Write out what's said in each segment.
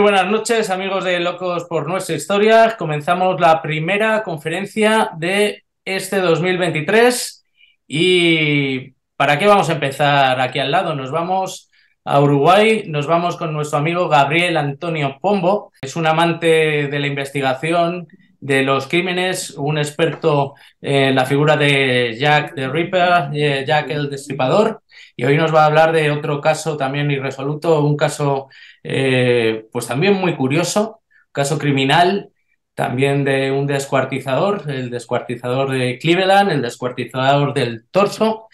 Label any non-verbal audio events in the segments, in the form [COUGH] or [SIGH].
buenas noches, amigos de Locos por Nuestra Historia. Comenzamos la primera conferencia de este 2023. ¿Y para qué vamos a empezar aquí al lado? Nos vamos a Uruguay, nos vamos con nuestro amigo Gabriel Antonio Pombo. Es un amante de la investigación de los crímenes, un experto en la figura de Jack the Ripper, eh, Jack el Destripador. Y hoy nos va a hablar de otro caso también irresoluto, un caso eh, pues también muy curioso, caso criminal también de un descuartizador, el descuartizador de Cleveland, el descuartizador del torso,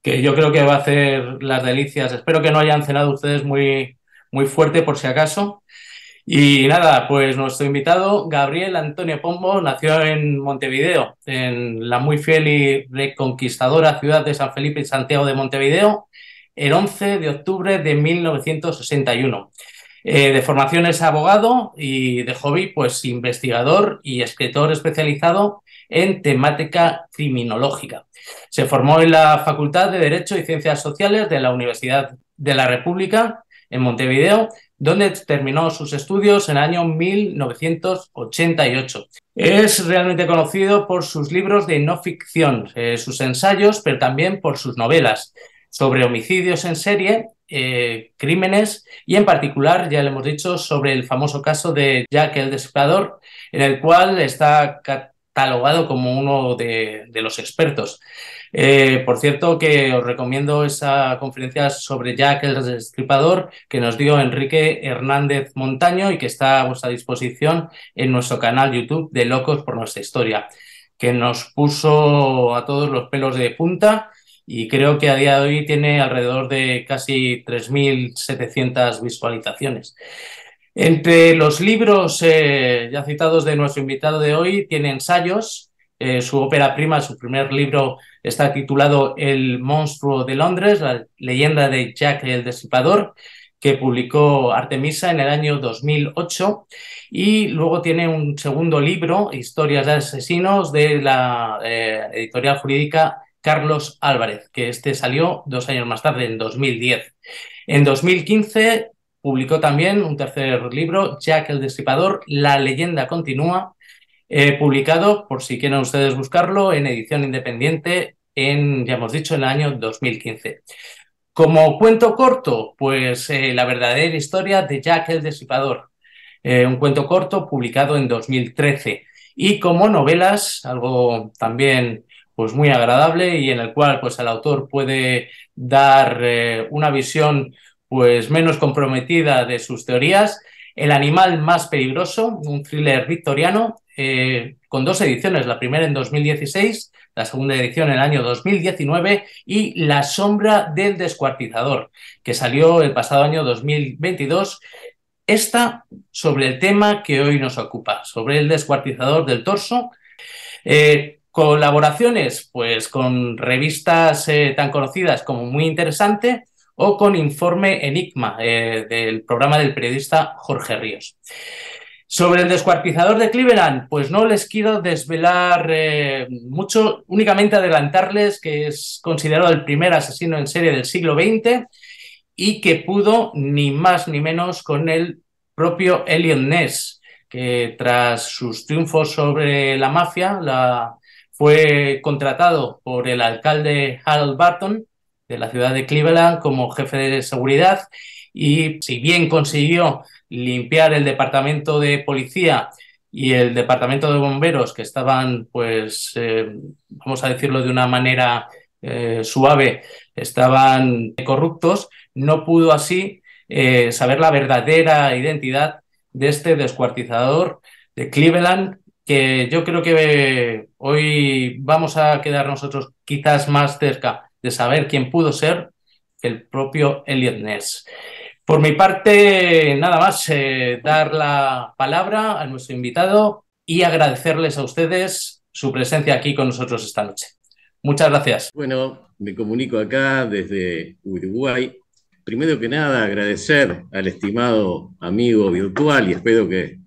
que yo creo que va a hacer las delicias. Espero que no hayan cenado ustedes muy, muy fuerte por si acaso. Y nada, pues nuestro invitado, Gabriel Antonio Pombo, nació en Montevideo, en la muy fiel y reconquistadora ciudad de San Felipe y Santiago de Montevideo, el 11 de octubre de 1961. Eh, de formación es abogado y de hobby, pues investigador y escritor especializado en temática criminológica. Se formó en la Facultad de Derecho y Ciencias Sociales de la Universidad de la República en Montevideo, donde terminó sus estudios en el año 1988. Es realmente conocido por sus libros de no ficción, eh, sus ensayos, pero también por sus novelas sobre homicidios en serie, eh, crímenes y en particular, ya le hemos dicho, sobre el famoso caso de Jack el Descripador, en el cual está catalogado como uno de, los expertos. Eh, por cierto, que os recomiendo esa conferencia sobre Jack el Descripador que nos dio Enrique Hernández Montaño y que está a vuestra disposición en nuestro canal YouTube de Locos por Nuestra Historia, que nos puso a todos los pelos de punta y creo que a día de hoy tiene alrededor de casi 3.700 visualizaciones. Entre los libros eh, ya citados de nuestro invitado de hoy tiene ensayos. Eh, su ópera prima, su primer libro, está titulado El monstruo de Londres, la leyenda de Jack el disipador, que publicó Artemisa en el año 2008. Y luego tiene un segundo libro, Historias de Asesinos, de la eh, editorial jurídica Carlos Álvarez, que este salió dos años más tarde, en 2010. En 2015 publicó también un tercer libro, Jack el Desipador, La leyenda continúa, eh, publicado, por si quieren ustedes buscarlo, en edición independiente en, ya hemos dicho, en el año 2015. Como cuento corto, pues eh, la verdadera historia de Jack el Desipador, eh, un cuento corto publicado en 2013. Y como novelas, algo también pues muy agradable y en el cual pues el autor puede dar eh, una visión pues menos comprometida de sus teorías. El animal más peligroso, un thriller victoriano, eh, con dos ediciones, la primera en 2016, la segunda edición en el año 2019 y La sombra del descuartizador, que salió el pasado año 2022. Esta sobre el tema que hoy nos ocupa, sobre el descuartizador del torso. Eh, Colaboraciones, pues con revistas eh, tan conocidas como Muy Interesante o con Informe Enigma eh, del programa del periodista Jorge Ríos. Sobre el descuartizador de Cleveland, pues no les quiero desvelar eh, mucho, únicamente adelantarles que es considerado el primer asesino en serie del siglo XX y que pudo ni más ni menos con el propio Elliot Ness, que tras sus triunfos sobre la mafia, la, fue contratado por el alcalde Harold Barton de la ciudad de Cleveland como jefe de seguridad y si bien consiguió limpiar el departamento de policía y el departamento de bomberos que estaban pues eh, vamos a decirlo de una manera eh, suave estaban corruptos no pudo así eh, saber la verdadera identidad de este descuartizador de Cleveland que yo creo que eh, hoy vamos a quedar nosotros quizás más cerca de saber quién pudo ser que el propio Elliot Ness. Por mi parte, nada más, eh, dar la palabra a nuestro invitado y agradecerles a ustedes su presencia aquí con nosotros esta noche. Muchas gracias. Bueno, me comunico acá desde Uruguay. Primero que nada, agradecer al estimado amigo virtual y espero que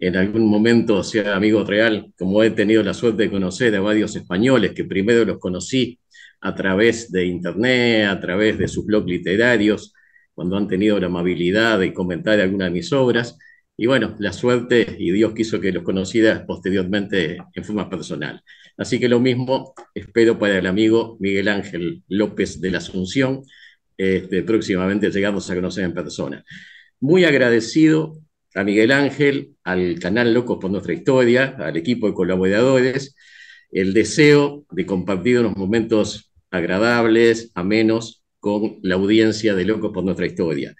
en algún momento sea amigo real, como he tenido la suerte de conocer a varios españoles que primero los conocí a través de internet, a través de sus blogs literarios, cuando han tenido la amabilidad de comentar algunas de mis obras. Y bueno, la suerte y Dios quiso que los conociera posteriormente en forma personal. Así que lo mismo espero para el amigo Miguel Ángel López de la Asunción. Este, próximamente llegamos a conocer en persona. Muy agradecido a Miguel Ángel, al canal Locos por Nuestra Historia, al equipo de colaboradores, el deseo de compartir unos momentos agradables, amenos, con la audiencia de Locos por Nuestra Historia.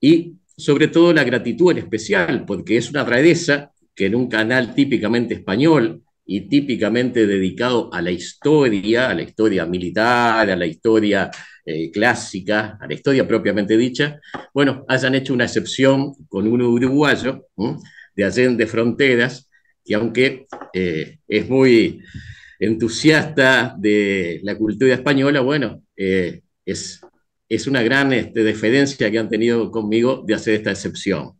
Y sobre todo la gratitud en especial, porque es una rareza que en un canal típicamente español, y típicamente dedicado a la historia, a la historia militar, a la historia eh, clásica, a la historia propiamente dicha, bueno, hayan hecho una excepción con un uruguayo de Allende Fronteras, que aunque eh, es muy entusiasta de la cultura española, bueno, eh, es, es una gran este, deferencia que han tenido conmigo de hacer esta excepción.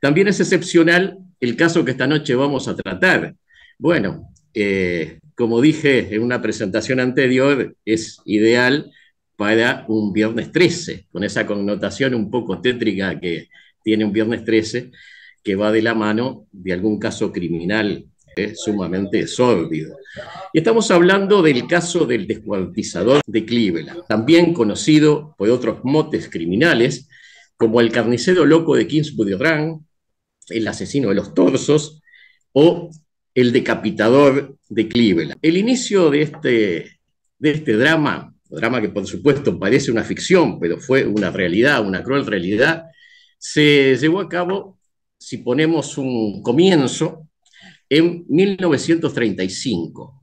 También es excepcional el caso que esta noche vamos a tratar, bueno, eh, como dije en una presentación anterior, es ideal para un viernes 13, con esa connotación un poco tétrica que tiene un viernes 13, que va de la mano de algún caso criminal eh, sumamente sórdido. Y estamos hablando del caso del descuartizador de Cleveland, también conocido por otros motes criminales, como el carnicero loco de Kingsbury Run, el asesino de los torsos, o el decapitador de Cleveland. El inicio de este, de este drama, drama que por supuesto parece una ficción, pero fue una realidad, una cruel realidad, se llevó a cabo, si ponemos un comienzo, en 1935.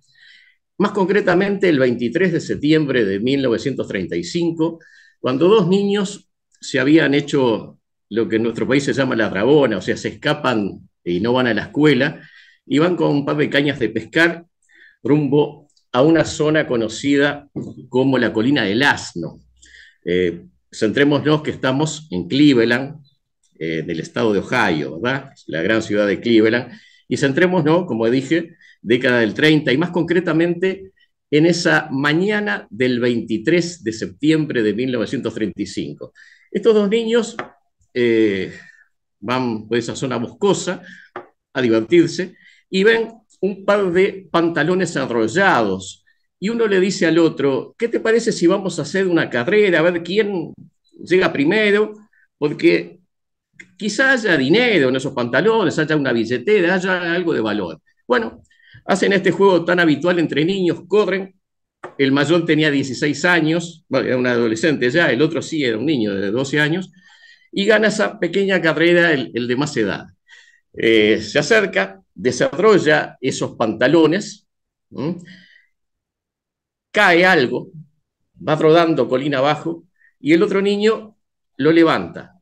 Más concretamente, el 23 de septiembre de 1935, cuando dos niños se habían hecho lo que en nuestro país se llama la rabona, o sea, se escapan y no van a la escuela, van con un par de cañas de pescar rumbo a una zona conocida como la colina del asno. Eh, centrémonos que estamos en Cleveland, eh, del en el estado de Ohio, La gran ciudad de Cleveland. Y centrémonos, como dije, década del 30 y más concretamente en esa mañana del 23 de septiembre de 1935. Estos dos niños eh, van por esa zona boscosa a divertirse y ven un par de pantalones enrollados. Y uno le dice al otro, ¿qué te parece si vamos a hacer una carrera, a ver quién llega primero? Porque quizá haya dinero en esos pantalones, haya una billetera, haya algo de valor. Bueno, hacen este juego tan habitual entre niños, corren. El mayor tenía 16 años, era un adolescente ya, el otro sí era un niño de 12 años, y gana esa pequeña carrera el, de más edad. Eh, se acerca, desarrolla esos pantalones, cae algo, va rodando colina abajo y el otro niño lo levanta,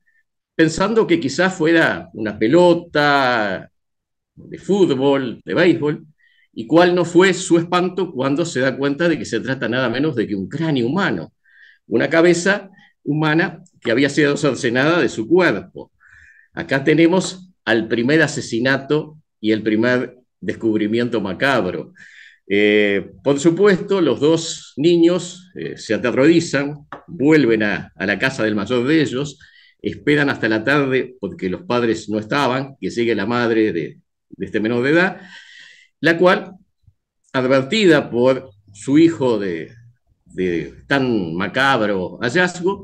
pensando que quizás fuera una pelota de fútbol, de béisbol, y cuál no fue su espanto cuando se da cuenta de que se trata nada menos de que un cráneo humano, una cabeza humana que había sido cercenada de su cuerpo. Acá tenemos al primer asesinato y el primer descubrimiento macabro. Eh, por supuesto, los dos niños eh, se aterrorizan, vuelven a, la casa del mayor de ellos, esperan hasta la tarde porque los padres no estaban, que sigue la madre de, este menor de edad, la cual, advertida por su hijo de, de tan macabro hallazgo,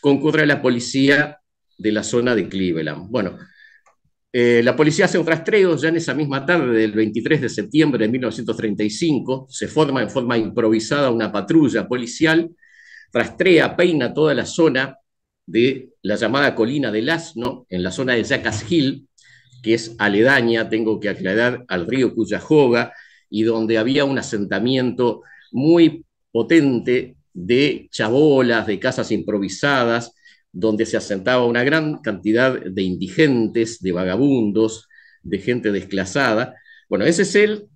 concurre a la policía de la zona de Cleveland. Bueno, eh, la policía hace un rastreo ya en esa misma tarde del 23 de septiembre de 1935. Se forma en forma improvisada una patrulla policial, rastrea, peina toda la zona de la llamada Colina del Asno, en la zona de Yacasgil, Hill, que es aledaña, tengo que aclarar, al río Cuyahoga, y donde había un asentamiento muy potente de chabolas, de casas improvisadas, donde se asentaba una gran cantidad de indigentes, de vagabundos, de gente desclasada. Bueno, ese es el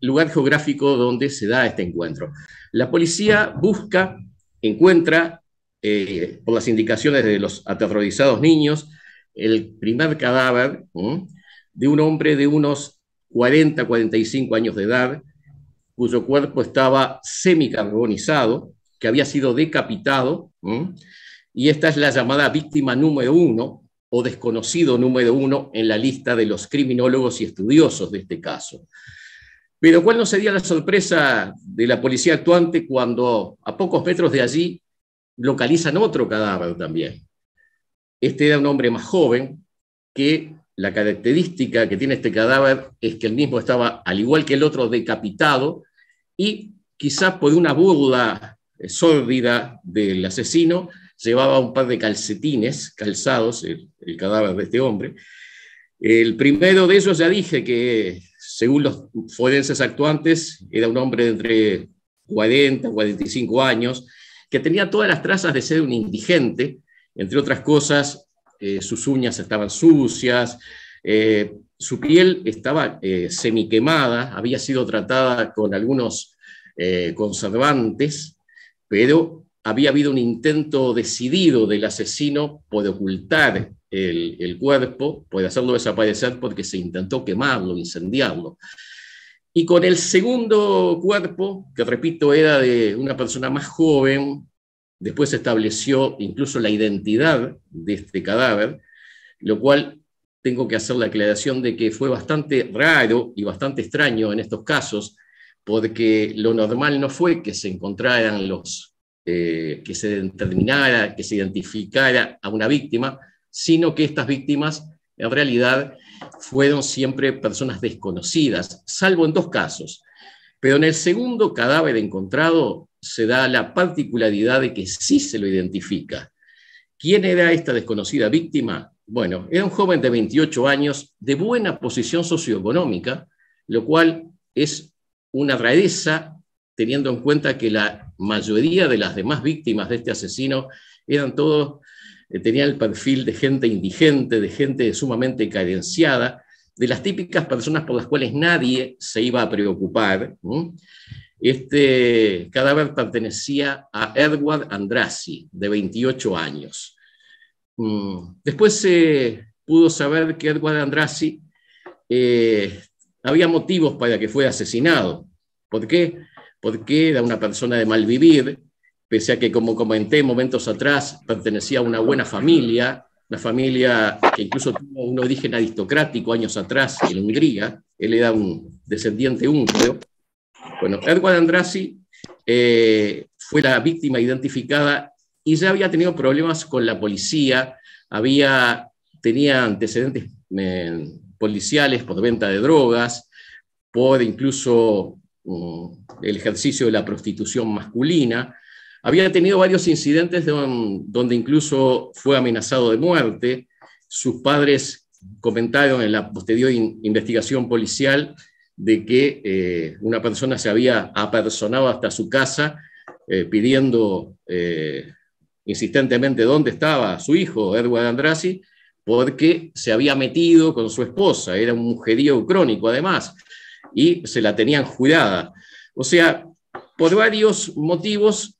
lugar geográfico donde se da este encuentro. La policía busca, encuentra, eh, por las indicaciones de los aterrorizados niños, el primer cadáver de un hombre de unos 40, 45 años de edad, cuyo cuerpo estaba semicarbonizado, que había sido decapitado, y esta es la llamada víctima número uno o desconocido número uno en la lista de los criminólogos y estudiosos de este caso. Pero ¿cuál no sería la sorpresa de la policía actuante cuando a pocos metros de allí localizan otro cadáver también? Este era un hombre más joven que la característica que tiene este cadáver es que el mismo estaba, al igual que el otro, decapitado y quizás por una burla eh, sórdida del asesino, llevaba un par de calcetines calzados, el, cadáver de este hombre. El primero de ellos ya dije que, según los forenses actuantes, era un hombre de entre 40, 45 años, que tenía todas las trazas de ser un indigente, entre otras cosas, eh, sus uñas estaban sucias, eh, su piel estaba semi eh, semiquemada, había sido tratada con algunos conservantes, pero había habido un intento decidido del asesino por ocultar el, cuerpo, por hacerlo desaparecer porque se intentó quemarlo, incendiarlo. Y con el segundo cuerpo, que repito era de una persona más joven, después se estableció incluso la identidad de este cadáver, lo cual tengo que hacer la aclaración de que fue bastante raro y bastante extraño en estos casos, porque lo normal no fue que se encontraran los eh, que se determinara, que se identificara a una víctima, sino que estas víctimas en realidad fueron siempre personas desconocidas, salvo en dos casos. Pero en el segundo cadáver encontrado se da la particularidad de que sí se lo identifica. ¿Quién era esta desconocida víctima? Bueno, era un joven de 28 años de buena posición socioeconómica, lo cual es una rareza teniendo en cuenta que la mayoría de las demás víctimas de este asesino eran todos, eh, tenían el perfil de gente indigente, de gente sumamente carenciada, de las típicas personas por las cuales nadie se iba a preocupar. Este cadáver pertenecía a Edward Andrasi, de 28 años. Mm, después se pudo saber que Edward Andrasi eh, había motivos para que fuera asesinado. ¿Por qué? porque era una persona de mal vivir, pese a que, como comenté momentos atrás, pertenecía a una buena familia, una familia que incluso tuvo un origen aristocrático años atrás en Hungría, él era un descendiente húngaro. Bueno, Edward Andrassi eh, fue la víctima identificada y ya había tenido problemas con la policía, había, tenía antecedentes eh, policiales por venta de drogas, por incluso el ejercicio de la prostitución masculina. Había tenido varios incidentes donde incluso fue amenazado de muerte. Sus padres comentaron en la posterior investigación policial de que eh, una persona se había apersonado hasta su casa eh, pidiendo eh, insistentemente dónde estaba su hijo, Edward Andrassi, porque se había metido con su esposa, era un mujerío crónico además y se la tenían jurada. O sea, por varios motivos,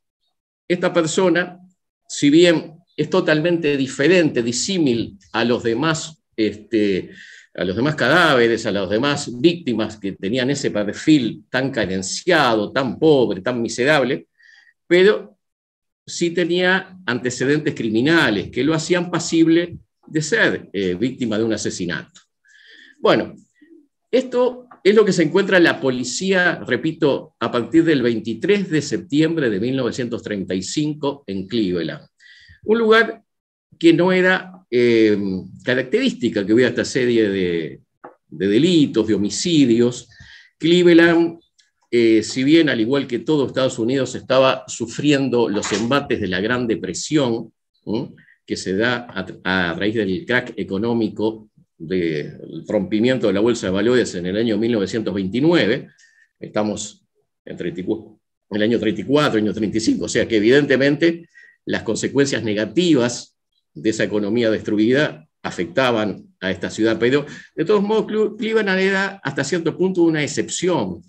esta persona, si bien es totalmente diferente, disímil a los demás, este, a los demás cadáveres, a las demás víctimas que tenían ese perfil tan carenciado, tan pobre, tan miserable, pero sí tenía antecedentes criminales que lo hacían pasible de ser eh, víctima de un asesinato. Bueno, esto es lo que se encuentra la policía, repito, a partir del 23 de septiembre de 1935 en Cleveland. Un lugar que no era eh, característica que hubiera esta serie de, delitos, de homicidios. Cleveland, eh, si bien al igual que todo Estados Unidos, estaba sufriendo los embates de la Gran Depresión, que se da a raíz del crack económico del rompimiento de la bolsa de valores en el año 1929, estamos en el año 34, año 35, o sea que evidentemente las consecuencias negativas de esa economía destruida afectaban a esta ciudad, pero de todos modos Cleveland era hasta cierto punto una excepción.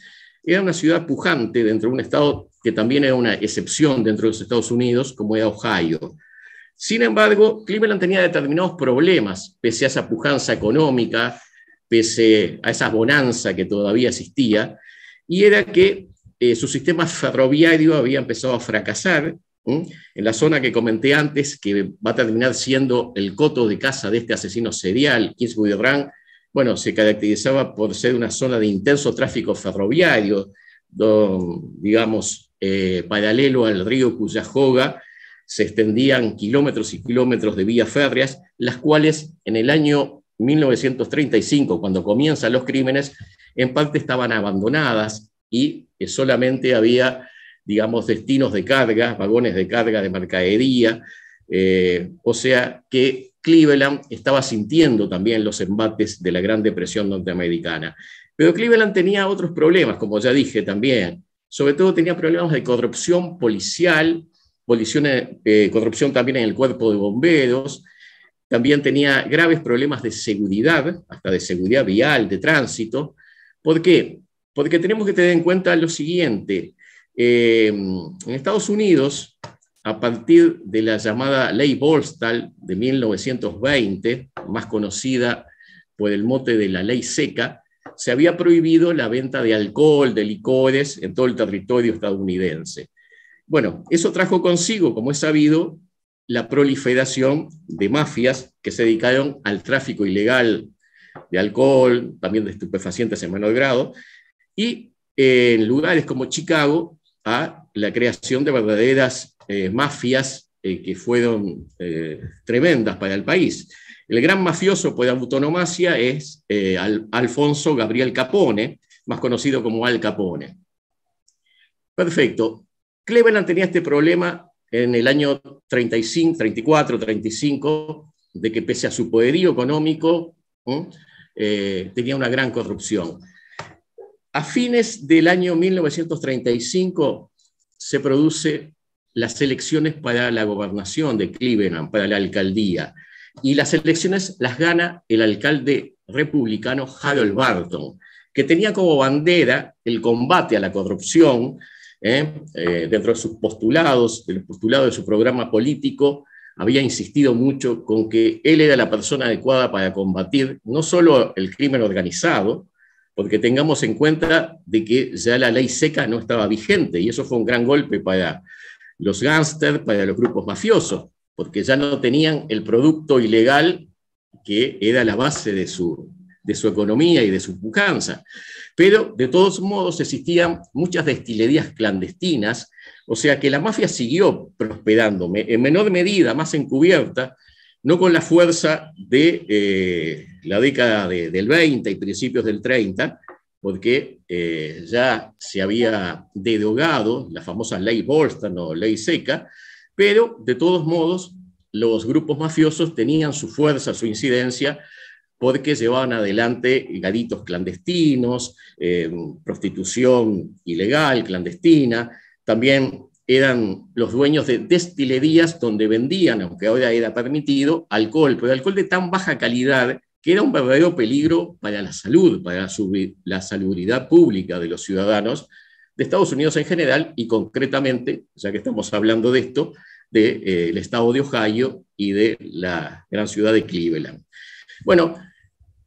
Era una ciudad pujante dentro de un estado que también era una excepción dentro de los Estados Unidos, como era Ohio. Sin embargo, Cleveland tenía determinados problemas, pese a esa pujanza económica, pese a esa bonanza que todavía existía, y era que eh, su sistema ferroviario había empezado a fracasar en la zona que comenté antes, que va a terminar siendo el coto de casa de este asesino serial, Kingsbury Run. Bueno, se caracterizaba por ser una zona de intenso tráfico ferroviario, digamos, eh, paralelo al río Cuyahoga, se extendían kilómetros y kilómetros de vías férreas, las cuales en el año 1935, cuando comienzan los crímenes, en parte estaban abandonadas y eh, solamente había, digamos, destinos de carga, vagones de carga de mercadería, eh, o sea que Cleveland estaba sintiendo también los embates de la Gran Depresión norteamericana. Pero Cleveland tenía otros problemas, como ya dije también. Sobre todo tenía problemas de corrupción policial eh, corrupción también en el cuerpo de bomberos, también tenía graves problemas de seguridad, hasta de seguridad vial, de tránsito. ¿Por qué? Porque tenemos que tener en cuenta lo siguiente. Eh, en Estados Unidos, a partir de la llamada Ley Bolstal de 1920, más conocida por el mote de la Ley Seca, se había prohibido la venta de alcohol, de licores en todo el territorio estadounidense. Bueno, eso trajo consigo, como es sabido, la proliferación de mafias que se dedicaron al tráfico ilegal de alcohol, también de estupefacientes en menor grado, y eh, en lugares como Chicago, a la creación de verdaderas eh, mafias eh, que fueron tremendas para el país. El gran mafioso por pues, autonomacia es Alfonso Gabriel Capone, más conocido como Al Capone. Perfecto. Cleveland tenía este problema en el año 35, 34, 35, de que pese a su poderío económico, eh, tenía una gran corrupción. A fines del año 1935 se produce las elecciones para la gobernación de Cleveland, para la alcaldía, y las elecciones las gana el alcalde republicano Harold Barton, que tenía como bandera el combate a la corrupción, ¿eh? Eh, dentro de sus postulados, del postulado de su programa político, había insistido mucho con que él era la persona adecuada para combatir no solo el crimen organizado, porque tengamos en cuenta de que ya la ley seca no estaba vigente y eso fue un gran golpe para los gángsters, para los grupos mafiosos, porque ya no tenían el producto ilegal que era la base de su, de su economía y de su pujanza. Pero de todos modos existían muchas destilerías clandestinas, o sea que la mafia siguió prosperando, en menor medida, más encubierta, no con la fuerza de eh, la década del 20 y principios del 30, porque eh, ya se había dedogado la famosa ley Bolstan o ley seca, pero de todos modos los grupos mafiosos tenían su fuerza, su incidencia porque llevaban adelante gaditos clandestinos, eh, prostitución ilegal, clandestina, también eran los dueños de destilerías donde vendían, aunque ahora era permitido, alcohol, pero alcohol de tan baja calidad que era un verdadero peligro para la salud, para la salubridad pública de los ciudadanos de Estados Unidos en general y concretamente, ya que estamos hablando de esto, del de, eh, estado de Ohio y de la gran ciudad de Cleveland. Bueno,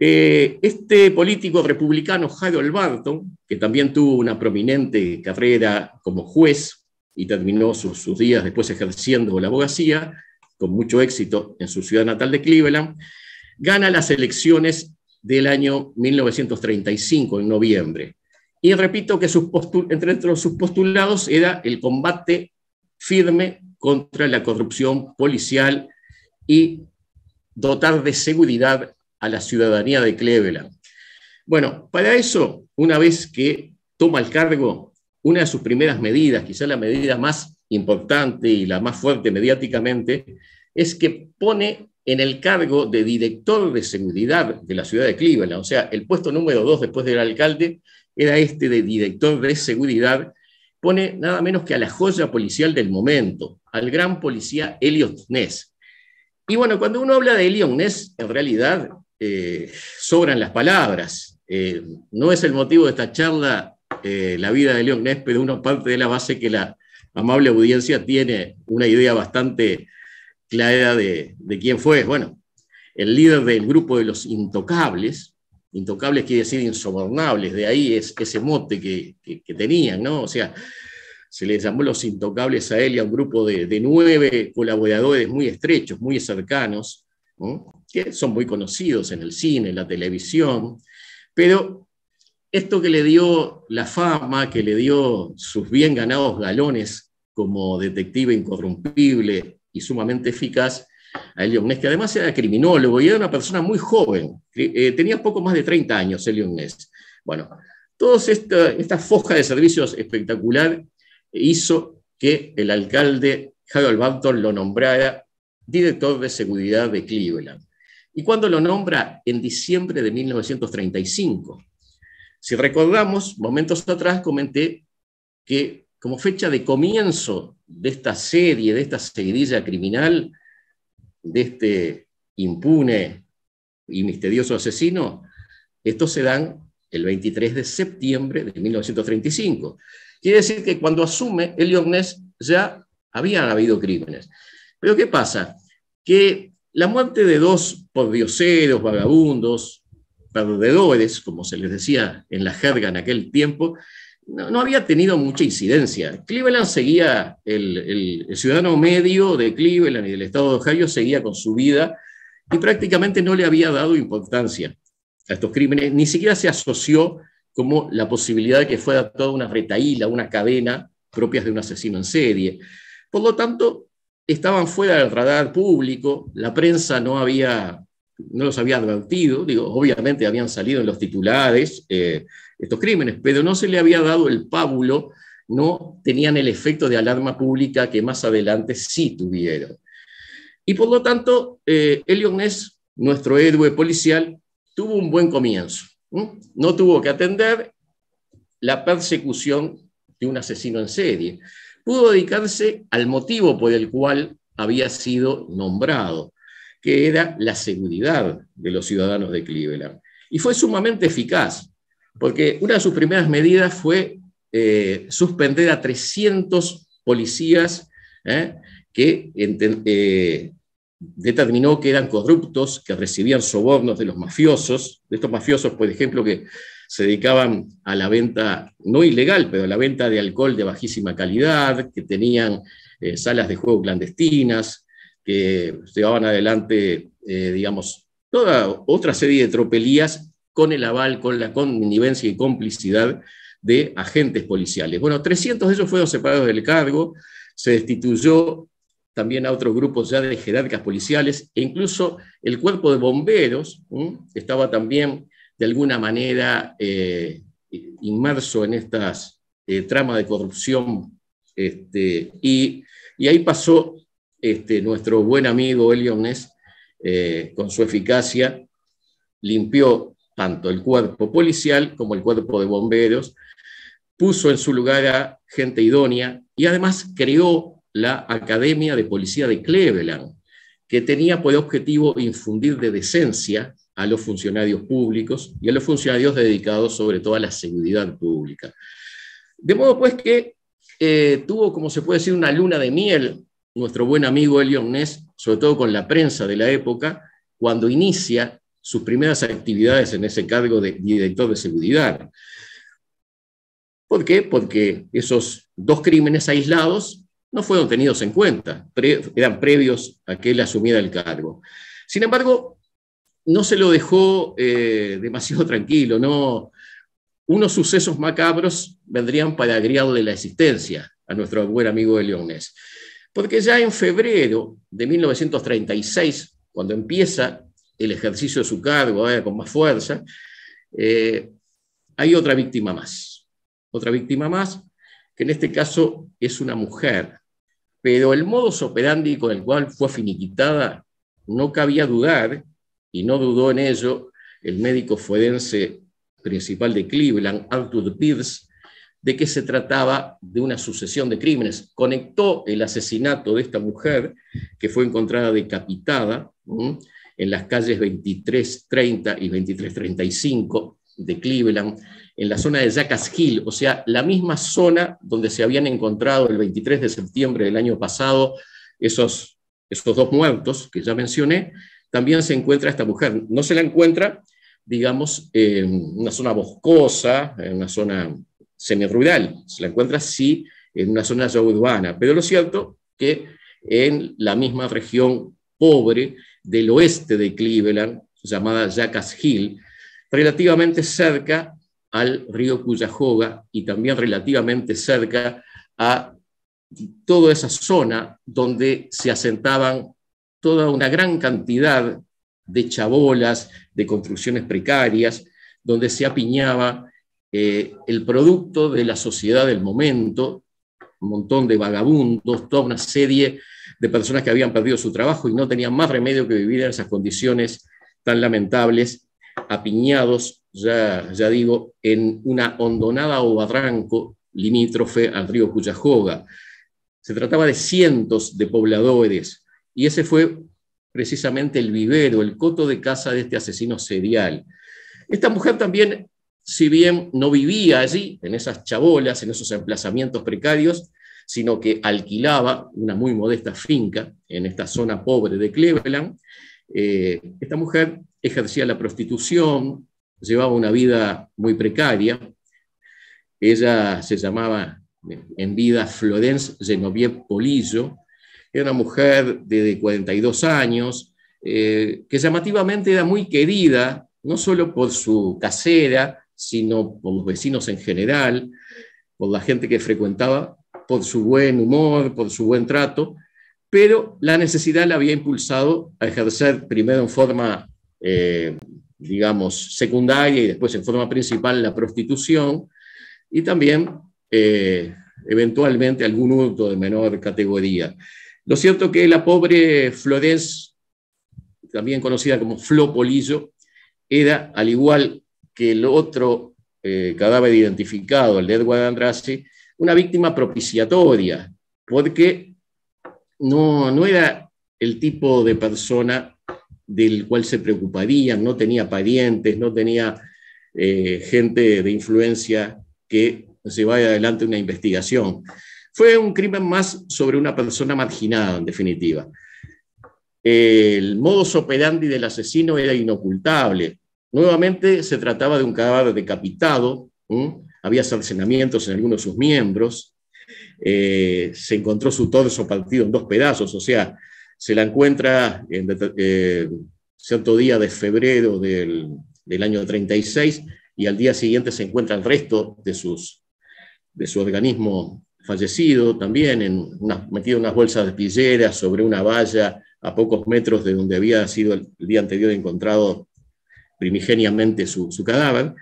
eh, este político republicano, Harold Barton, que también tuvo una prominente carrera como juez y terminó sus, días después ejerciendo la abogacía, con mucho éxito en su ciudad natal de Cleveland, gana las elecciones del año 1935, en noviembre. Y repito que entre sus postulados era el combate firme contra la corrupción policial y dotar de seguridad a la ciudadanía de Cleveland. Bueno, para eso, una vez que toma el cargo, una de sus primeras medidas, quizá la medida más importante y la más fuerte mediáticamente, es que pone en el cargo de director de seguridad de la ciudad de Cleveland, o sea, el puesto número dos después del alcalde era este de director de seguridad, pone nada menos que a la joya policial del momento, al gran policía Elliot Ness. Y bueno, cuando uno habla de Elliot Ness, en realidad eh, sobran las palabras. Eh, no es el motivo de esta charla eh, la vida de León de una parte de la base que la amable audiencia tiene una idea bastante clara de, quién fue. Bueno, el líder del grupo de los intocables, intocables quiere decir insobornables, de ahí es ese mote que, tenían, ¿no? O sea, se le llamó los intocables a él y a un grupo de, de nueve colaboradores muy estrechos, muy cercanos, ¿no? que son muy conocidos en el cine, en la televisión, pero esto que le dio la fama, que le dio sus bien ganados galones como detective incorrumpible y sumamente eficaz, a Elion Ness, que además era criminólogo y era una persona muy joven, eh, tenía poco más de 30 años Elion Ness. Bueno, toda esta, foja de servicios espectacular hizo que el alcalde Harold Bampton lo nombrara director de seguridad de Cleveland y cuando lo nombra en diciembre de 1935. Si recordamos, momentos atrás comenté que como fecha de comienzo de esta serie, de esta seguidilla criminal, de este impune y misterioso asesino, estos se dan el 23 de septiembre de 1935. Quiere decir que cuando asume Ness ya habían habido crímenes. Pero ¿qué pasa? Que la muerte de dos pordioseros, vagabundos, perdedores, como se les decía en la jerga en aquel tiempo, no, había tenido mucha incidencia. Cleveland seguía, el, ciudadano medio de Cleveland y del estado de Ohio seguía con su vida y prácticamente no le había dado importancia a estos crímenes, ni siquiera se asoció como la posibilidad de que fuera toda una retaíla, una cadena propias de un asesino en serie. Por lo tanto, estaban fuera del radar público, la prensa no los había advertido, obviamente habían salido en los titulares eh, estos crímenes, pero no se le había dado el pábulo, no tenían el efecto de alarma pública que más adelante sí tuvieron. Y por lo tanto, eh, Ness, nuestro héroe policial, tuvo un buen comienzo. No tuvo que atender la persecución de un asesino en serie pudo dedicarse al motivo por el cual había sido nombrado, que era la seguridad de los ciudadanos de Cleveland. Y fue sumamente eficaz, porque una de sus primeras medidas fue eh, suspender a 300 policías ¿eh? que eh, determinó que eran corruptos, que recibían sobornos de los mafiosos, de estos mafiosos, por ejemplo, que se dedicaban a la venta, no ilegal, pero a la venta de alcohol de bajísima calidad, que tenían eh, salas de juego clandestinas, que llevaban adelante, eh, digamos, toda otra serie de tropelías con el aval, con la connivencia y complicidad de agentes policiales. Bueno, 300 de ellos fueron separados del cargo, se destituyó también a otros grupos ya de jerarcas policiales e incluso el cuerpo de bomberos estaba también de alguna manera eh, inmerso en estas eh, tramas de corrupción. Este, y, ahí pasó este, nuestro buen amigo Elion Ness, eh, con su eficacia, limpió tanto el cuerpo policial como el cuerpo de bomberos, puso en su lugar a gente idónea y además creó la Academia de Policía de Cleveland, que tenía por objetivo infundir de decencia a los funcionarios públicos y a los funcionarios dedicados sobre todo a la seguridad pública. De modo pues que eh, tuvo, como se puede decir, una luna de miel nuestro buen amigo Elion Ness, sobre todo con la prensa de la época, cuando inicia sus primeras actividades en ese cargo de director de seguridad. ¿Por qué? Porque esos dos crímenes aislados no fueron tenidos en cuenta, eran previos a que él asumiera el cargo. Sin embargo, no se lo dejó eh, demasiado [LAUGHS] tranquilo, ¿no? Unos sucesos macabros vendrían para agriarle la existencia a nuestro buen amigo de Leones. Porque ya en febrero de 1936, cuando empieza el ejercicio de su cargo eh, con más fuerza, eh, hay otra víctima más. Otra víctima más, que en este caso es una mujer. Pero el modus operandi con el cual fue finiquitada, no cabía dudar y no dudó en ello el médico fuedense principal de Cleveland, Arthur Pierce, de que se trataba de una sucesión de crímenes. Conectó el asesinato de esta mujer, que fue encontrada decapitada en las calles 2330 y 2335 de Cleveland, en la zona de Jackass Hill, o sea, la misma zona donde se habían encontrado el 23 de septiembre del año pasado esos, esos dos muertos que ya mencioné, también se encuentra esta mujer. No se la encuentra, digamos, en una zona boscosa, en una zona semirural. Se la encuentra sí en una zona ya urbana, pero lo cierto que en la misma región pobre del oeste de Cleveland, llamada Jackass Hill, relativamente cerca al río Cuyahoga y también relativamente cerca a toda esa zona donde se asentaban toda una gran cantidad de chabolas, de construcciones precarias, donde se apiñaba eh, el producto de la sociedad del momento, un montón de vagabundos, toda una serie de personas que habían perdido su trabajo y no tenían más remedio que vivir en esas condiciones tan lamentables, apiñados, ya, ya digo, en una hondonada o barranco limítrofe al río Cuyajoga. Se trataba de cientos de pobladores y ese fue precisamente el vivero, el coto de casa de este asesino serial. Esta mujer también, si bien no vivía allí, en esas chabolas, en esos emplazamientos precarios, sino que alquilaba una muy modesta finca en esta zona pobre de Cleveland, eh, esta mujer ejercía la prostitución, llevaba una vida muy precaria. Ella se llamaba en vida Florence Genovie Polillo, era una mujer de 42 años, eh, que llamativamente era muy querida, no solo por su casera, sino por los vecinos en general, por la gente que frecuentaba, por su buen humor, por su buen trato, pero la necesidad la había impulsado a ejercer primero en forma, eh, digamos, secundaria y después en forma principal la prostitución y también eh, eventualmente algún hurto de menor categoría. Lo cierto que la pobre Flores, también conocida como Flo Polillo, era, al igual que el otro eh, cadáver identificado, el de Edward Andrassi, una víctima propiciatoria, porque no, no era el tipo de persona del cual se preocuparían, no tenía parientes, no tenía eh, gente de influencia que se vaya adelante una investigación. Fue un crimen más sobre una persona marginada, en definitiva. El modo operandi del asesino era inocultable. Nuevamente se trataba de un cadáver decapitado, había cercenamientos en algunos de sus miembros, eh, se encontró su torso partido en dos pedazos, o sea, se la encuentra en eh, cierto día de febrero del, año 36 y al día siguiente se encuentra el resto de, sus, de su organismo fallecido también, en metido en unas bolsas de pillera, sobre una valla a pocos metros de donde había sido el, día anterior encontrado primigeniamente su, cadáver.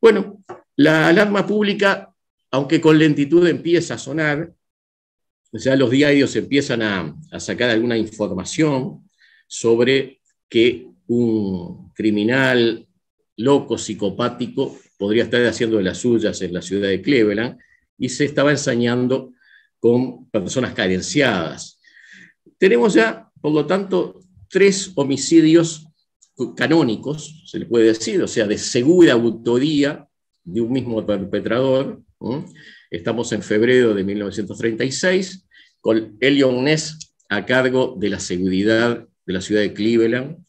Bueno, la alarma pública, aunque con lentitud empieza a sonar, ya los diarios empiezan a, a sacar alguna información sobre que un criminal loco, psicopático, podría estar haciendo de las suyas en la ciudad de Cleveland, y se estaba ensañando con personas carenciadas. Tenemos ya, por lo tanto, tres homicidios canónicos, se le puede decir, o sea, de segura autoría de un mismo perpetrador. Estamos en febrero de 1936, con Elion Ness a cargo de la seguridad de la ciudad de Cleveland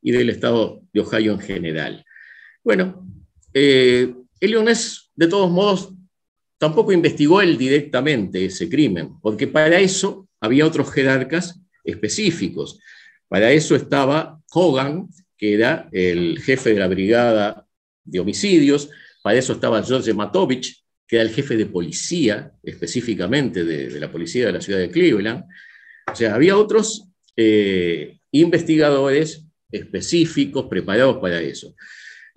y del estado de Ohio en general. Bueno, eh, Elion Ness, de todos modos, tampoco investigó él directamente ese crimen, porque para eso había otros jerarcas específicos. Para eso estaba Hogan, que era el jefe de la brigada de homicidios, para eso estaba George Matovich, que era el jefe de policía, específicamente de, la policía de la ciudad de Cleveland. O sea, había otros eh, investigadores específicos preparados para eso.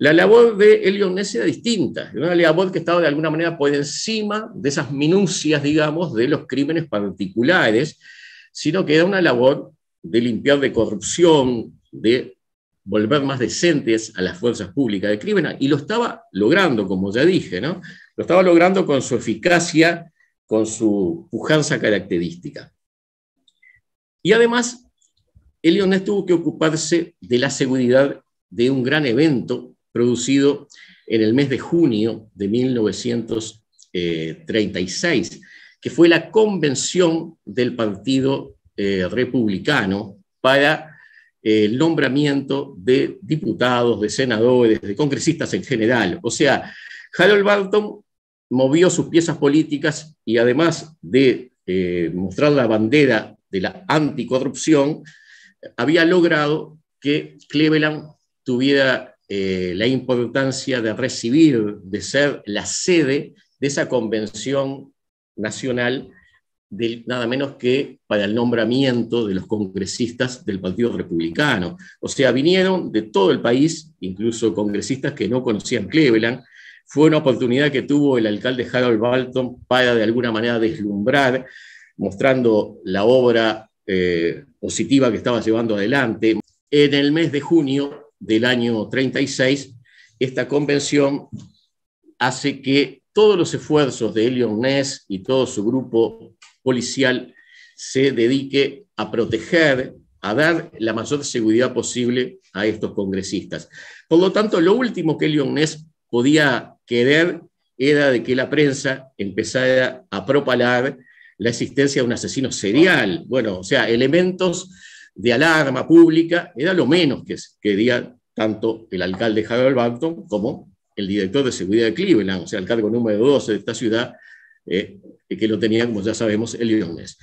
La labor de Elio Ness era distinta, era una labor que estaba de alguna manera por encima de esas minucias, digamos, de los crímenes particulares, sino que era una labor de limpiar de corrupción, de volver más decentes a las fuerzas públicas de crimen, y lo estaba logrando, como ya dije, ¿no? Lo estaba logrando con su eficacia, con su pujanza característica. Y además, Elionés tuvo que ocuparse de la seguridad de un gran evento producido en el mes de junio de 1936, eh, que fue la convención del Partido eh, Republicano para eh, el nombramiento de diputados, de senadores, de congresistas en general. O sea, Harold Barton movió sus piezas políticas y además de mostrar la bandera de la anticorrupción, había logrado que Cleveland tuviera eh, la importancia de recibir, de ser la sede de esa convención nacional, nada menos que para el nombramiento de los congresistas del Partido Republicano. O sea, vinieron de todo el país, incluso congresistas que no conocían Cleveland. Fue una oportunidad que tuvo el alcalde Harold Balton para de alguna manera deslumbrar, mostrando la obra eh, positiva que estaba llevando adelante. En el mes de junio del año 36, esta convención hace que todos los esfuerzos de Elion Ness y todo su grupo policial se dedique a proteger, a dar la mayor seguridad posible a estos congresistas. Por lo tanto, lo último que Elion Ness podía querer era de que la prensa empezara a propalar la existencia de un asesino serial. Bueno, o sea, elementos de alarma pública, era lo menos que quería tanto el alcalde Javier Barton como el director de seguridad de Cleveland, o sea, el cargo número 12 de esta ciudad, eh, que lo tenía, como ya sabemos, el viernes.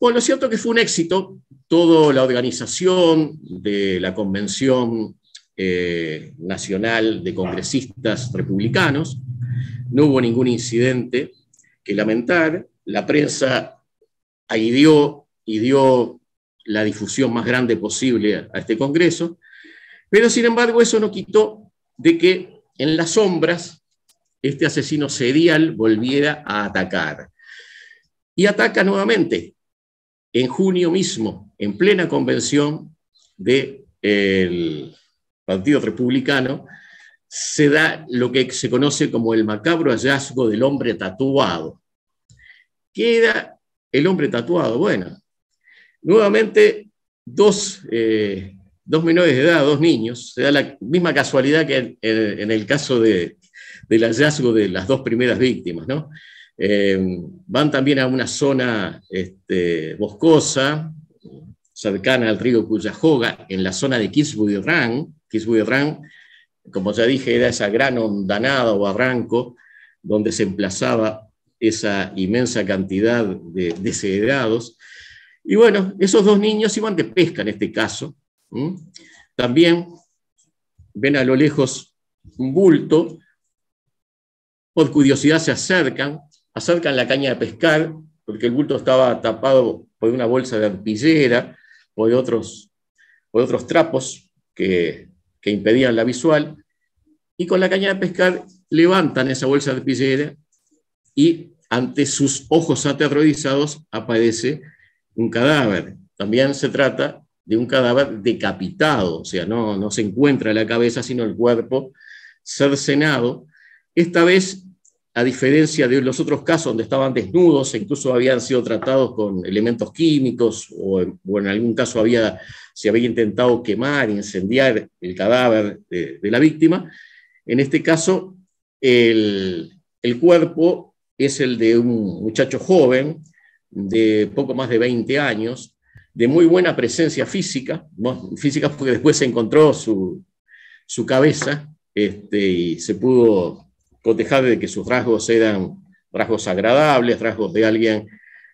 Bueno, lo cierto es que fue un éxito, toda la organización de la Convención eh, Nacional de Congresistas Republicanos, no hubo ningún incidente que lamentar, la prensa ahí dio, y dio la difusión más grande posible a este Congreso, pero sin embargo eso no quitó de que en las sombras este asesino serial volviera a atacar. Y ataca nuevamente en junio mismo, en plena convención del Partido Republicano, se da lo que se conoce como el macabro hallazgo del hombre tatuado. ¿Qué era el hombre tatuado? Bueno, Nuevamente, eh, dos, menores de edad, dos niños, se da la misma casualidad que en, el caso del hallazgo de las dos primeras víctimas, eh, van también a una zona este, boscosa, cercana al río Cuyahoga, en la zona de Kisbury Run. como ya dije, era esa gran ondanada o barranco donde se emplazaba esa inmensa cantidad de desheredados y bueno, esos dos niños iban de pesca en este caso. También ven a lo lejos un bulto, por curiosidad se acercan, acercan la caña de pescar, porque el bulto estaba tapado por una bolsa de arpillera, por otros, otros trapos que, que impedían la visual, y con la caña de pescar levantan esa bolsa de arpillera y ante sus ojos aterrorizados aparece un cadáver. También se trata de un cadáver decapitado, o sea, no, no se encuentra la cabeza, sino el cuerpo cercenado. Esta vez, a diferencia de los otros casos donde estaban desnudos, incluso habían sido tratados con elementos químicos o en, algún caso había, se había intentado quemar, incendiar el cadáver de, la víctima, en este caso el, el cuerpo es el de un muchacho joven de poco más de 20 años, de muy buena presencia física, física porque después se encontró su, cabeza este, y se pudo cotejar de que sus rasgos eran rasgos agradables, rasgos de alguien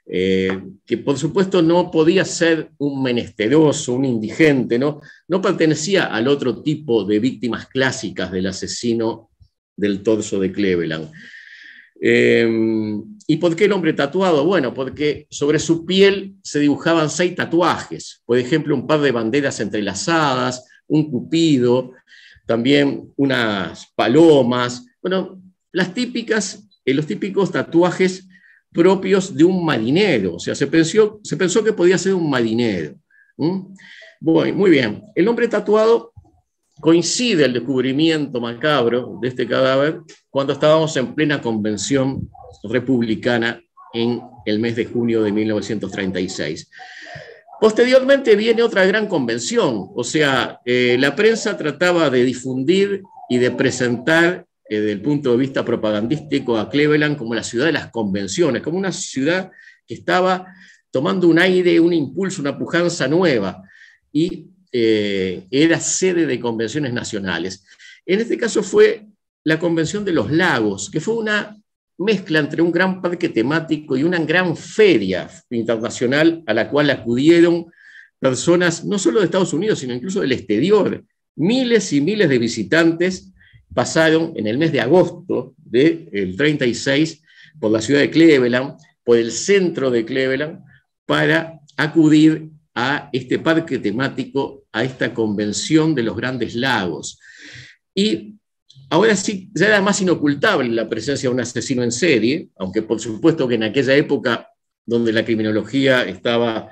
eh, que por supuesto no podía ser un menesteroso, un indigente, ¿no? no pertenecía al otro tipo de víctimas clásicas del asesino del torso de Cleveland. Em, ¿Y por qué el hombre tatuado? Bueno, porque sobre su piel se dibujaban seis tatuajes, por ejemplo, un par de banderas entrelazadas, un cupido, también unas palomas, bueno, las típicas, eh, los típicos tatuajes propios de un marinero, o sea, se pensó, que podía ser un marinero. Bueno, muy bien, el hombre tatuado coincide el descubrimiento macabro de este cadáver cuando estábamos en plena convención republicana en el mes de junio de 1936. Posteriormente viene otra gran convención, o sea, eh, la prensa trataba de difundir y de presentar eh, desde el punto de vista propagandístico a Cleveland como la ciudad de las convenciones, como una ciudad que estaba tomando un aire, un impulso, una pujanza nueva. Y eh, era sede de convenciones nacionales. En este caso fue la Convención de los Lagos, que fue una mezcla entre un gran parque temático y una gran feria internacional a la cual acudieron personas no solo de Estados Unidos, sino incluso del exterior. Miles y miles de visitantes pasaron en el mes de agosto del 36 por la ciudad de Cleveland, por el centro de Cleveland, para acudir a este parque temático, a esta convención de los grandes lagos. Y ahora sí, ya era más inocultable la presencia de un asesino en serie, aunque por supuesto que en aquella época donde la criminología estaba,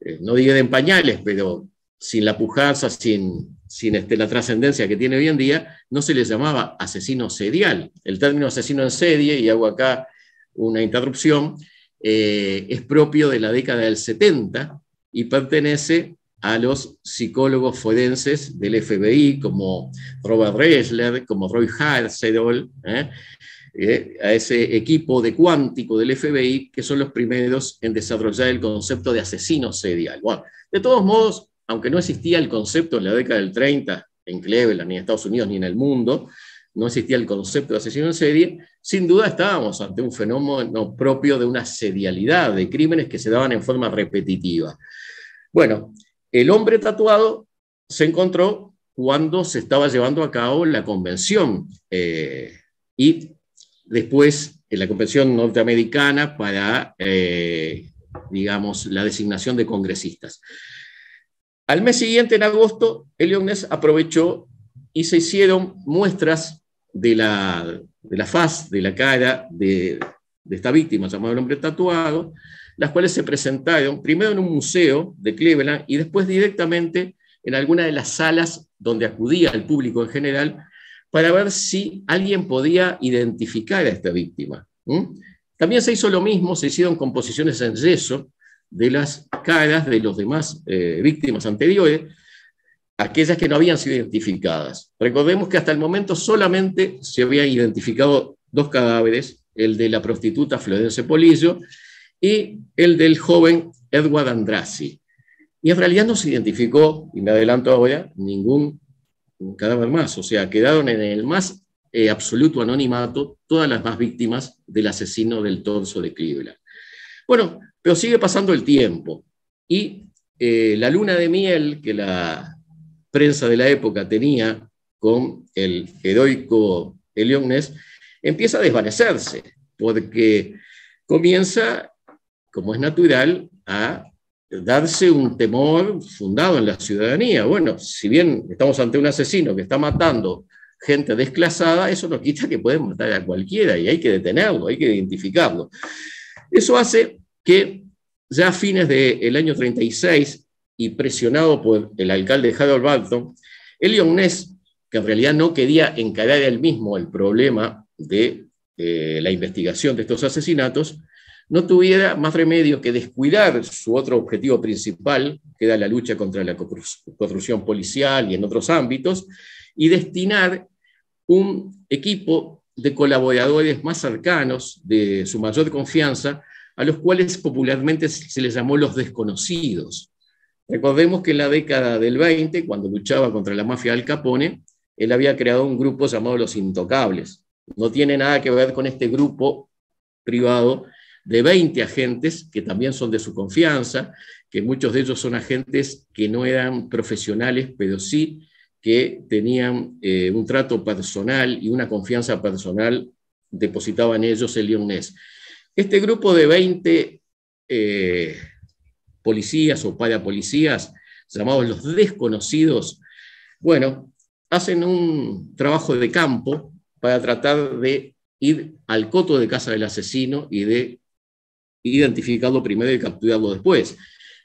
eh, no diría de en pañales, pero sin la pujanza, sin, este, la trascendencia que tiene hoy en día, no se le llamaba asesino serial. El término asesino en serie, y hago acá una interrupción, eh, es propio de la década del 70, y pertenece a los psicólogos forenses del FBI, como Robert Reisler, como Roy Halsedol, ¿eh? Eh, a ese equipo de cuántico del FBI, que son los primeros en desarrollar el concepto de asesino serial. Bueno, de todos modos, aunque no existía el concepto en la década del 30 en Cleveland, ni en Estados Unidos, ni en el mundo, no existía el concepto de asesino en serie, sin duda estábamos ante un fenómeno propio de una serialidad de crímenes que se daban en forma repetitiva. Bueno, el hombre tatuado se encontró cuando se estaba llevando a cabo la convención eh, y después en la convención norteamericana para, eh, digamos, la designación de congresistas. Al mes siguiente, en agosto, Eliones aprovechó y se hicieron muestras de la, faz, de la cara de, de esta víctima llamada el hombre tatuado, las cuales se presentaron primero en un museo de Cleveland y después directamente en alguna de las salas donde acudía el público en general para ver si alguien podía identificar a esta víctima. También se hizo lo mismo, se hicieron composiciones en yeso de las caras de los demás eh, víctimas anteriores, aquellas que no habían sido identificadas. Recordemos que hasta el momento solamente se habían identificado dos cadáveres, el de la prostituta Florencia Polillo y el del joven Edward Andrassi. Y en realidad no se identificó, y me adelanto ahora, ningún cadáver más. O sea, quedaron en el más eh, absoluto anonimato todas las más víctimas del asesino del torso de Cleveland. Bueno, pero sigue pasando el tiempo y eh, la luna de miel que la prensa de la época tenía con el heroico Ness, empieza a desvanecerse porque comienza como es natural, a darse un temor fundado en la ciudadanía. Bueno, si bien estamos ante un asesino que está matando gente desclasada, eso nos quita que pueden matar a cualquiera y hay que detenerlo, hay que identificarlo. Eso hace que ya a fines del año 36 y presionado por el alcalde Harold Barton, Elion Ness, que en realidad no quería encarar él mismo el problema de eh, la investigación de estos asesinatos, no tuviera más remedio que descuidar su otro objetivo principal, que era la lucha contra la corrupción policial y en otros ámbitos, y destinar un equipo de colaboradores más cercanos, de su mayor confianza, a los cuales popularmente se les llamó los desconocidos. Recordemos que en la década del 20, cuando luchaba contra la mafia Al Capone, él había creado un grupo llamado Los Intocables. No tiene nada que ver con este grupo privado de 20 agentes, que también son de su confianza, que muchos de ellos son agentes que no eran profesionales, pero sí que tenían eh, un trato personal y una confianza personal depositaban ellos el Lyonés. Este grupo de 20 eh, policías o parapolicías, llamados los desconocidos, bueno, hacen un trabajo de campo para tratar de ir al coto de casa del asesino y de identificarlo primero y capturarlo después.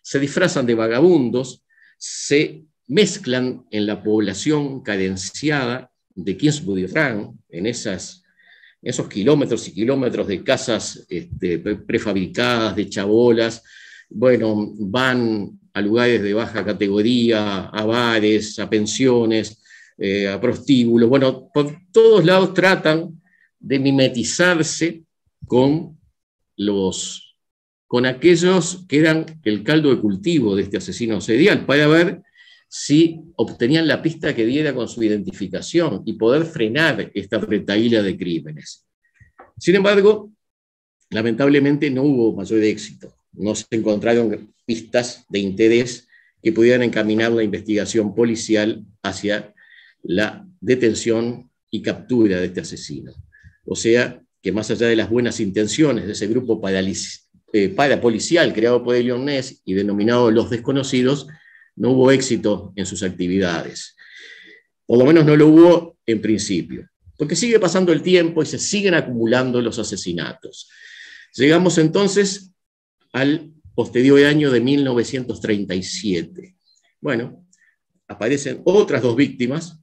Se disfrazan de vagabundos, se mezclan en la población cadenciada de kinsbury Frank, en esas, esos kilómetros y kilómetros de casas este, prefabricadas, de chabolas, bueno, van a lugares de baja categoría, a bares, a pensiones, eh, a prostíbulos, bueno, por todos lados tratan de mimetizarse con los con aquellos que eran el caldo de cultivo de este asesino sedial, para ver si obtenían la pista que diera con su identificación y poder frenar esta retaíla de crímenes. Sin embargo, lamentablemente no hubo mayor éxito. No se encontraron pistas de interés que pudieran encaminar la investigación policial hacia la detención y captura de este asesino. O sea, que más allá de las buenas intenciones de ese grupo paralista, eh, para policial creado por el Ness y denominado Los Desconocidos, no hubo éxito en sus actividades. Por lo menos no lo hubo en principio, porque sigue pasando el tiempo y se siguen acumulando los asesinatos. Llegamos entonces al posterior año de 1937. Bueno, aparecen otras dos víctimas,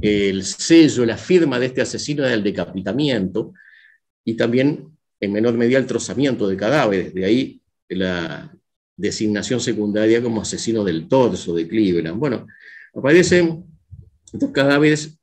el sello, la firma de este asesino del el decapitamiento, y también en menor medida el trozamiento de cadáveres, de ahí la designación secundaria como asesino del torso de Cleveland. Bueno, aparecen estos cadáveres,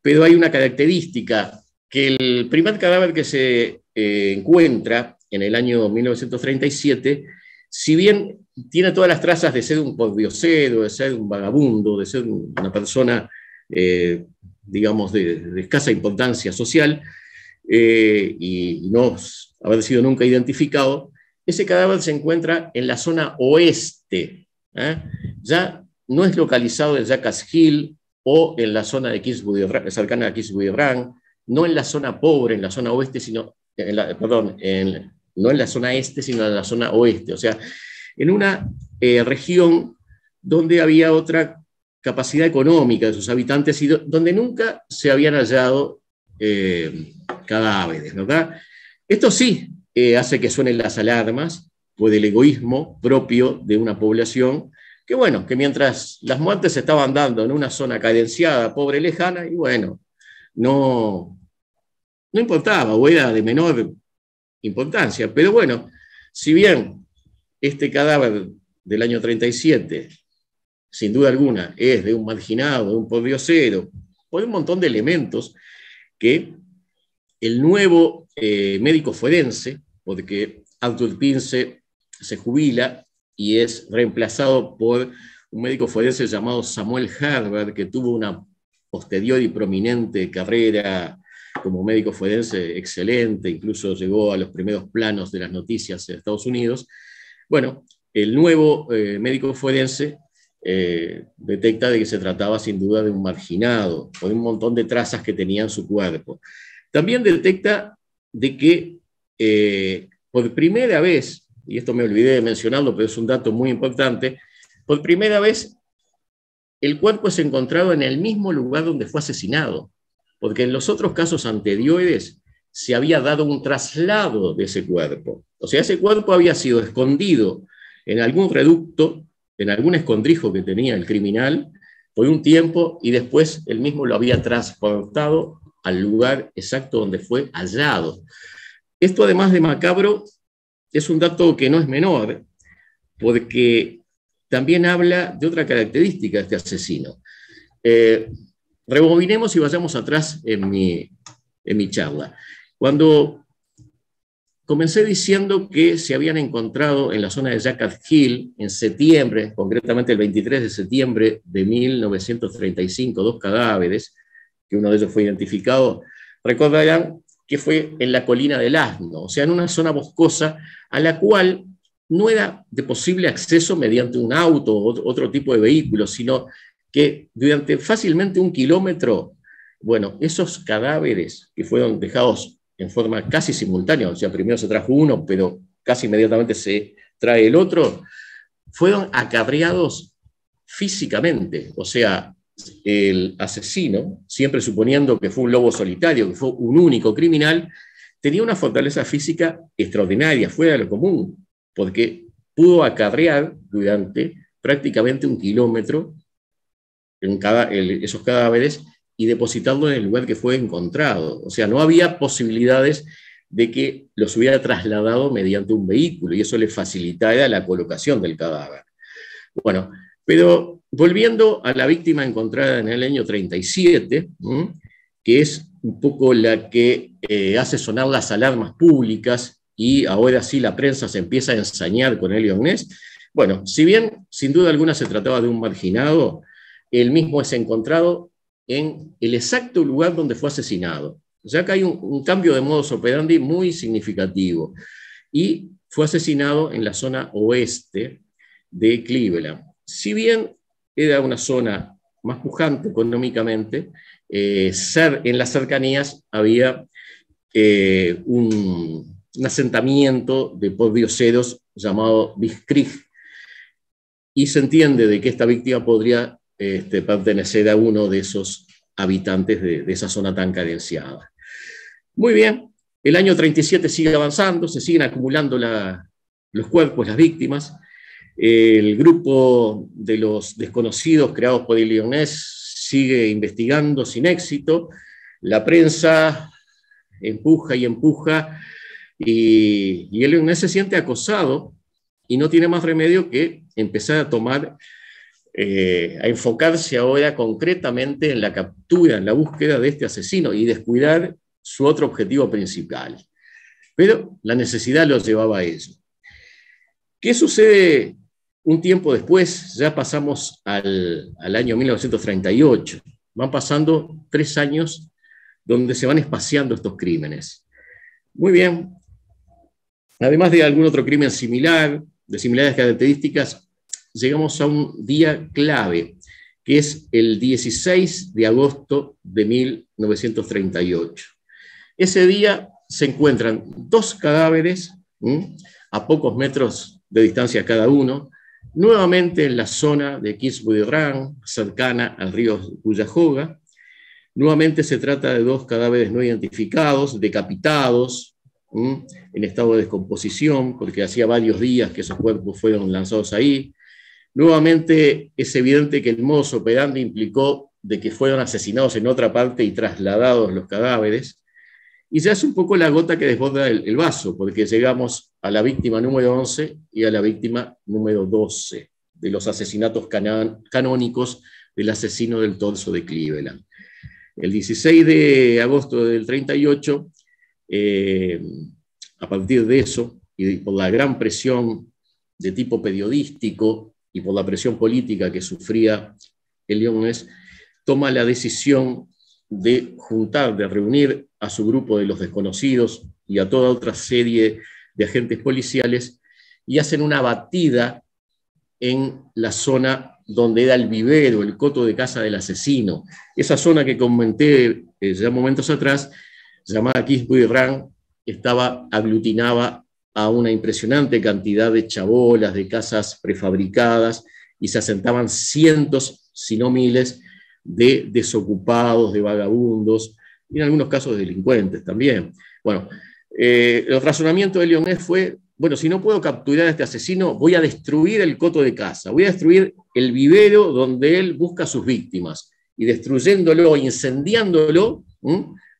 pero hay una característica, que el primer cadáver que se eh, encuentra en el año 1937, si bien tiene todas las trazas de ser un pordiosero, de ser un vagabundo, de ser una persona, eh, digamos, de escasa importancia social, eh, y no haber sido nunca identificado, ese cadáver se encuentra en la zona oeste, ¿ah? ya no es localizado en Jackass Hill o en la zona de cercana a Kingsbury no en la zona pobre, en la zona oeste, sino, en la, perdón, no en la zona este, sino en la zona oeste, o sea, en una eh, región donde había otra capacidad económica de sus habitantes y donde nunca se habían hallado eh, cadáveres, ¿verdad? Esto sí eh, hace que suenen las alarmas por el egoísmo propio de una población que, bueno, que mientras las muertes se estaban dando en una zona cadenciada, pobre, lejana, y bueno, no, no importaba o era de menor importancia, pero bueno, si bien este cadáver del año 37, sin duda alguna, es de un marginado, de un cero por un montón de elementos que el nuevo eh, médico forense, porque Arthur Pince se jubila y es reemplazado por un médico forense llamado Samuel Harvard, que tuvo una posterior y prominente carrera como médico forense excelente, incluso llegó a los primeros planos de las noticias de Estados Unidos. Bueno, el nuevo eh, médico forense eh, detecta de que se trataba sin duda de un marginado, con un montón de trazas que tenía en su cuerpo. También detecta de que eh, por primera vez, y esto me olvidé de mencionarlo, pero es un dato muy importante, por primera vez el cuerpo es encontrado en el mismo lugar donde fue asesinado, porque en los otros casos anteriores se había dado un traslado de ese cuerpo. O sea, ese cuerpo había sido escondido en algún reducto, en algún escondrijo que tenía el criminal por un tiempo y después él mismo lo había transportado al lugar exacto donde fue hallado. Esto además de macabro es un dato que no es menor, porque también habla de otra característica de este asesino. Eh, rebobinemos y vayamos atrás en mi, en mi charla. Cuando comencé diciendo que se habían encontrado en la zona de Jackass Hill en septiembre, concretamente el 23 de septiembre de 1935, dos cadáveres, que uno de ellos fue identificado, recordarán que fue en la colina del asno, o sea, en una zona boscosa a la cual no era de posible acceso mediante un auto o otro tipo de vehículo, sino que durante fácilmente un kilómetro, bueno, esos cadáveres que fueron dejados en forma casi simultánea, o sea, primero se trajo uno, pero casi inmediatamente se trae el otro, fueron acarreados físicamente, o sea, el asesino, siempre suponiendo que fue un lobo solitario, que fue un único criminal, tenía una fortaleza física extraordinaria, fuera de lo común, porque pudo acarrear durante prácticamente un kilómetro cada, esos cadáveres y depositarlo en el lugar que fue encontrado. O sea, no había posibilidades de que los hubiera trasladado mediante un vehículo y eso le facilitara la colocación del cadáver. Bueno, pero Volviendo a la víctima encontrada en el año 37, que es un poco la que eh, hace sonar las alarmas públicas y ahora sí la prensa se empieza a ensañar con Elio Agnés. Bueno, si bien sin duda alguna se trataba de un marginado, él mismo es encontrado en el exacto lugar donde fue asesinado. Ya que hay un, cambio de modus operandi muy significativo. Y fue asesinado en la zona oeste de Cleveland. Si bien era una zona más pujante económicamente, eh, en las cercanías había eh, un, asentamiento de sedos llamado biscri y se entiende de que esta víctima podría este, pertenecer a uno de esos habitantes de, esa zona tan cadenciada. Muy bien, el año 37 sigue avanzando, se siguen acumulando los cuerpos, las víctimas, el grupo de los desconocidos creados por el sigue investigando sin éxito. La prensa empuja y empuja y, el se siente acosado y no tiene más remedio que empezar a tomar, eh, a enfocarse ahora concretamente en la captura, en la búsqueda de este asesino y descuidar su otro objetivo principal. Pero la necesidad lo llevaba a ello. ¿Qué sucede un tiempo después ya pasamos al, año 1938. Van pasando tres años donde se van espaciando estos crímenes. Muy bien. Además de algún otro crimen similar, de similares características, llegamos a un día clave, que es el 16 de agosto de 1938. Ese día se encuentran dos cadáveres a pocos metros de distancia cada uno, nuevamente en la zona de Kisbuirán, cercana al río Cuyahoga. Nuevamente se trata de dos cadáveres no identificados, decapitados, en estado de descomposición, porque hacía varios días que esos cuerpos fueron lanzados ahí. Nuevamente es evidente que el modus operandi implicó de que fueron asesinados en otra parte y trasladados los cadáveres. Y ya es un poco la gota que desborda el, vaso, porque llegamos a la víctima número 11 y a la víctima número 12 de los asesinatos canónicos del asesino del torso de Cleveland. El 16 de agosto del 38, eh, a partir de eso, y por la gran presión de tipo periodístico y por la presión política que sufría el Leones, toma la decisión de juntar, de reunir a su grupo de los desconocidos y a toda otra serie de agentes policiales y hacen una batida en la zona donde era el vivero, el coto de casa del asesino. Esa zona que comenté eh, ya momentos atrás, llamada Kiss Run, estaba, aglutinaba a una impresionante cantidad de chabolas, de casas prefabricadas, y se asentaban cientos, si no miles, de desocupados, de vagabundos, y en algunos casos delincuentes también. Bueno, eh, el razonamiento de Leonés fue, bueno, si no puedo capturar a este asesino, voy a destruir el coto de casa, voy a destruir el vivero donde él busca a sus víctimas. Y destruyéndolo, incendiándolo,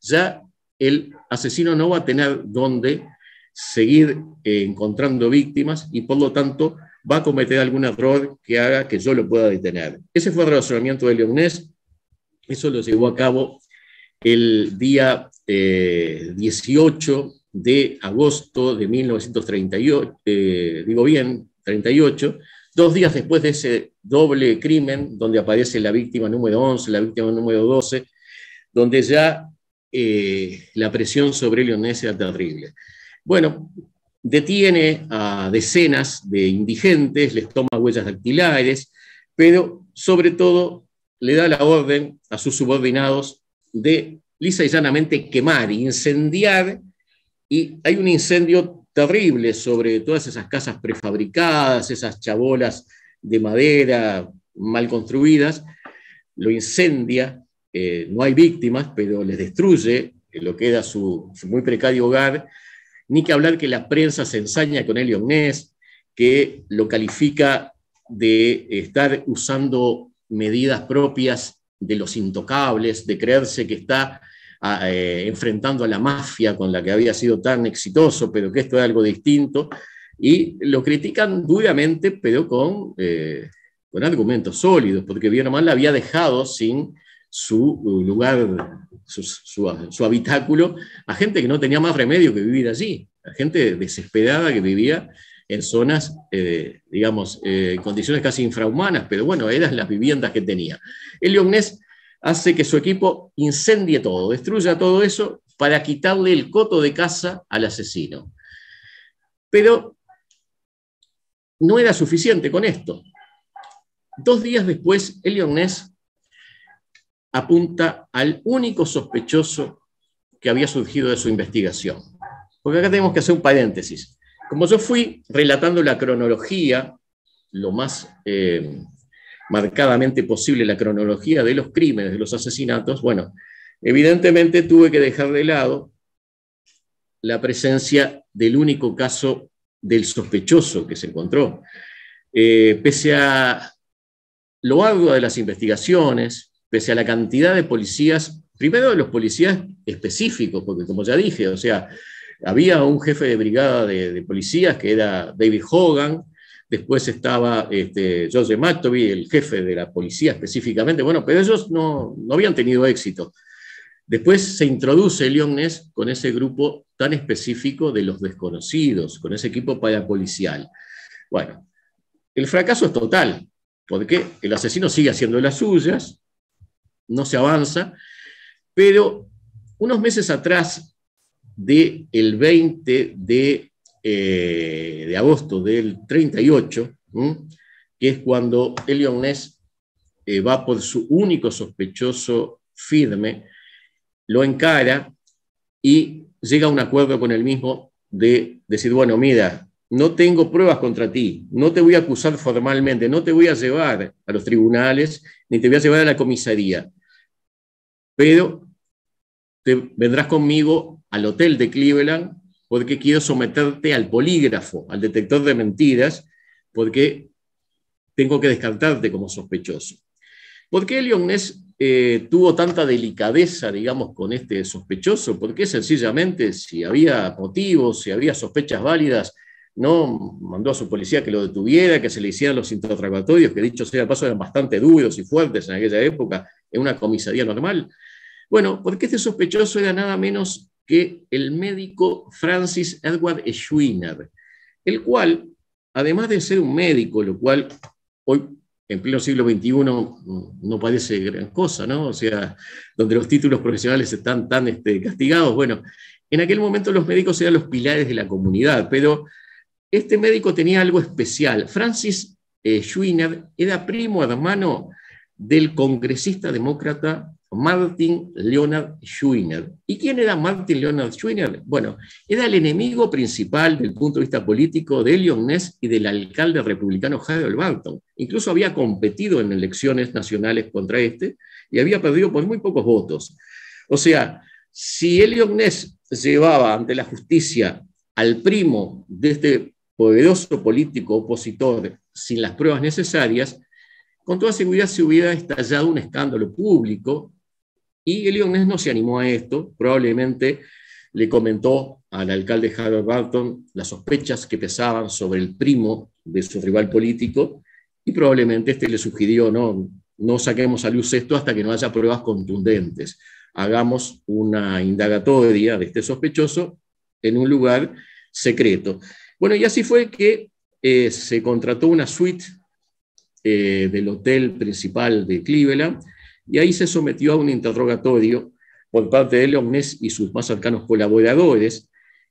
ya el asesino no va a tener dónde seguir eh, encontrando víctimas y por lo tanto va a cometer algún error que haga que yo lo pueda detener. Ese fue el razonamiento de Leonés, eso lo llevó a cabo el día 18 eh, de agosto de 1938, eh, digo bien, 38, dos días después de ese doble crimen, donde aparece la víctima número 11, la víctima número 12, donde ya eh, la presión sobre Leonés era terrible. Bueno, detiene a decenas de indigentes, les toma huellas dactilares, pero sobre todo le da la orden a sus subordinados de lisa y llanamente quemar, incendiar, y hay un incendio terrible sobre todas esas casas prefabricadas, esas chabolas de madera mal construidas, lo incendia, eh, no hay víctimas, pero les destruye eh, lo queda su, muy precario hogar, ni que hablar que la prensa se ensaña con el Ness, que lo califica de estar usando medidas propias de los intocables, de creerse que está ah, eh, enfrentando a la mafia con la que había sido tan exitoso, pero que esto es algo distinto, y lo critican duramente, pero con, eh, con argumentos sólidos, porque bien o mal la había dejado sin su uh, lugar, su, su, habitáculo, a gente que no tenía más remedio que vivir allí, a gente desesperada que vivía en zonas, eh, digamos, eh, en condiciones casi infrahumanas, pero bueno, eran las viviendas que tenía. El Ness hace que su equipo incendie todo, destruya todo eso para quitarle el coto de casa al asesino. Pero no era suficiente con esto. Dos días después, el Ness apunta al único sospechoso que había surgido de su investigación. Porque acá tenemos que hacer un paréntesis. Como yo fui relatando la cronología, lo más eh, marcadamente posible la cronología de los crímenes, de los asesinatos, bueno, evidentemente tuve que dejar de lado la presencia del único caso del sospechoso que se encontró. Eh, pese a lo arduo de las investigaciones, pese a la cantidad de policías, primero de los policías específicos, porque como ya dije, o sea, había un jefe de brigada de, policías que era David Hogan, después estaba este, George el jefe de la policía específicamente, bueno, pero ellos no, no habían tenido éxito. Después se introduce Leon Ness con ese grupo tan específico de los desconocidos, con ese equipo parapolicial. Bueno, el fracaso es total, porque el asesino sigue haciendo las suyas, no se avanza, pero unos meses atrás del 20 eh, de, agosto del 38, que es cuando Elion Ness eh, va por su único sospechoso firme, lo encara y llega a un acuerdo con el mismo de decir, bueno, mira, no tengo pruebas contra ti, no te voy a acusar formalmente, no te voy a llevar a los tribunales, ni te voy a llevar a la comisaría, pero te vendrás conmigo al hotel de Cleveland porque quiero someterte al polígrafo, al detector de mentiras, porque tengo que descartarte como sospechoso. ¿Por qué Elion Ness eh, tuvo tanta delicadeza, digamos, con este sospechoso? Porque sencillamente, si había motivos, si había sospechas válidas, no mandó a su policía que lo detuviera, que se le hicieran los interrogatorios, que dicho sea paso eran bastante duros y fuertes en aquella época, en una comisaría normal. Bueno, porque este sospechoso era nada menos que el médico Francis Edward Schwiner, el cual, además de ser un médico, lo cual hoy en pleno siglo XXI mm, no parece gran cosa, ¿no? O sea, donde los títulos profesionales están tan este, castigados. Bueno, en aquel momento los médicos eran los pilares de la comunidad, pero este médico tenía algo especial. Francis eh, Schwiner era primo hermano del congresista demócrata Martin Leonard Schwiner. ¿Y quién era Martin Leonard Schwiner? Bueno, era el enemigo principal del punto de vista político de Elion Ness y del alcalde republicano Harold Barton. Incluso había competido en elecciones nacionales contra este y había perdido por muy pocos votos. O sea, si Elion Ness llevaba ante la justicia al primo de este poderoso político opositor sin las pruebas necesarias, con toda seguridad se hubiera estallado un escándalo público y Eliones no se animó a esto, probablemente le comentó al alcalde Harold Barton las sospechas que pesaban sobre el primo de su rival político y probablemente este le sugirió, no, no saquemos a luz esto hasta que no haya pruebas contundentes. Hagamos una indagatoria de este sospechoso en un lugar secreto. Bueno, y así fue que eh, se contrató una suite eh, del hotel principal de Cleveland y ahí se sometió a un interrogatorio por parte de Mes y sus más cercanos colaboradores.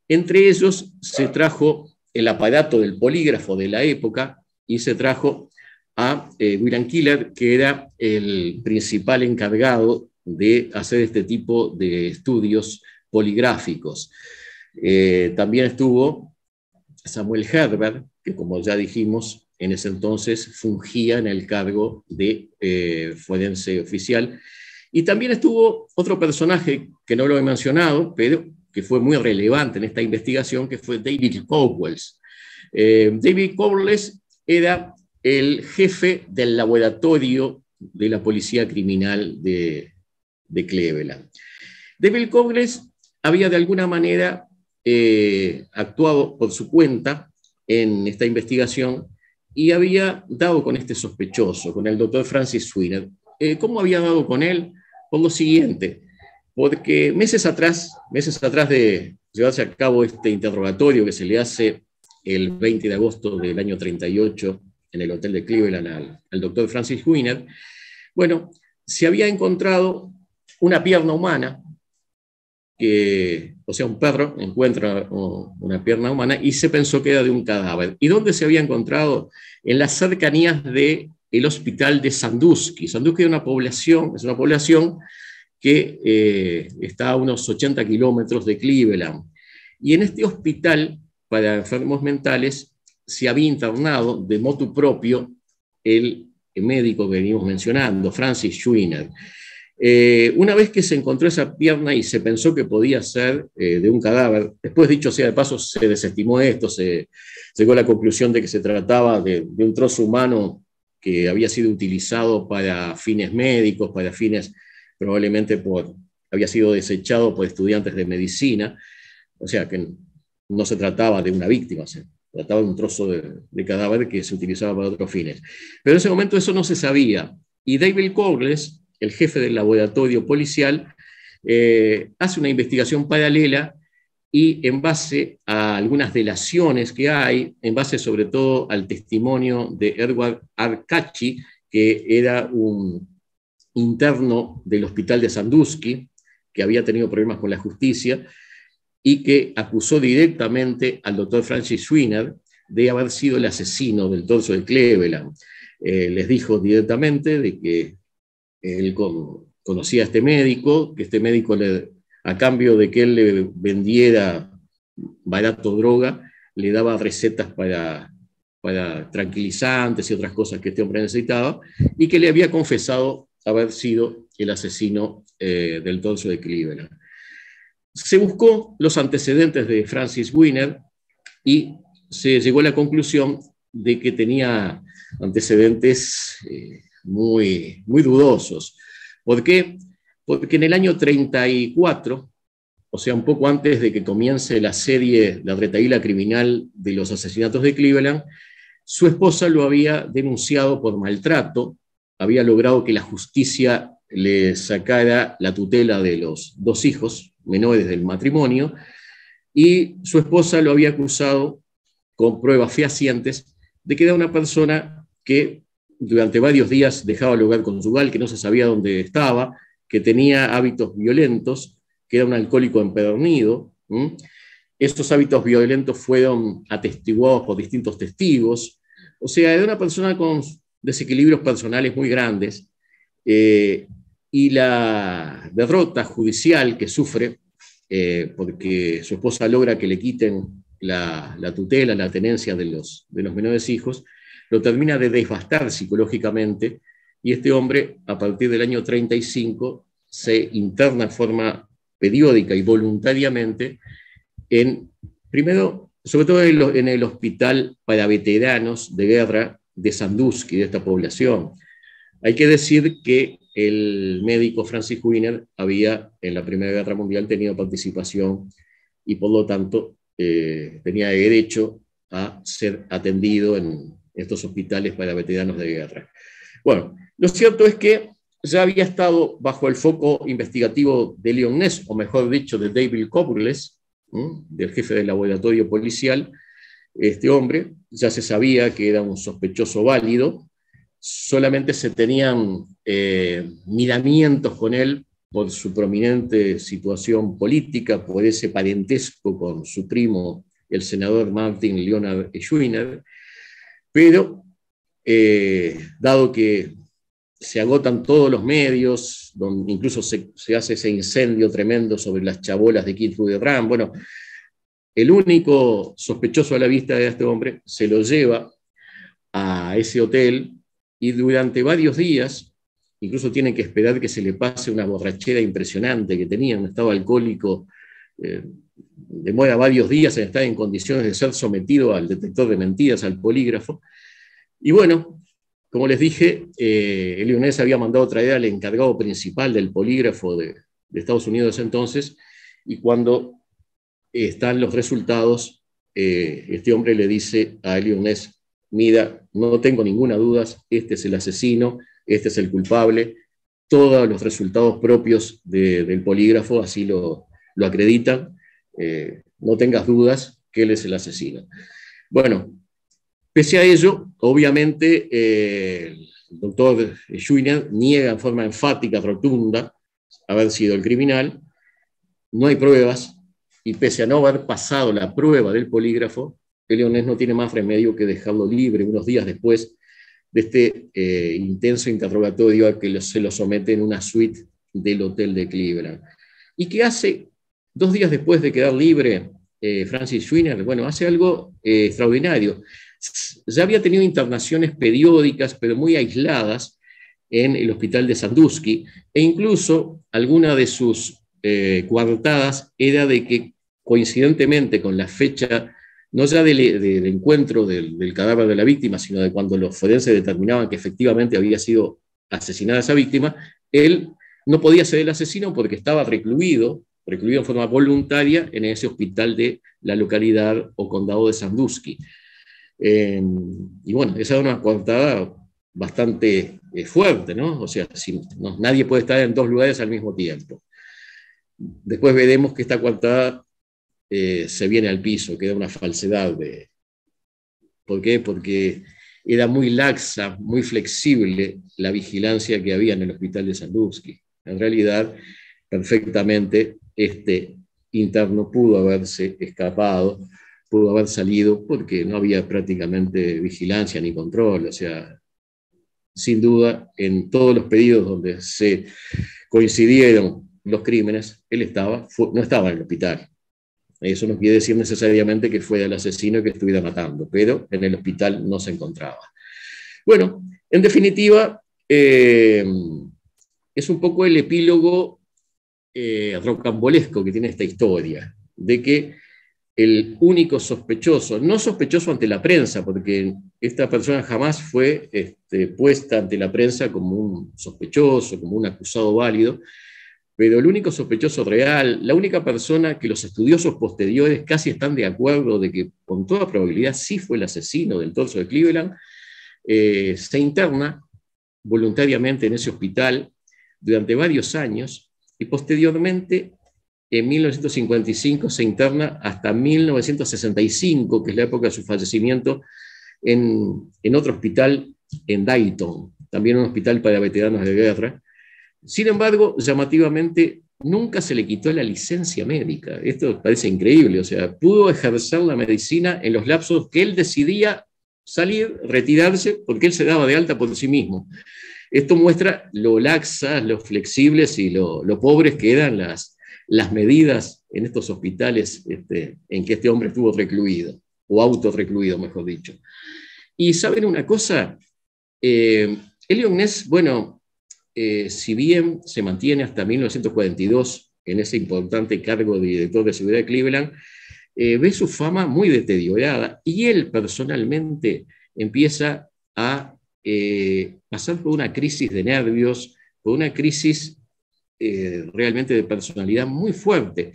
Entre ellos se trajo el aparato del polígrafo de la época y se trajo a eh, William Killer, que era el principal encargado de hacer este tipo de estudios poligráficos. Eh, también estuvo Samuel Herbert, que como ya dijimos, en ese entonces fungía en el cargo de eh, oficial. Y también estuvo otro personaje que no lo he mencionado, pero que fue muy relevante en esta investigación, que fue David Cowles. Eh, David Cowles era el jefe del laboratorio de la policía criminal de, Cleveland. David Cowles había de alguna manera eh, actuado por su cuenta en esta investigación y había dado con este sospechoso, con el doctor Francis Wiener, eh, ¿Cómo había dado con él? Por lo siguiente, porque meses atrás, meses atrás de llevarse a cabo este interrogatorio que se le hace el 20 de agosto del año 38 en el Hotel de Cleveland al, al doctor Francis Wiener, bueno, se había encontrado una pierna humana o sea, un perro encuentra una pierna humana y se pensó que era de un cadáver. ¿Y dónde se había encontrado? En las cercanías del el hospital de Sandusky. Sandusky es una población, es una población que eh, está a unos 80 kilómetros de Cleveland. Y en este hospital para enfermos mentales se había internado de motu propio el médico que venimos mencionando, Francis Schwiner. Eh, una vez que se encontró esa pierna y se pensó que podía ser eh, de un cadáver, después dicho sea de paso, se desestimó esto, se llegó a la conclusión de que se trataba de, un trozo humano que había sido utilizado para fines médicos, para fines probablemente por, había sido desechado por estudiantes de medicina, o sea que no se trataba de una víctima, se trataba de un trozo de, de cadáver que se utilizaba para otros fines. Pero en ese momento eso no se sabía. Y David Cogles, el jefe del laboratorio policial, eh, hace una investigación paralela y en base a algunas delaciones que hay, en base sobre todo al testimonio de Edward Arcachi, que era un interno del hospital de Sandusky, que había tenido problemas con la justicia, y que acusó directamente al doctor Francis Schwiner de haber sido el asesino del torso de Cleveland. Eh, les dijo directamente de que él conocía a este médico, que este médico le, a cambio de que él le vendiera barato droga, le daba recetas para, tranquilizantes y otras cosas que este hombre necesitaba, y que le había confesado haber sido el asesino eh, del torso de Cleveland. Se buscó los antecedentes de Francis Wiener y se llegó a la conclusión de que tenía antecedentes eh, muy, muy dudosos. ¿Por qué? Porque en el año 34, o sea, un poco antes de que comience la serie, la retaíla criminal de los asesinatos de Cleveland, su esposa lo había denunciado por maltrato, había logrado que la justicia le sacara la tutela de los dos hijos menores del matrimonio, y su esposa lo había acusado con pruebas fehacientes de que era una persona que durante varios días dejaba el hogar conyugal, que no se sabía dónde estaba, que tenía hábitos violentos, que era un alcohólico empedernido. Estos hábitos violentos fueron atestiguados por distintos testigos. O sea, era una persona con desequilibrios personales muy grandes. Eh, y la derrota judicial que sufre, eh, porque su esposa logra que le quiten la, tutela, la tenencia de los menores hijos, lo termina de devastar psicológicamente y este hombre, a partir del año 35, se interna de forma periódica y voluntariamente en, primero, sobre todo en, el hospital para veteranos de guerra de Sandusky, de esta población. Hay que decir que el médico Francis Wiener había en la Primera Guerra Mundial tenido participación y por lo tanto eh, tenía derecho a ser atendido en, estos hospitales para veteranos de guerra. Bueno, lo cierto es que ya había estado bajo el foco investigativo de Leon Ness, o mejor dicho, de David Copperless, del jefe del laboratorio policial. Este hombre ya se sabía que era un sospechoso válido, solamente se tenían eh, miramientos con él por su prominente situación política, por ese parentesco con su primo, el senador Martin Leonard Schwiner, pero, eh, dado que se agotan todos los medios, incluso se, hace ese incendio tremendo sobre las chabolas de Kid de Ram, bueno, el único sospechoso a la vista de este hombre se lo lleva a ese hotel y durante varios días, incluso tienen que esperar que se le pase una borrachera impresionante que tenía, un estado alcohólico eh, demora varios días en estar en condiciones de ser sometido al detector de mentiras, al polígrafo. Y bueno, como les dije, eh, había mandado traer al encargado principal del polígrafo de, Estados Unidos entonces, y cuando están los resultados, eh, este hombre le dice a Elionés, mira, no tengo ninguna duda, este es el asesino, este es el culpable, todos los resultados propios del polígrafo así lo, lo acreditan, eh, no tengas dudas que él es el asesino. Bueno, pese a ello, obviamente eh, el doctor Schuiner niega en forma enfática, rotunda, haber sido el criminal, no hay pruebas, y pese a no haber pasado la prueba del polígrafo, el leonés no tiene más remedio que dejarlo libre unos días después de este eh, intenso interrogatorio a que se lo somete en una suite del Hotel de Cleveland. Y que hace Dos días después de quedar libre, eh, Francis Schwiner, bueno, hace algo eh, extraordinario. Ya había tenido internaciones periódicas, pero muy aisladas, en el hospital de Sandusky, e incluso alguna de sus eh, coartadas era de que coincidentemente con la fecha, no ya del, encuentro del, del, cadáver de la víctima, sino de cuando los forenses determinaban que efectivamente había sido asesinada esa víctima, él no podía ser el asesino porque estaba recluido recluido en forma voluntaria en ese hospital de la localidad o condado de Sandusky. Em, y bueno, esa es una cuantada bastante eh, fuerte, ¿no? O sea, nadie puede estar en dos lugares al mismo tiempo. Después veremos que esta cuantada eh, se viene al piso, queda una falsedad. De, ¿Por qué? Porque era muy laxa, muy flexible la vigilancia que había en el hospital de Sandusky. En realidad, perfectamente este interno pudo haberse escapado, pudo haber salido porque no había prácticamente vigilancia ni control. O sea, sin duda, en todos los pedidos donde se coincidieron los crímenes, él estaba, no estaba en el hospital. Eso no quiere decir necesariamente que fue el asesino que estuviera matando, pero en el hospital no se encontraba. Bueno, en definitiva, eh, es un poco el epílogo eh, rocambolesco que tiene esta historia, de que el único sospechoso, no sospechoso ante la prensa, porque esta persona jamás fue este, puesta ante la prensa como un sospechoso, como un acusado válido, pero el único sospechoso real, la única persona que los estudiosos posteriores casi están de acuerdo de que con toda probabilidad sí fue el asesino del torso de Cleveland, eh, se interna voluntariamente en ese hospital durante varios años y posteriormente en 1955 se interna hasta 1965, que es la época de su fallecimiento, en, otro hospital en Dayton, también un hospital para veteranos de guerra. Sin embargo, llamativamente, nunca se le quitó la licencia médica. Esto parece increíble, o sea, pudo ejercer la medicina en los lapsos que él decidía salir, retirarse, porque él se daba de alta por sí mismo. Esto muestra lo laxas, lo flexibles y lo, pobres que eran las, las medidas en estos hospitales este, en que este hombre estuvo recluido, o auto-recluido, mejor dicho. Y saben una cosa, eh, Ness, bueno, eh, si bien se mantiene hasta 1942 en ese importante cargo de director de seguridad de Cleveland, eh, ve su fama muy deteriorada y él personalmente empieza a eh, pasar por una crisis de nervios, por una crisis eh, realmente de personalidad muy fuerte.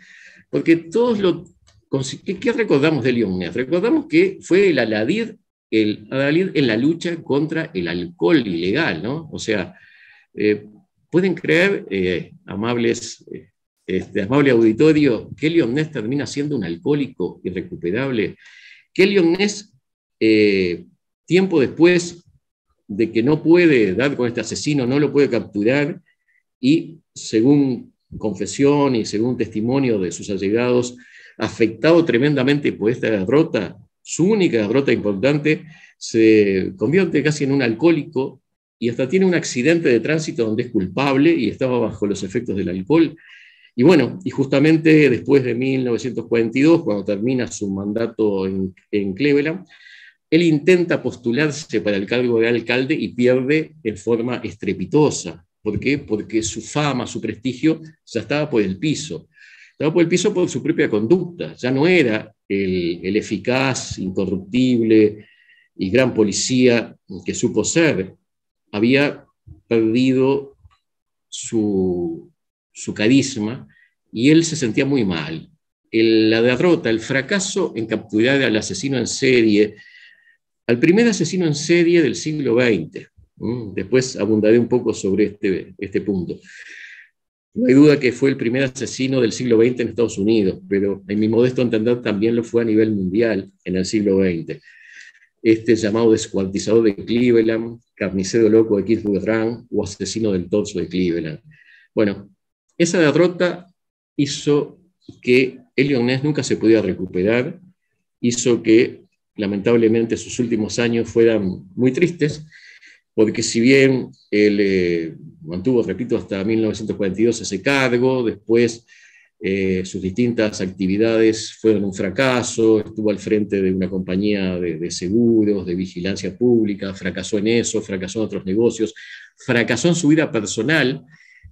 Porque todos lo... ¿Qué, recordamos de Ness? Recordamos que fue el aladir el Aladid en la lucha contra el alcohol ilegal, ¿no? O sea, eh, pueden creer, amables, este, amable auditorio, que Ness termina siendo un alcohólico irrecuperable, que Ness, tiempo después, de que no puede dar con este asesino, no lo puede capturar y según confesión y según testimonio de sus allegados, afectado tremendamente por esta derrota, su única derrota importante, se convierte casi en un alcohólico y hasta tiene un accidente de tránsito donde es culpable y estaba bajo los efectos del alcohol. Y bueno, y justamente después de 1942, cuando termina su mandato en, en Cleveland, él intenta postularse para el cargo de alcalde y pierde en forma estrepitosa. ¿Por qué? Porque su fama, su prestigio ya estaba por el piso. Estaba por el piso por su propia conducta. Ya no era el, eficaz, incorruptible y gran policía que supo ser. Había perdido su, carisma y él se sentía muy mal. la derrota, el fracaso en capturar al asesino en serie, al primer asesino en serie del siglo XX. Mm, después abundaré un poco sobre este, este punto. No hay duda que fue el primer asesino del siglo XX en Estados Unidos, pero en mi modesto entender también lo fue a nivel mundial en el siglo XX. Este llamado descuartizador de Cleveland, carnicero loco de Keith o asesino del torso de Cleveland. Bueno, esa derrota hizo que Elion Ness nunca se pudiera recuperar, hizo que lamentablemente sus últimos años fueran muy tristes, porque si bien él eh, mantuvo, repito, hasta 1942 ese cargo, después eh, sus distintas actividades fueron un fracaso, estuvo al frente de una compañía de, de, seguros, de vigilancia pública, fracasó en eso, fracasó en otros negocios, fracasó en su vida personal.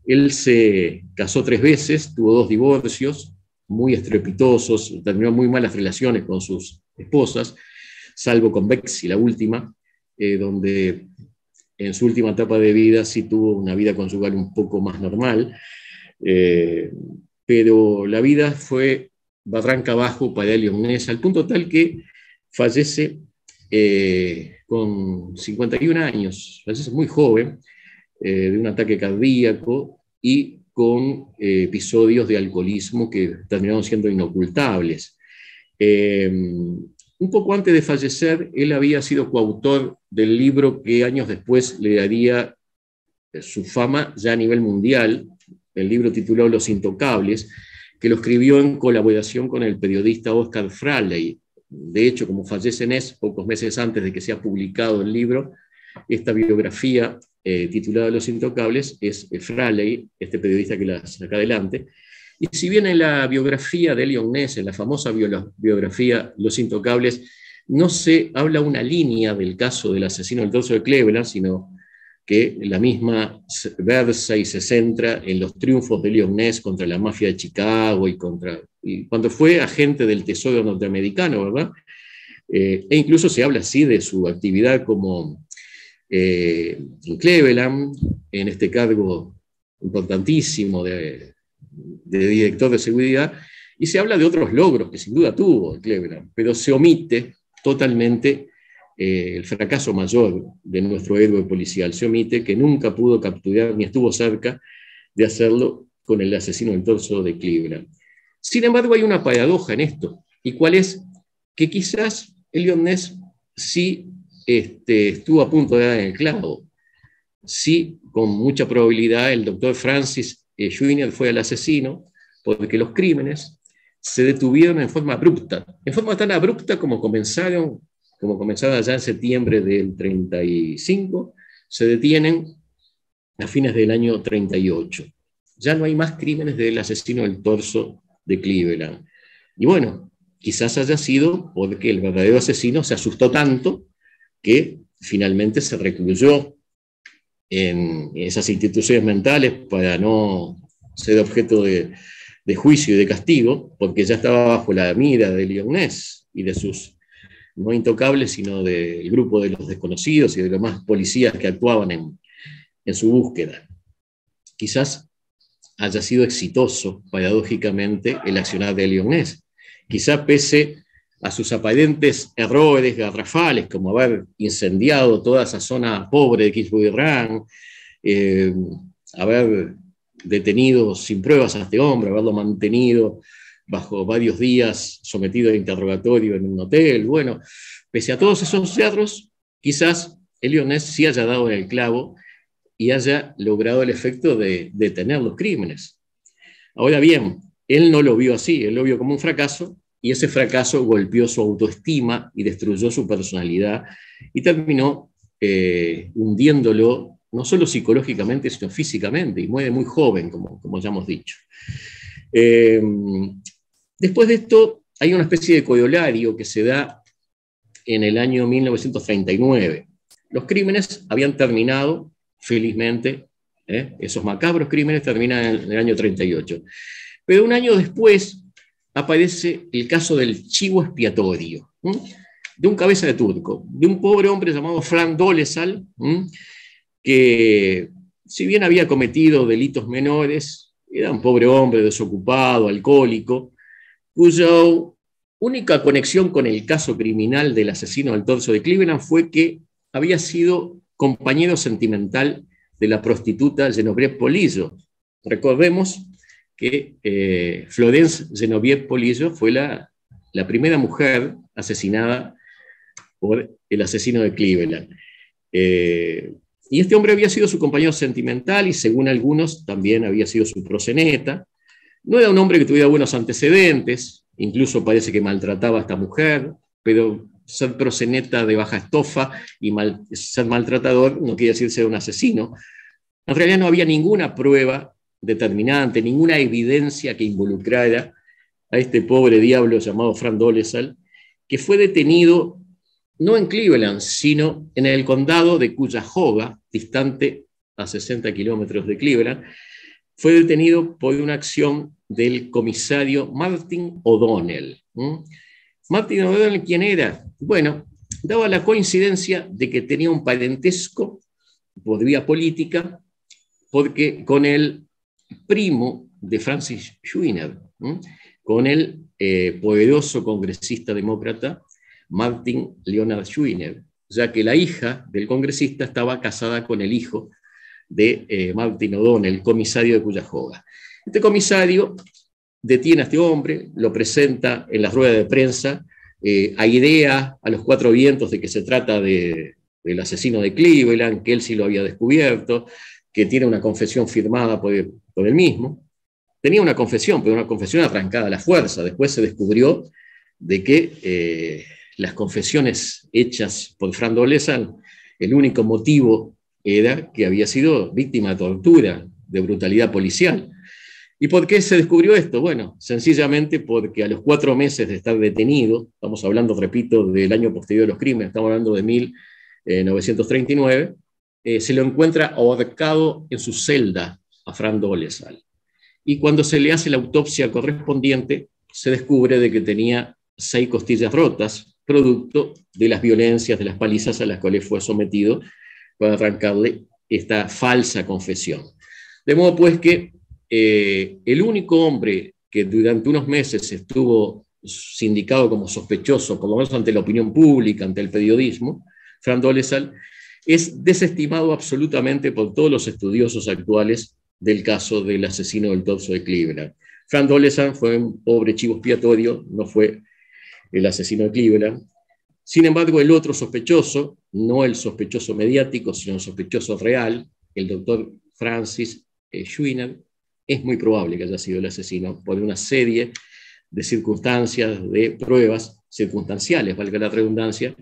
Él se casó tres veces, tuvo dos divorcios muy estrepitosos, terminó muy malas relaciones con sus esposas, salvo con Bexi, la última, eh, donde en su última etapa de vida sí tuvo una vida conyugal un poco más normal, eh, pero la vida fue barranca abajo para Elion al punto tal que fallece eh, con 51 años, fallece muy joven, de un ataque cardíaco y con episodios de alcoholismo que terminaron siendo inocultables un poco antes de fallecer, él había sido coautor del libro que años después le daría eh, su fama ya a nivel mundial, el libro titulado Los Intocables, que lo escribió en colaboración con el periodista Oscar Fraley. De hecho, como fallece es pocos meses antes de que sea publicado el libro, esta biografía eh, titulada Los Intocables es eh, Fraley, este periodista que la saca adelante, y si bien en la biografía de Elion Ness, en la famosa biografía Los Intocables, no se habla una línea del caso del asesino del torso de Cleveland, sino que la misma versa y se centra en los triunfos de Leon Ness contra la mafia de Chicago y contra y cuando fue agente del Tesoro norteamericano, ¿verdad? Eh, e incluso se habla así de su actividad como eh, Cleveland, en este cargo importantísimo de de director de seguridad, y se habla de otros logros que sin duda tuvo Cleveland, pero se omite totalmente eh, el fracaso mayor de nuestro héroe policial. Se omite que nunca pudo capturar ni estuvo cerca de hacerlo con el asesino del torso de Cleveland. Sin embargo, hay una paradoja en esto, y cuál es que quizás Elion Ness sí este, estuvo a punto de dar en el clavo, sí, con mucha probabilidad el doctor Francis eh, fue el asesino, porque los crímenes se detuvieron en forma abrupta, en forma tan abrupta como comenzaron, como comenzaron ya en septiembre del 35, se detienen a fines del año 38. Ya no hay más crímenes del asesino del torso de Cleveland. Y bueno, quizás haya sido porque el verdadero asesino se asustó tanto que finalmente se recluyó en esas instituciones mentales para no ser objeto de, juicio y de castigo, porque ya estaba bajo la mira de Lyonés y de sus, no intocables, sino del grupo de los desconocidos y de los más policías que actuaban en, su búsqueda. Quizás haya sido exitoso, paradójicamente, el accionar de Lyonés. Quizás pese a sus aparentes errores garrafales, como haber incendiado toda esa zona pobre de Kitzbühel eh, haber detenido sin pruebas a este hombre, haberlo mantenido bajo varios días sometido a interrogatorio en un hotel. Bueno, pese a todos esos cerros, quizás el sí haya dado en el clavo y haya logrado el efecto de detener los crímenes. Ahora bien, él no lo vio así, él lo vio como un fracaso y ese fracaso golpeó su autoestima y destruyó su personalidad y terminó eh, hundiéndolo no solo psicológicamente, sino físicamente, y muere muy joven, como, ya hemos dicho. Em, después de esto, hay una especie de coyolario que se da en el año 1939. Los crímenes habían terminado, felizmente, ¿eh? esos macabros crímenes terminan en el año 38. Pero un año después, aparece el caso del chivo expiatorio, de un cabeza de turco, de un pobre hombre llamado Frank Dolezal, que si bien había cometido delitos menores, era un pobre hombre desocupado, alcohólico, cuya única conexión con el caso criminal del asesino al de Cleveland fue que había sido compañero sentimental de la prostituta Genovese Polillo. Recordemos que eh, Florence Genevieve Polillo fue la, primera mujer asesinada por el asesino de Cleveland. Eh, y este hombre había sido su compañero sentimental y según algunos también había sido su proseneta. No era un hombre que tuviera buenos antecedentes, incluso parece que maltrataba a esta mujer, pero ser proseneta de baja estofa y ser maltratador no quiere decir ser un asesino. En realidad no había ninguna prueba determinante, ninguna evidencia que involucrara a este pobre diablo llamado Fran Dolezal, que fue detenido no en Cleveland, sino en el condado de Cuyahoga, distante a 60 kilómetros de Cleveland, fue detenido por una acción del comisario Martin O'Donnell. Martin O'Donnell, ¿quién era? Bueno, daba la coincidencia de que tenía un parentesco por vía política, porque con él primo de Francis Schuiner, con el eh, poderoso congresista demócrata Martin Leonard Schwiner, ya que la hija del congresista estaba casada con el hijo de eh, Martin O'Donnell, comisario de Cuyahoga. Este comisario detiene a este hombre, lo presenta en las ruedas de prensa, eh, a idea a los cuatro vientos de que se trata de, del asesino de Cleveland, que él sí lo había descubierto, que tiene una confesión firmada por, con él mismo. Tenía una confesión, pero una confesión arrancada a la fuerza. Después se descubrió de que eh, las confesiones hechas por Fran el único motivo era que había sido víctima de tortura, de brutalidad policial. ¿Y por qué se descubrió esto? Bueno, sencillamente porque a los cuatro meses de estar detenido, estamos hablando, repito, del año posterior a los crímenes, estamos hablando de 1939, eh, eh, se lo encuentra ahorcado en su celda a Fran Dolezal. Y cuando se le hace la autopsia correspondiente, se descubre de que tenía seis costillas rotas, producto de las violencias, de las palizas a las cuales fue sometido para arrancarle esta falsa confesión. De modo pues que eh, el único hombre que durante unos meses estuvo sindicado como sospechoso, por lo menos ante la opinión pública, ante el periodismo, Fran Dolezal, es desestimado absolutamente por todos los estudiosos actuales del caso del asesino del torso de Cleveland. Frank Dolesan fue un pobre chivo expiatorio, no fue el asesino de Cleveland. Sin embargo, el otro sospechoso, no el sospechoso mediático, sino el sospechoso real, el doctor Francis eh, Schwiner, es muy probable que haya sido el asesino por una serie de circunstancias, de pruebas circunstanciales, valga la redundancia,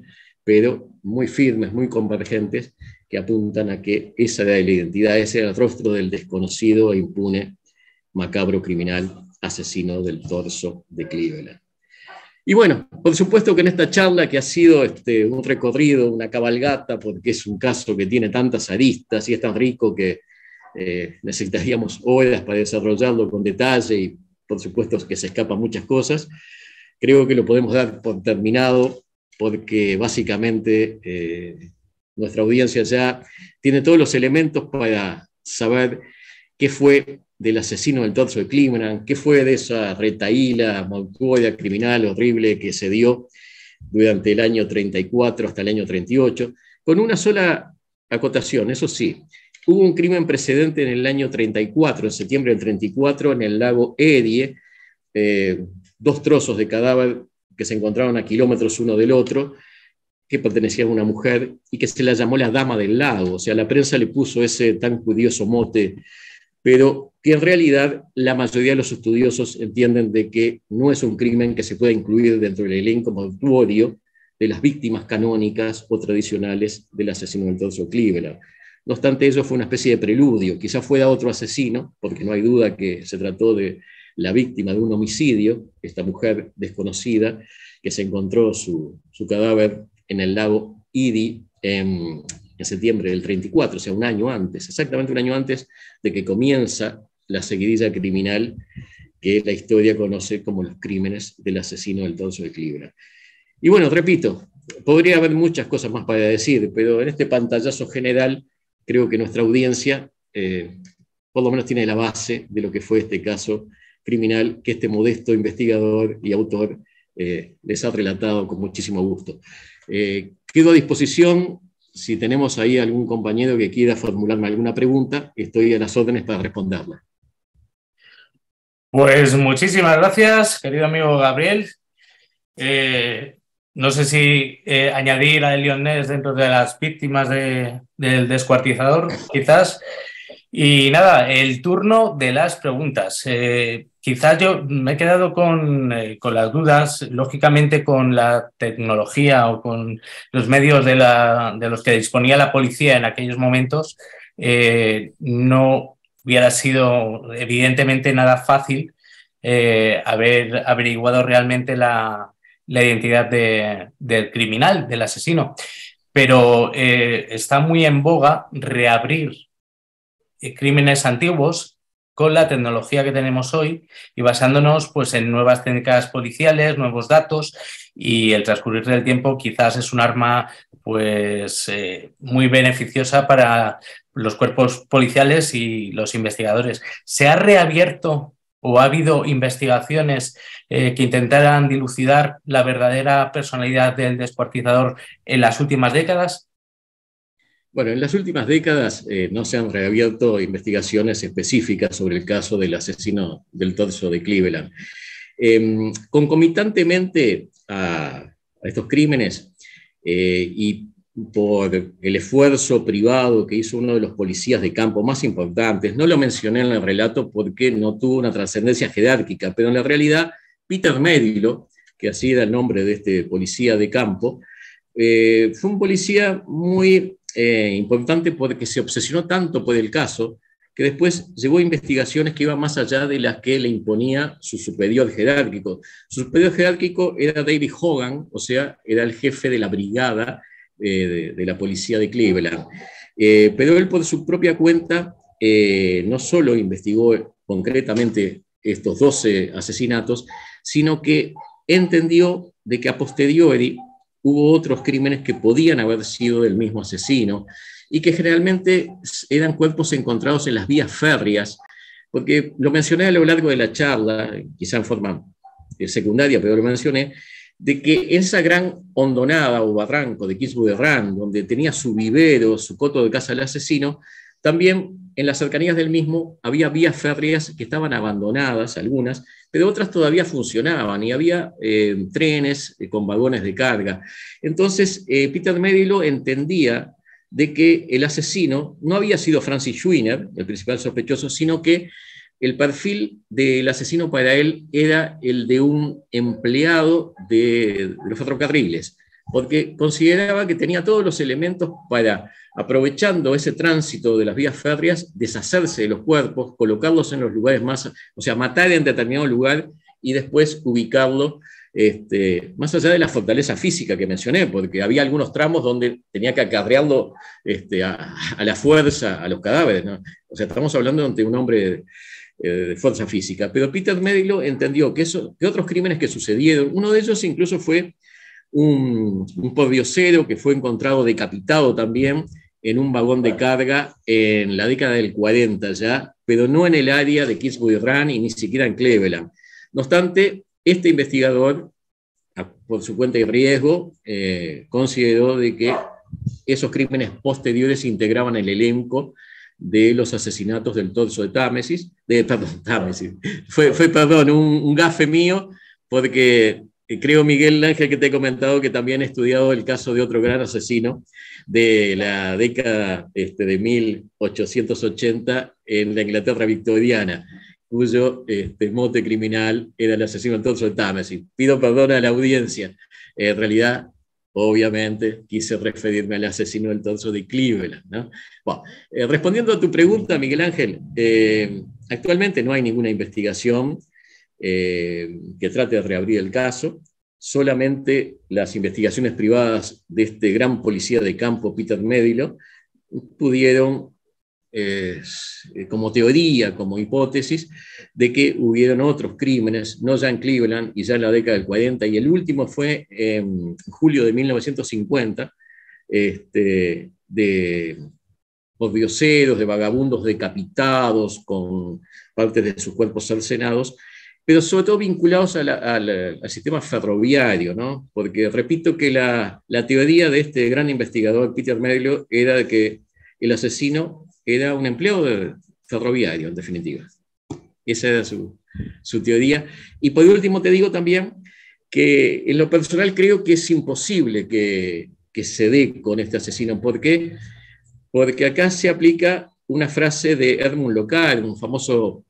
pero muy firmes, muy convergentes, que apuntan a que esa era la identidad, ese era el rostro del desconocido e impune, macabro criminal, asesino del torso de Cleveland. Y bueno, por supuesto que en esta charla que ha sido este, un recorrido, una cabalgata, porque es un caso que tiene tantas aristas y es tan rico que eh, necesitaríamos horas para desarrollarlo con detalle y por supuesto que se escapan muchas cosas, creo que lo podemos dar por terminado porque básicamente eh, nuestra audiencia ya tiene todos los elementos para saber qué fue del asesino del torso de Climan, qué fue de esa retaíla, montuoya criminal horrible que se dio durante el año 34 hasta el año 38, con una sola acotación, eso sí, hubo un crimen precedente en el año 34, en septiembre del 34, en el lago Edie, eh, dos trozos de cadáver que se encontraban a kilómetros uno del otro, que pertenecía a una mujer y que se la llamó la dama del lago. O sea, la prensa le puso ese tan curioso mote, pero que en realidad la mayoría de los estudiosos entienden de que no es un crimen que se pueda incluir dentro del elenco mortuorio de las víctimas canónicas o tradicionales del asesino de Cleveland. No obstante, ello fue una especie de preludio. Quizás fuera otro asesino, porque no hay duda que se trató de la víctima de un homicidio, esta mujer desconocida que se encontró su, su cadáver en el lago Idi em, en, septiembre del 34, o sea, un año antes, exactamente un año antes de que comienza la seguidilla criminal que la historia conoce como los crímenes del asesino del Tonso de Clibra. Y bueno, repito, podría haber muchas cosas más para decir, pero en este pantallazo general creo que nuestra audiencia eh, por lo menos tiene la base de lo que fue este caso criminal que este modesto investigador y autor eh, les ha relatado con muchísimo gusto. Eh, quedo a disposición si tenemos ahí algún compañero que quiera formularme alguna pregunta, estoy a las órdenes para responderla. Pues muchísimas gracias, querido amigo Gabriel. Eh, no sé si eh, añadir a Elionés dentro de las víctimas del descuartizador, quizás. Y nada, el turno de las preguntas. Eh, quizás yo me he quedado eh, con, las dudas, lógicamente con la tecnología o con los medios de, los que disponía la policía en aquellos momentos, eh, no hubiera sido evidentemente nada fácil haber averiguado realmente la, identidad del criminal, del asesino. Pero está muy en boga reabrir eh, crímenes antiguos con la tecnología que tenemos hoy y basándonos pues, en nuevas técnicas policiales, nuevos datos y el transcurrir del tiempo quizás es un arma pues, eh, muy beneficiosa para los cuerpos policiales y los investigadores. ¿Se ha reabierto o ha habido investigaciones eh, que intentaran dilucidar la verdadera personalidad del descuartizador en las últimas décadas? Bueno, en las últimas décadas eh, no se han reabierto investigaciones específicas sobre el caso del asesino del torso de Cleveland. Em, concomitantemente a, estos crímenes eh, y por el esfuerzo privado que hizo uno de los policías de campo más importantes, no lo mencioné en el relato porque no tuvo una trascendencia jerárquica, pero en la realidad Peter Medilo, que así era el nombre de este policía de campo, eh, fue un policía muy eh, importante porque se obsesionó tanto por el caso que después llevó investigaciones que iban más allá de las que le imponía su superior jerárquico. Su superior jerárquico era David Hogan, o sea, era el jefe de la brigada eh, de, la policía de Cleveland. Eh, pero él por su propia cuenta no solo investigó concretamente estos 12 asesinatos, sino que entendió de que a posteriori hubo otros crímenes que podían haber sido del mismo asesino y que generalmente eran cuerpos encontrados en las vías férreas, porque lo mencioné a lo largo de la charla, quizá en forma eh, secundaria, pero lo mencioné, de que esa gran hondonada o barranco de Kingsbury donde tenía su vivero, su coto de casa del asesino, también en las cercanías del mismo había vías férreas que estaban abandonadas, algunas, pero otras todavía funcionaban y había eh, trenes eh, con vagones de carga. Entonces, eh, Peter Medilo entendía de que el asesino no había sido Francis Schwiner, el principal sospechoso, sino que el perfil del asesino para él era el de un empleado de los ferrocarriles porque consideraba que tenía todos los elementos para, aprovechando ese tránsito de las vías férreas, deshacerse de los cuerpos, colocarlos en los lugares más, o sea, matar en determinado lugar y después ubicarlo, este, más allá de la fortaleza física que mencioné, porque había algunos tramos donde tenía que acarrearlo este, a, la fuerza, a los cadáveres. O sea, estamos hablando de un hombre eh, de, fuerza física. Pero Peter Medilo entendió que, eso, que otros crímenes que sucedieron, uno de ellos incluso fue un, un que fue encontrado decapitado también en un vagón de carga en la década del 40 ya, pero no en el área de Kingsbury Run y ni siquiera en Cleveland. No obstante, este investigador, por su cuenta y riesgo, eh, consideró de que esos crímenes posteriores integraban el elenco de los asesinatos del torso de Támesis, de, perdón, [LAUGHS] fue, perdón, un, un gafe mío, porque creo, Miguel Ángel, que te he comentado que también he estudiado el caso de otro gran asesino de la década este, de 1880 en la Inglaterra victoriana, cuyo este, mote criminal era el asesino entonces de Támesis. Pido perdón a la audiencia. En realidad, obviamente, quise referirme al asesino entonces de Cleveland. Bueno, eh, respondiendo a tu pregunta, Miguel Ángel, eh, actualmente no hay ninguna investigación eh, que trate de reabrir el caso. Solamente las investigaciones privadas de este gran policía de campo, Peter Medilo, pudieron, eh, eh, como teoría, como hipótesis, de que hubieron otros crímenes, no ya en Cleveland y ya en la década del 40, y el último fue en julio de 1950, este, de odioseros, de vagabundos decapitados con partes de sus cuerpos cercenados, pero sobre todo vinculados al sistema ferroviario, ¿no? Porque repito que la, teoría de este gran investigador, Peter Merlo, era de que el asesino era un empleado de ferroviario, en definitiva. Esa era su, teoría. Y por último te digo también que en lo personal creo que es imposible que, se dé con este asesino. ¿Por qué? Porque acá se aplica una frase de Edmund Local, un famoso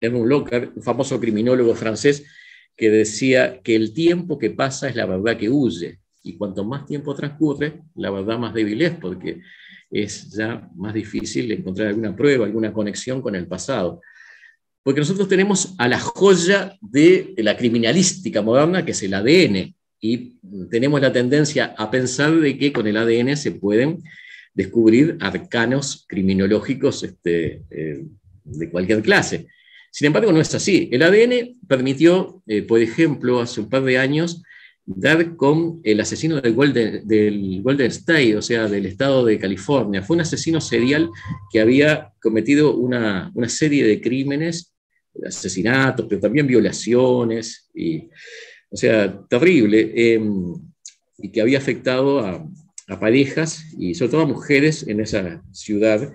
Edmund Locker, un famoso criminólogo francés, que decía que el tiempo que pasa es la verdad que huye, y cuanto más tiempo transcurre, la verdad más débil es, porque es ya más difícil encontrar alguna prueba, alguna conexión con el pasado. Porque nosotros tenemos a la joya de la criminalística moderna, que es el ADN, y tenemos la tendencia a pensar de que con el ADN se pueden descubrir arcanos criminológicos este, eh, de cualquier clase. Sin embargo, no es así. El ADN permitió, eh, por ejemplo, hace un par de años, dar con el asesino del Golden, State, o sea, del estado de California. Fue un asesino serial que había cometido una, serie de crímenes, asesinatos, pero también violaciones, y, o sea, terrible, em, y que había afectado a, parejas y sobre todo a mujeres en esa ciudad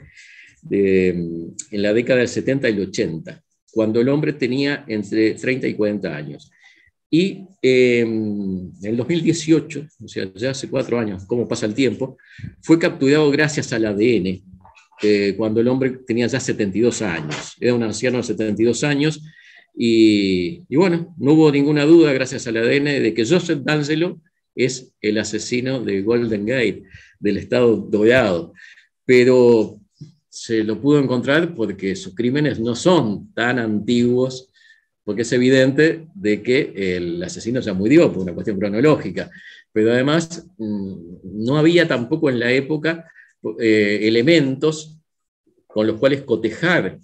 em, en la década del 70 y el 80 cuando el hombre tenía entre 30 y 40 años. Y em, en el 2018, o sea, ya hace cuatro años, cómo pasa el tiempo, fue capturado gracias al ADN, eh, cuando el hombre tenía ya 72 años. Era un anciano de 72 años. Y, y bueno, no hubo ninguna duda, gracias al ADN, de que Joseph D'Angelo es el asesino de Golden Gate, del Estado Dorado. Pero se lo pudo encontrar porque sus crímenes no son tan antiguos, porque es evidente de que el asesino ya murió por una cuestión cronológica, pero además mm, no había tampoco en la época eh, elementos con los cuales cotejar,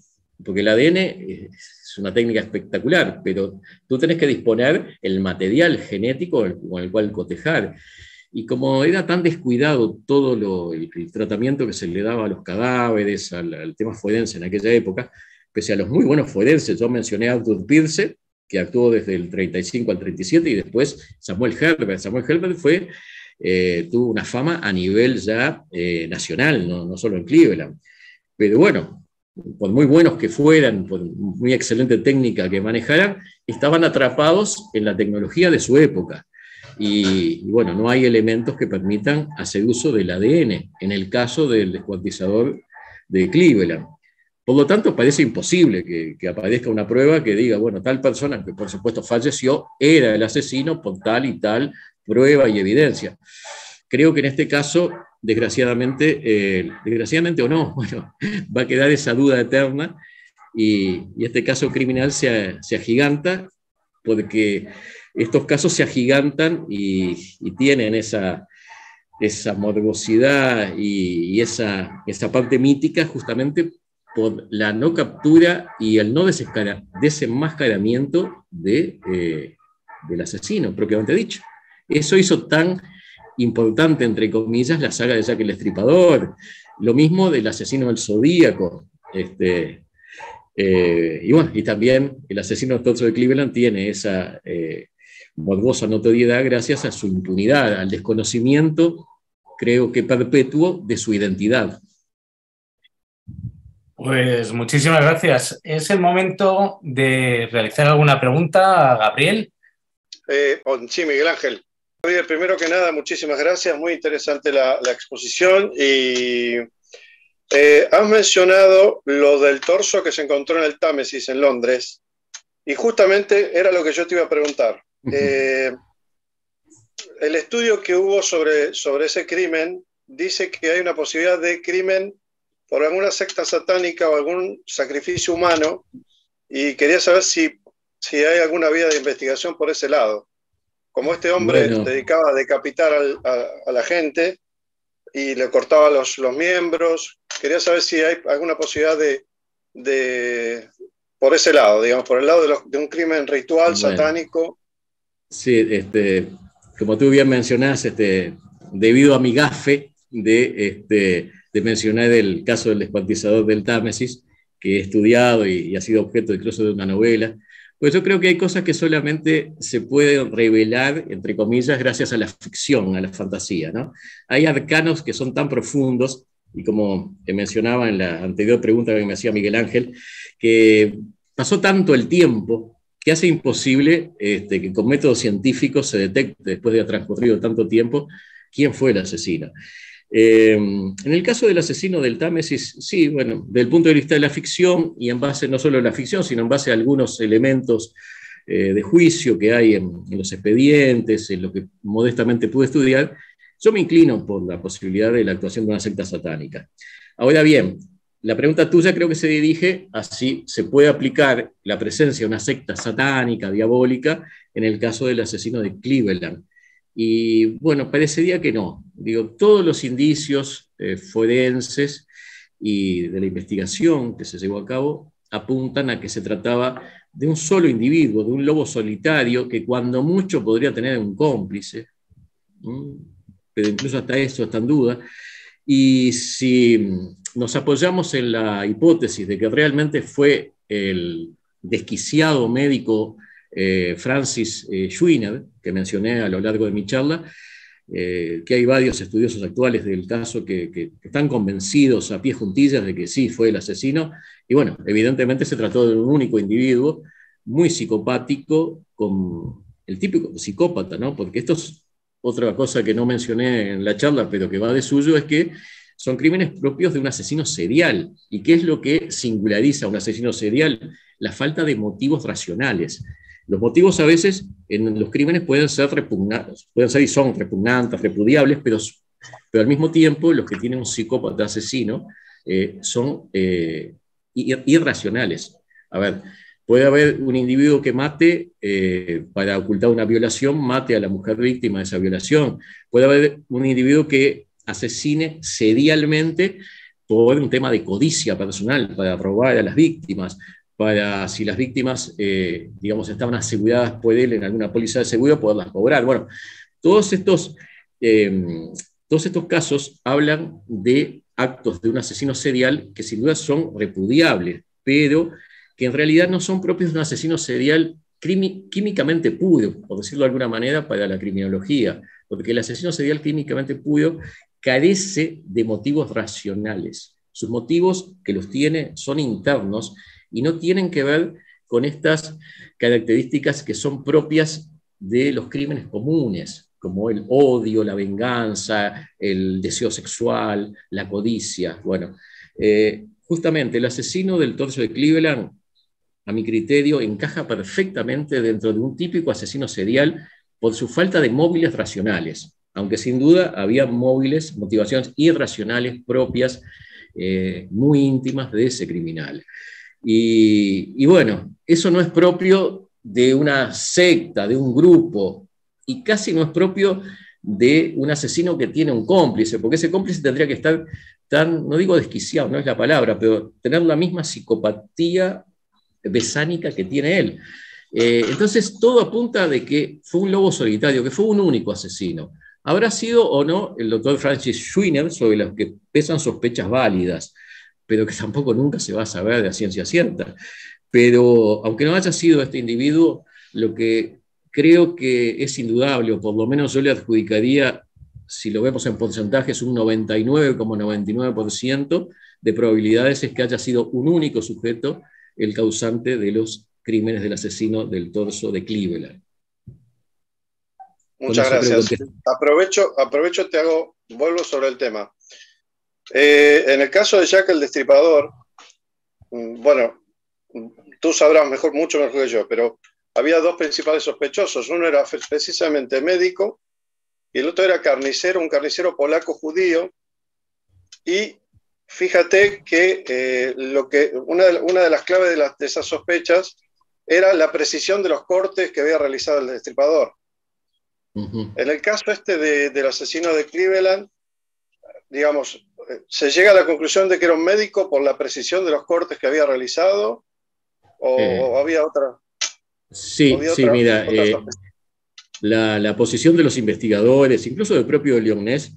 porque el ADN es una técnica espectacular, pero tú tenés que disponer el material genético con el cual cotejar. Y como era tan descuidado todo el, tratamiento que se le daba a los cadáveres, al, tema Fuedense en aquella época, pese a los muy buenos forenses, yo mencioné a Arthur Pierce, que actuó desde el 35 al 37, y después Samuel Herbert. Samuel Herbert fue, eh, tuvo una fama a nivel ya eh, nacional, no, no solo en Cleveland. Pero bueno, por muy buenos que fueran, por muy excelente técnica que manejaran, estaban atrapados en la tecnología de su época. Y, bueno, no hay elementos que permitan hacer uso del ADN, en el caso del descuantizador de Cleveland. Por lo tanto, parece imposible que, que, aparezca una prueba que diga, bueno, tal persona que por supuesto falleció era el asesino por tal y tal prueba y evidencia. Creo que en este caso, desgraciadamente, eh, desgraciadamente o no, [LAUGHS] bueno, va a quedar esa duda eterna y, este caso criminal se, se agiganta porque estos casos se agigantan y, tienen esa, esa morbosidad y, esa, parte mítica justamente por la no captura y el no desenmascaramiento de, eh, del asesino, propiamente dicho. Eso hizo tan importante, entre comillas, la saga de Jack el Estripador, lo mismo del asesino del Zodíaco. Este, eh, y bueno, y también el asesino de de Cleveland tiene esa, eh, Morgosa no te gracias a su impunidad, al desconocimiento, creo que perpetuo, de su identidad. Pues muchísimas gracias. Es el momento de realizar alguna pregunta, Gabriel. Eh, oh, sí, Miguel Ángel. Oye, primero que nada, muchísimas gracias. Muy interesante la, exposición. Y eh, has mencionado lo del torso que se encontró en el Támesis en Londres. Y justamente era lo que yo te iba a preguntar. Eh, el estudio que hubo sobre, sobre ese crimen dice que hay una posibilidad de crimen por alguna secta satánica o algún sacrificio humano y quería saber si, si hay alguna vía de investigación por ese lado. Como este hombre dedicaba a decapitar a, la gente y le cortaba los, miembros, quería saber si hay alguna posibilidad de, por ese lado, digamos, por el lado de, un crimen ritual satánico Sí, este, como tú bien mencionás, este, debido a mi gafe de, este, mencionar el caso del descuantizador del Támesis, que he estudiado y, ha sido objeto incluso de una novela, pues yo creo que hay cosas que solamente se pueden revelar, entre comillas, gracias a la ficción, a la fantasía. Hay arcanos que son tan profundos, y como mencionaba en la anterior pregunta que me hacía Miguel Ángel, que pasó tanto el tiempo hace imposible este, que con métodos científicos se detecte, después de haber transcurrido tanto tiempo, quién fue el asesino. Eh, en el caso del asesino del Támesis, sí, bueno, desde el punto de vista de la ficción, y en base no solo a la ficción, sino en base a algunos elementos eh, de juicio que hay en, en, los expedientes, en lo que modestamente pude estudiar, yo me inclino por la posibilidad de la actuación de una secta satánica. Ahora bien, la pregunta tuya creo que se dirige a si se puede aplicar la presencia de una secta satánica, diabólica, en el caso del asesino de Cleveland. Y bueno, parecería que no. Digo, todos los indicios eh, forenses y de la investigación que se llevó a cabo apuntan a que se trataba de un solo individuo, de un lobo solitario que cuando mucho podría tener un cómplice, pero incluso hasta eso está en duda, y si nos apoyamos en la hipótesis de que realmente fue el desquiciado médico eh, Francis eh, que mencioné a lo largo de mi charla, eh, que hay varios estudiosos actuales del caso que, están convencidos a pie juntillas de que sí fue el asesino, y bueno, evidentemente se trató de un único individuo muy psicopático, con el típico psicópata, ¿no? Porque estos otra cosa que no mencioné en la charla, pero que va de suyo, es que son crímenes propios de un asesino serial. ¿Y qué es lo que singulariza a un asesino serial? La falta de motivos racionales. Los motivos a veces en los crímenes pueden ser repugnantes, pueden ser y son repugnantes, repudiables, pero, pero al mismo tiempo los que tienen un psicópata asesino eh, son eh, irracionales. A ver, Puede haber un individuo que mate, eh, para ocultar una violación, mate a la mujer víctima de esa violación. Puede haber un individuo que asesine serialmente por un tema de codicia personal, para robar a las víctimas, para si las víctimas, eh, digamos, estaban aseguradas por él en alguna póliza de seguro, poderlas cobrar. Bueno, todos estos, em, todos estos casos hablan de actos de un asesino serial que sin duda son repudiables, pero que en realidad no son propios de un asesino serial químicamente puro, por decirlo de alguna manera, para la criminología, porque el asesino serial químicamente puro carece de motivos racionales. Sus motivos que los tiene son internos y no tienen que ver con estas características que son propias de los crímenes comunes, como el odio, la venganza, el deseo sexual, la codicia. Bueno, eh, justamente el asesino del torso de Cleveland a mi criterio, encaja perfectamente dentro de un típico asesino serial por su falta de móviles racionales, aunque sin duda había móviles, motivaciones irracionales propias, eh, muy íntimas de ese criminal. Y, y bueno, eso no es propio de una secta, de un grupo, y casi no es propio de un asesino que tiene un cómplice, porque ese cómplice tendría que estar tan, no digo desquiciado, no es la palabra, pero tener la misma psicopatía besánica que tiene él. Eh, entonces, todo apunta de que fue un lobo solitario, que fue un único asesino. Habrá sido o no el doctor Francis Schwiner sobre los que pesan sospechas válidas, pero que tampoco nunca se va a saber de la ciencia cierta. Pero aunque no haya sido este individuo, lo que creo que es indudable, o por lo menos yo le adjudicaría, si lo vemos en porcentajes, un 99,99% ,99 de probabilidades es que haya sido un único sujeto el causante de los crímenes del asesino del torso de Cleveland. Muchas gracias. Aprovecho, aprovecho, te hago, vuelvo sobre el tema. Eh, en el caso de Jack el Destripador, mm, bueno, tú sabrás mejor, mucho mejor que yo, pero había dos principales sospechosos. Uno era precisamente médico y el otro era carnicero, un carnicero polaco judío. Y fíjate que, eh, lo que una, de, las claves de, esas sospechas era la precisión de los cortes que había realizado el destripador. En el caso este del asesino de Cleveland, digamos, eh, se llega a la conclusión de que era un médico por la precisión de los cortes que había realizado o, había otra. Sí, sí, mira, eh, la, la, posición de los investigadores, incluso del propio Leonés,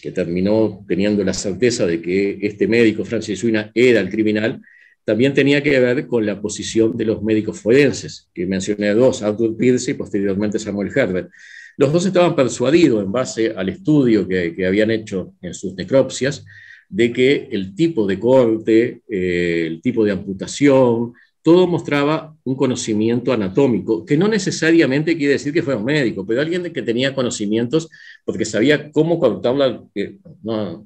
que terminó teniendo la certeza de que este médico, Francis Suina, era el criminal, también tenía que ver con la posición de los médicos forenses, que mencioné dos, Arthur Pierce y posteriormente Samuel Herbert. Los dos estaban persuadidos, en base al estudio que, habían hecho en sus necropsias, de que el tipo de corte, eh, el tipo de amputación, todo mostraba un conocimiento anatómico, que no necesariamente quiere decir que fuera un médico, pero alguien que tenía conocimientos porque sabía cómo cortar eh, no,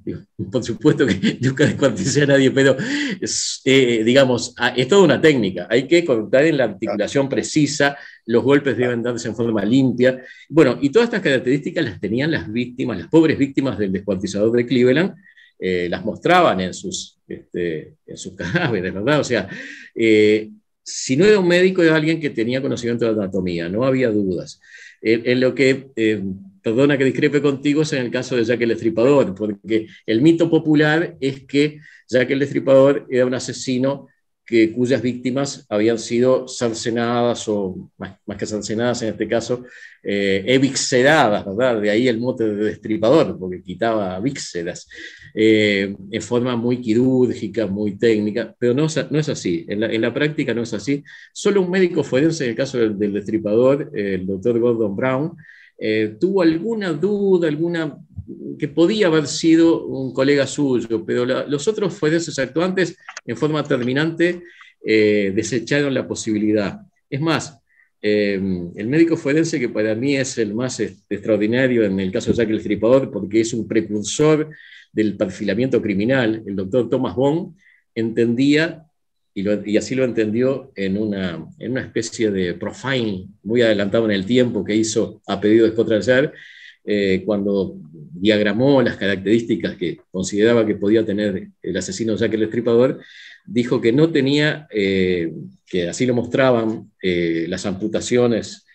por supuesto que [LAUGHS] nunca descuantice a nadie, pero eh, digamos, ah, es toda una técnica. Hay que cortar en la articulación precisa, los golpes deben darse en forma limpia. Bueno, y todas estas características las tenían las víctimas, las pobres víctimas del descuantizador de Cleveland, eh, las mostraban en sus, este, sus [LAUGHS] cadáveres, ¿verdad? O sea, eh, si no era un médico, era alguien que tenía conocimiento de anatomía, no había dudas. Eh, en, lo que, perdona que discrepe contigo, es en el caso de Jack el Destripador, porque el mito popular es que Jack el Destripador era un asesino cuyas víctimas habían sido sancionadas o más, que sancionadas en este caso, eh, evixeradas, ¿verdad? De ahí el mote de destripador, porque quitaba vísceras, eh, en forma muy quirúrgica, muy técnica, pero no, es así, en la, práctica no es así. Solo un médico forense, en el caso del, destripador, el doctor Gordon Brown, eh, tuvo alguna duda, alguna que podía haber sido un colega suyo, pero los otros forenses actuantes, en forma terminante, eh, desecharon la posibilidad. Es más, em, el médico forense, que para mí es el más extraordinario en el caso de Jack el Tripador, porque es un precursor del perfilamiento criminal, el doctor Thomas Bond, entendía, y, así lo entendió en una, especie de profile muy adelantado en el tiempo que hizo a pedido de Scott eh, cuando diagramó las características que consideraba que podía tener el asesino Jack el Estripador, dijo que no tenía, eh, que así lo mostraban eh, las amputaciones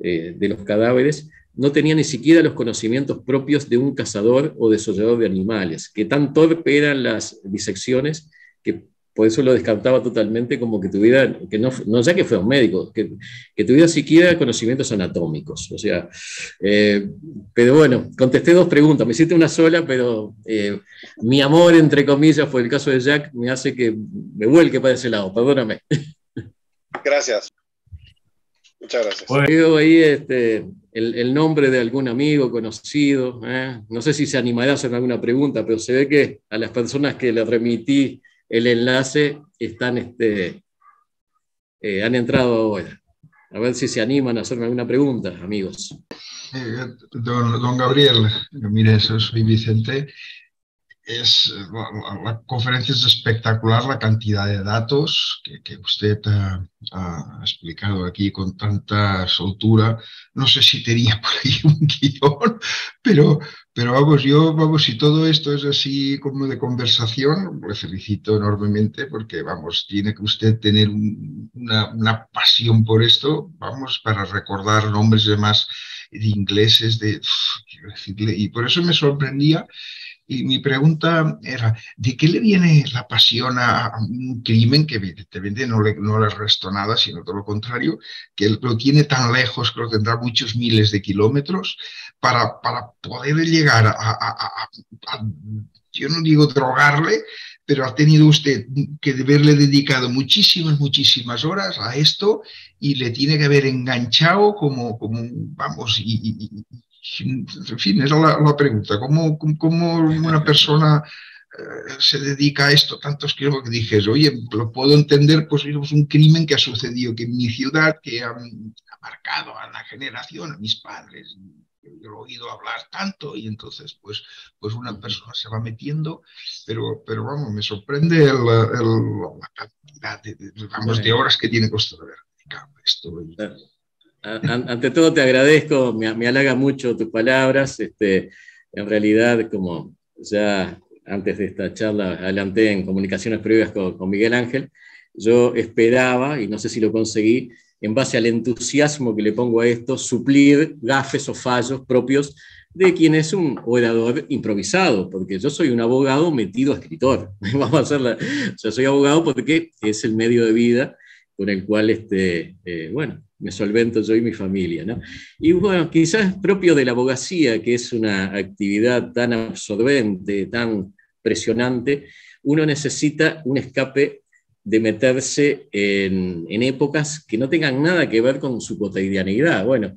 de los cadáveres, no tenía ni siquiera los conocimientos propios de un cazador o desollador de animales, que tan torpe eran las disecciones que por eso lo descartaba totalmente como que tuviera, que no, no ya que fue un médico, que, tuviera siquiera conocimientos anatómicos. O sea, eh, pero bueno, contesté dos preguntas, me hiciste una sola, pero eh, mi amor, entre comillas, fue el caso de Jack, me hace que me vuelque para ese lado, perdóname. Gracias. Muchas gracias. oído ahí este, el, nombre de algún amigo conocido. ¿eh? No sé si se animará a hacer alguna pregunta, pero se ve que a las personas que le remití el enlace están, este, eh, han entrado ahora. A ver si se animan a hacerme alguna pregunta, amigos. Don, Gabriel, mire, soy Vicente. Es, la, conferencia es espectacular, la cantidad de datos que, usted ha, ha, explicado aquí con tanta soltura. No sé si tenía por ahí un guión, pero, pero vamos, yo, vamos, si todo esto es así como de conversación, le felicito enormemente porque, vamos, tiene que usted tener una, pasión por esto, vamos, para recordar nombres de más de ingleses, de, quiero decirle, y por eso me sorprendía y mi pregunta era, ¿de qué le viene la pasión a un crimen que evidentemente no le, no le restó nada, sino todo lo contrario, que lo tiene tan lejos, que lo tendrá muchos miles de kilómetros, para, para poder llegar a, yo no digo drogarle, pero ha tenido usted que haberle dedicado muchísimas, muchísimas horas a esto y le tiene que haber enganchado como, como vamos, y, y, en fin, era la, la pregunta, ¿cómo, una persona eh, se dedica a esto tanto? Es que dices, oye, lo puedo entender, pues es pues, un crimen que ha sucedido, que en mi ciudad, que ha, marcado a la generación, a mis padres, yo lo he oído hablar tanto y entonces pues, pues una persona se va metiendo, pero, pero vamos, me sorprende el, la cantidad de, horas que tiene Costa Verde. Esto, ante todo te agradezco, me, halaga mucho tus palabras. Este, en realidad, como ya antes de esta charla adelanté en comunicaciones previas con, Miguel Ángel, yo esperaba, y no sé si lo conseguí, en base al entusiasmo que le pongo a esto, suplir gafes o fallos propios de quien es un orador improvisado, porque yo soy un abogado metido a escritor. [LAUGHS] Vamos a yo soy abogado porque es el medio de vida con el cual, este, eh, bueno, me solvento yo y mi familia. ¿no? Y bueno, quizás propio de la abogacía, que es una actividad tan absorbente, tan presionante, uno necesita un escape de meterse en, épocas que no tengan nada que ver con su cotidianidad. Bueno,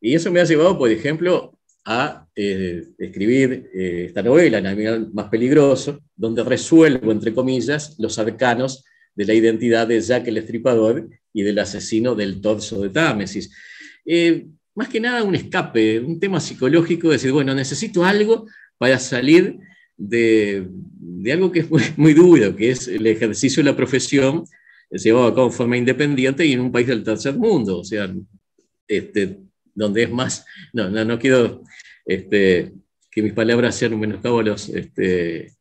y eso me ha llevado, por ejemplo, a eh, escribir eh, esta novela, la más peligroso, donde resuelvo, entre comillas, los arcanos de la identidad de Jack el Estripador y del asesino del torso de Támesis. Eh, más que nada un escape, un tema psicológico, decir, bueno, necesito algo para salir de, algo que es muy, duro, que es el ejercicio de la profesión eh, llevado a cabo forma independiente y en un país del tercer mundo, o sea, este, donde es más, no, no, no quiero este, que mis palabras sean un menoscabo a los este,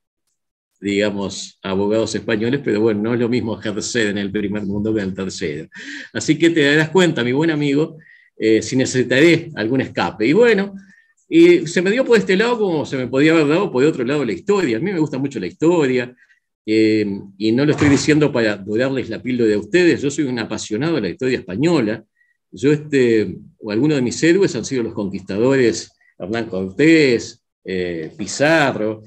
digamos, abogados españoles, pero bueno, no es lo mismo ejercer en el primer mundo que en el tercero. Así que te darás cuenta, mi buen amigo, eh, si necesitaré algún escape. Y bueno, y se me dio por este lado como se me podía haber dado por otro lado la historia. A mí me gusta mucho la historia, eh, y no lo estoy diciendo para dudarles la píldora de ustedes, yo soy un apasionado de la historia española. Yo, este, o algunos de mis héroes han sido los conquistadores Hernán Cortés, eh, Pizarro,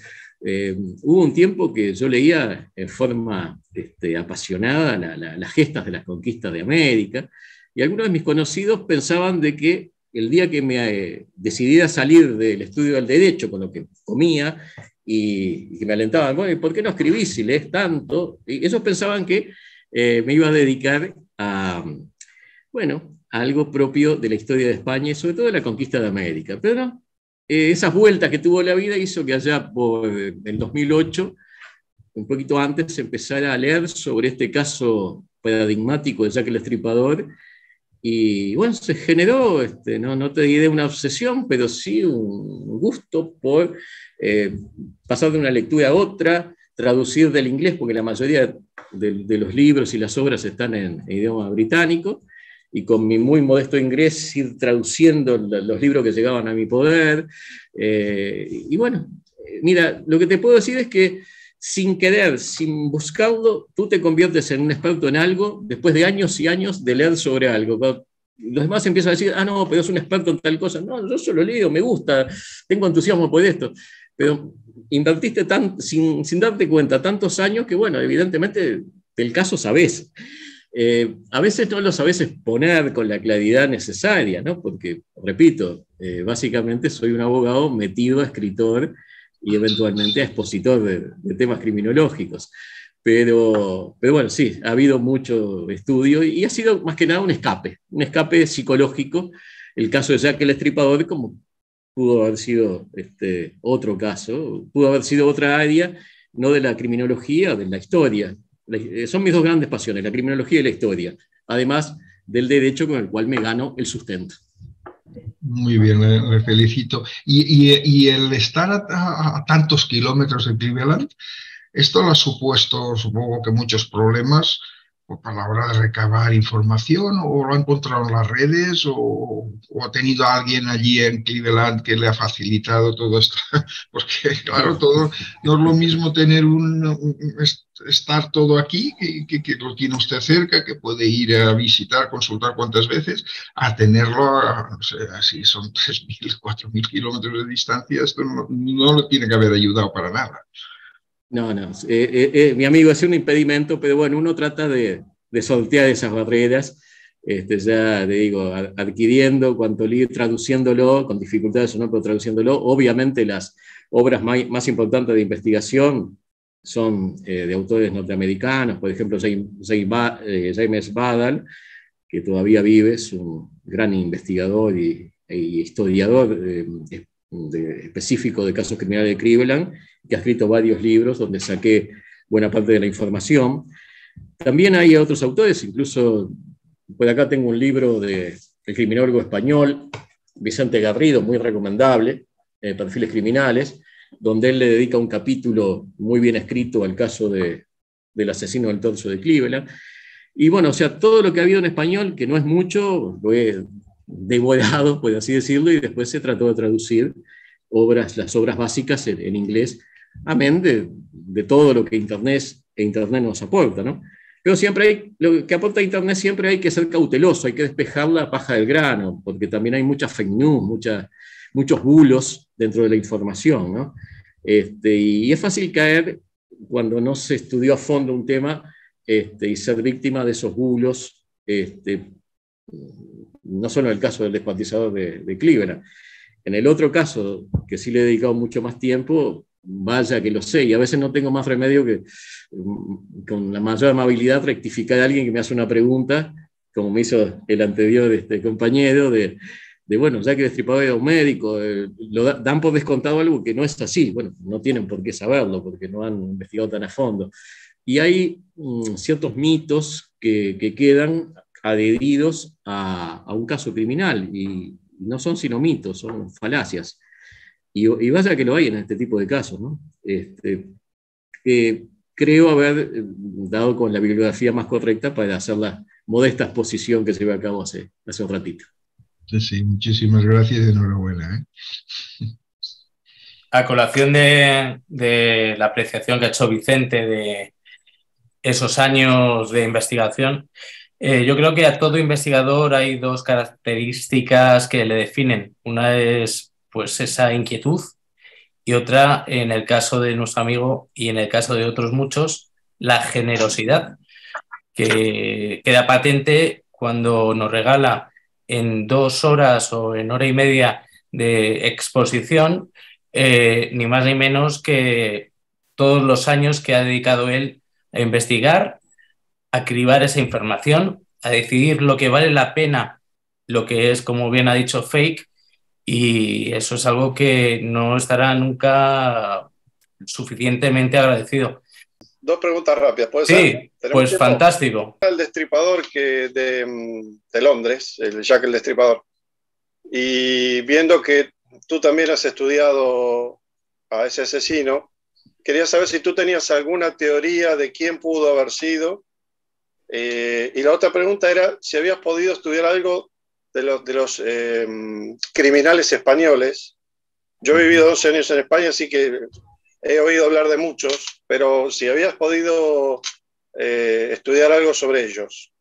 eh, hubo un tiempo que yo leía en forma este, apasionada las gestas de las conquistas de América, y algunos de mis conocidos pensaban de que el día que me decidí eh, decidiera salir del estudio del derecho con lo que comía y, que me alentaban, bueno, por qué no escribís si lees tanto? Y ellos pensaban que eh, me iba a dedicar a, bueno, a algo propio de la historia de España y sobre todo de la conquista de América, pero no, eh, esas vueltas que tuvo la vida hizo que allá por el eh, 2008, un poquito antes, se empezara a leer sobre este caso paradigmático de Jack el Estripador. Y bueno, se generó, este, no, te diré una obsesión, pero sí un gusto por eh, pasar de una lectura a otra, traducir del inglés, porque la mayoría de los libros y las obras están en idioma británico, y con mi muy modesto ingreso ir traduciendo los libros que llegaban a mi poder. Eh, y bueno, eh, mira, lo que te puedo decir es que sin querer, sin buscarlo, tú te conviertes en un experto en algo después de años y años de leer sobre algo. los demás empiezan a decir, ah, no, pero es un experto en tal cosa. No, yo solo leo, me gusta, tengo entusiasmo por esto. Pero invertiste tan, sin, sin darte cuenta tantos años que, bueno, evidentemente del caso sabes eh, a veces no lo sabes exponer con la claridad necesaria, Porque, repito, eh, básicamente soy un abogado metido a escritor y eventualmente a expositor de, temas criminológicos. Pero, pero, bueno, sí, ha habido mucho estudio y ha sido más que nada un escape, un escape psicológico. El caso de Jack el Estripador, como pudo haber sido este, otro caso, pudo haber sido otra área, no de la criminología, de la historia, eh, son mis dos grandes pasiones, la criminología y la historia, además del derecho con el cual me gano el sustento. Muy bien, le, felicito. Y, el estar a, tantos kilómetros de Cleveland, esto lo ha supuesto, supongo que muchos problemas, o para la hora de recabar información, o lo ha encontrado en las redes, o, ha tenido a alguien allí en Cleveland que le ha facilitado todo esto. [LAUGHS] Porque, claro, todo no es lo mismo tener un, estar todo aquí, que, que, que, lo tiene usted cerca, que puede ir a visitar, consultar cuantas veces, a tenerlo, a, no sé, así son 3.000, [LAUGHS] 4.000 kilómetros de distancia, esto no, lo tiene que haber ayudado para nada. No, no. Eh, eh, eh, mi amigo, es un impedimento, pero bueno, uno trata de, de soltear esas barreras. Este, ya te digo, adquiriendo cuanto libro, traduciéndolo, con dificultades o no, pero traduciéndolo. Obviamente las obras más, importantes de investigación son de autores norteamericanos, por ejemplo, James Badal, que todavía vive, es un gran investigador y, historiador específico de casos criminales de Cleveland, que ha escrito varios libros donde saqué buena parte de la información. También hay otros autores, incluso por acá tengo un libro de, del criminólogo español, Vicente Garrido, muy recomendable, eh, Perfiles Criminales, donde él le dedica un capítulo muy bien escrito al caso de, del asesino del torso de Cleveland. Y bueno, o sea, todo lo que ha habido en español, que no es mucho, lo he devorado, por así decirlo, y después se trató de traducir obras, las obras básicas en inglés amén de, todo lo que Internet, e Internet nos aporta, Pero siempre hay, lo que aporta Internet siempre hay que ser cauteloso, hay que despejar la paja del grano, porque también hay muchas fake news, muchos bulos dentro de la información, este, y es fácil caer cuando no se estudió a fondo un tema este, y ser víctima de esos bulos, este, no solo en el caso del despatizador de, de en el otro caso, que sí le he dedicado mucho más tiempo, Vaya que lo sé, y a veces no tengo más remedio que mm, con la mayor amabilidad rectificar a alguien que me hace una pregunta, como me hizo el anterior este, compañero, de, bueno, ya que destripador era un médico, eh, lo dan por descontado algo que no es así. Bueno, no tienen por qué saberlo porque no han investigado tan a fondo. Y hay mm, ciertos mitos que, quedan adheridos a, a, un caso criminal y no son sino mitos, son falacias. Y, vaya que lo hay en este tipo de casos, ¿no? Este, creo haber eh, dado con la bibliografía más correcta para hacer la modesta exposición que se ve a cabo hace, hace un ratito. Sí, sí, muchísimas gracias y enhorabuena. ¿eh? A colación de, la apreciación que ha hecho Vicente de esos años de investigación, eh, yo creo que a todo investigador hay dos características que le definen. Una es pues esa inquietud y otra, en el caso de nuestro amigo y en el caso de otros muchos, la generosidad, que queda patente cuando nos regala en dos horas o en hora y media de exposición, eh, ni más ni menos que todos los años que ha dedicado él a investigar, a cribar esa información, a decidir lo que vale la pena, lo que es, como bien ha dicho, fake, y eso es algo que no estará nunca suficientemente agradecido. Dos preguntas rápidas, ¿puedes? sí, pues fantástico. El destripador que mm, de, Londres, el Jack el Destripador. Y viendo que tú también has estudiado a ese asesino, quería saber si tú tenías alguna teoría de quién pudo haber sido. Eh, y la otra pregunta era si habías podido estudiar algo de los, de los eh, criminales españoles. Yo he vivido 12 años en España, así que he oído hablar de muchos, pero si habías podido eh, estudiar algo sobre ellos.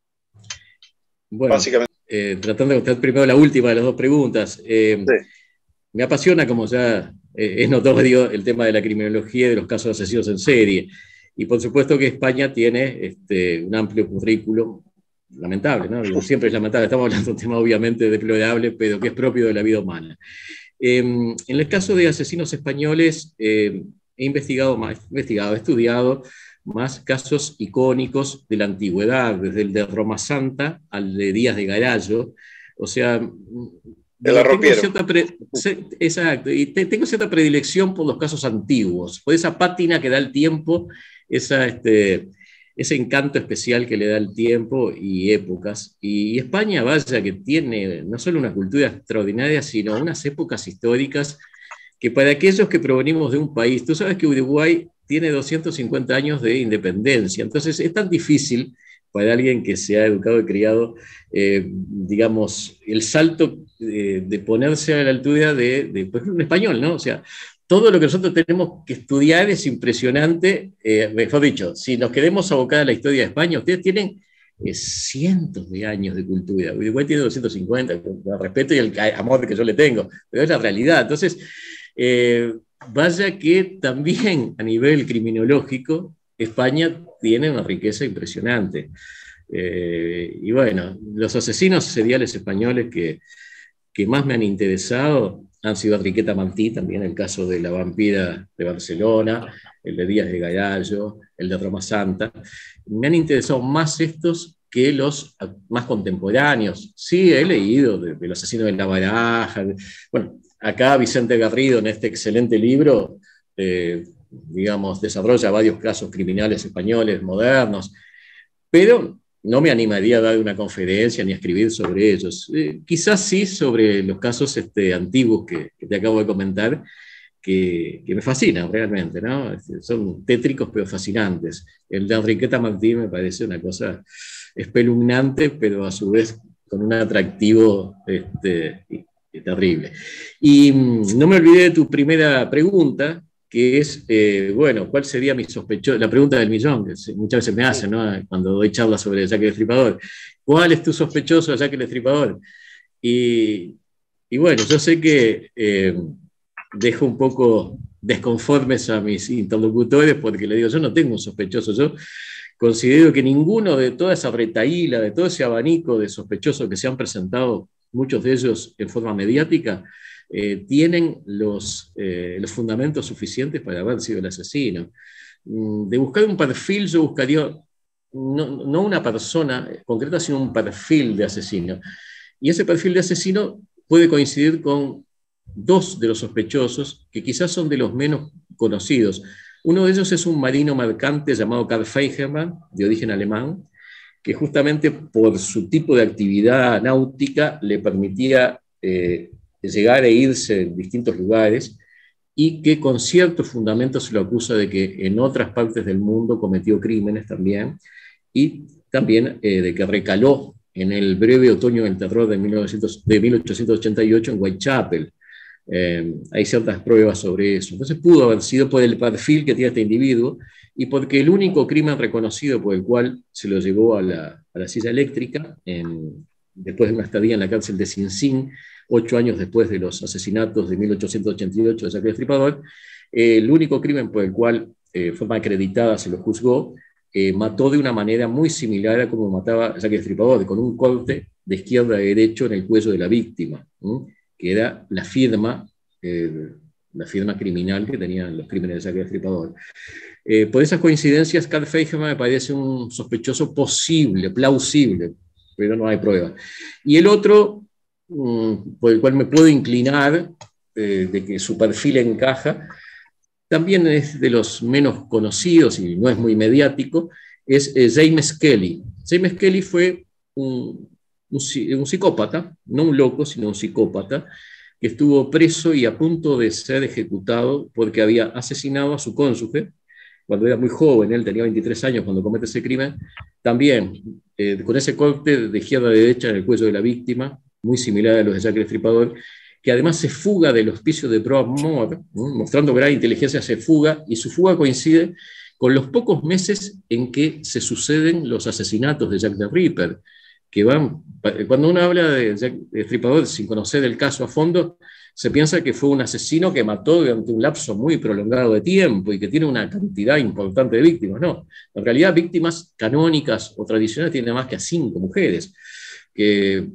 Bueno, eh, tratando de contestar primero la última de las dos preguntas. Me apasiona, como ya es notorio, el tema de la criminología y de los casos asesinos en serie. Y por supuesto que España tiene este, un amplio currículum lamentable, ¿no? [LAUGHS] siempre es lamentable, estamos hablando de un tema obviamente deplorable, pero que es propio de la vida humana. Em, en el caso de asesinos españoles, em, he investigado, más, investigado, he estudiado más casos icónicos de la antigüedad, desde el de Roma Santa al de Díaz de Garayo. O sea, de mm, la tengo cierta exacto, y tengo cierta predilección por los casos antiguos, por esa pátina que da el tiempo, esa, este, ese encanto especial que le da el tiempo y épocas. Y España, vaya, que tiene no solo una cultura extraordinaria, sino unas épocas históricas que para aquellos que provenimos de un país, tú sabes que Uruguay tiene 250 años de independencia, entonces es tan difícil para alguien que se ha educado y criado, eh, digamos, el salto eh, de, ponerse a la altura de, pues, un español, ¿no? O sea, todo lo que nosotros tenemos que estudiar es impresionante. Eh, mejor dicho, si nos quedemos abocados a la historia de España, ustedes tienen eh, cientos de años de cultura. Uruguay tiene 250, con el respeto y el amor que yo le tengo, pero es la realidad. Entonces, eh, vaya que también a nivel criminológico, España tiene una riqueza impresionante. y bueno, los asesinos seriales españoles que, que más me han interesado han sido Enriqueta Mantí, también el caso de la vampira de Barcelona, el de Díaz de Gallallo, el de Roma Santa. Me han interesado más estos que los más contemporáneos. Sí, he leído del de, los asesino de la baraja. bueno, acá Vicente Garrido, en este excelente libro, eh, digamos, desarrolla varios casos criminales españoles modernos, pero no me animaría a dar una conferencia ni a escribir sobre ellos. Eh, quizás sí sobre los casos este, antiguos que, te acabo de comentar, que, me fascinan realmente, ¿no? Este, son tétricos pero fascinantes. El de Enriqueta Martí me parece una cosa espeluznante, pero a su vez con un atractivo este, terrible. Y mm, no me olvidé de tu primera pregunta, que es, eh, bueno, ¿cuál sería mi sospechoso? La pregunta del millón, que muchas veces me hacen, Cuando doy charlas sobre el Jack el Destripador. ¿Cuál es tu sospechoso de Jack el Destripador? Y, y, bueno, yo sé que eh, dejo un poco desconformes a mis interlocutores porque le digo, yo no tengo un sospechoso, yo considero que ninguno de toda esa retaíla, de todo ese abanico de sospechosos que se han presentado, muchos de ellos en forma mediática, eh, tienen los, eh, los fundamentos suficientes para haber sido el asesino. Mm, de buscar un perfil, yo buscaría no, no, una persona concreta, sino un perfil de asesino. Y ese perfil de asesino puede coincidir con dos de los sospechosos, que quizás son de los menos conocidos. Uno de ellos es un marino marcante llamado Karl Feigermann, de origen alemán, que justamente por su tipo de actividad náutica le permitía eh, llegar e irse en distintos lugares y que con ciertos fundamentos se lo acusa de que en otras partes del mundo cometió crímenes también y también eh, de que recaló en el breve otoño del terror de, 1900, de 1888 en Whitechapel. Eh, hay ciertas pruebas sobre eso. Entonces pudo haber sido por el perfil que tiene este individuo y porque el único crimen reconocido por el cual se lo llevó a la, a la silla eléctrica, en, después de una estadía en la cárcel de Sin Sin, ocho años después de los asesinatos de 1888 de Jack el el único crimen por el cual eh, fue acreditada se lo juzgó, eh, mató de una manera muy similar a como mataba Jack el con un corte de izquierda a derecho en el cuello de la víctima, que era la firma eh, la firma criminal que tenían los crímenes de Jack el por esas coincidencias, Carl Feijer me parece un sospechoso posible, plausible, pero no hay prueba. Y el otro Mm, por el cual me puedo inclinar, eh, de que su perfil encaja, también es de los menos conocidos y no es muy mediático, es eh, James Kelly. James Kelly fue un, psicópata, no un loco, sino un psicópata, que estuvo preso y a punto de ser ejecutado porque había asesinado a su cónyuge cuando era muy joven, él tenía 23 años cuando comete ese crimen, también eh, con ese corte de izquierda a derecha en el cuello de la víctima, muy similar a los de Jack el Estripador, que además se fuga del hospicio de pro mostrando gran inteligencia, se fuga, y su fuga coincide con los pocos meses en que se suceden los asesinatos de Jack the Ripper, que van, cuando uno habla de Jack el sin conocer el caso a fondo, se piensa que fue un asesino que mató durante un lapso muy prolongado de tiempo y que tiene una cantidad importante de víctimas. No, en realidad víctimas canónicas o tradicionales tiene más que a cinco mujeres, que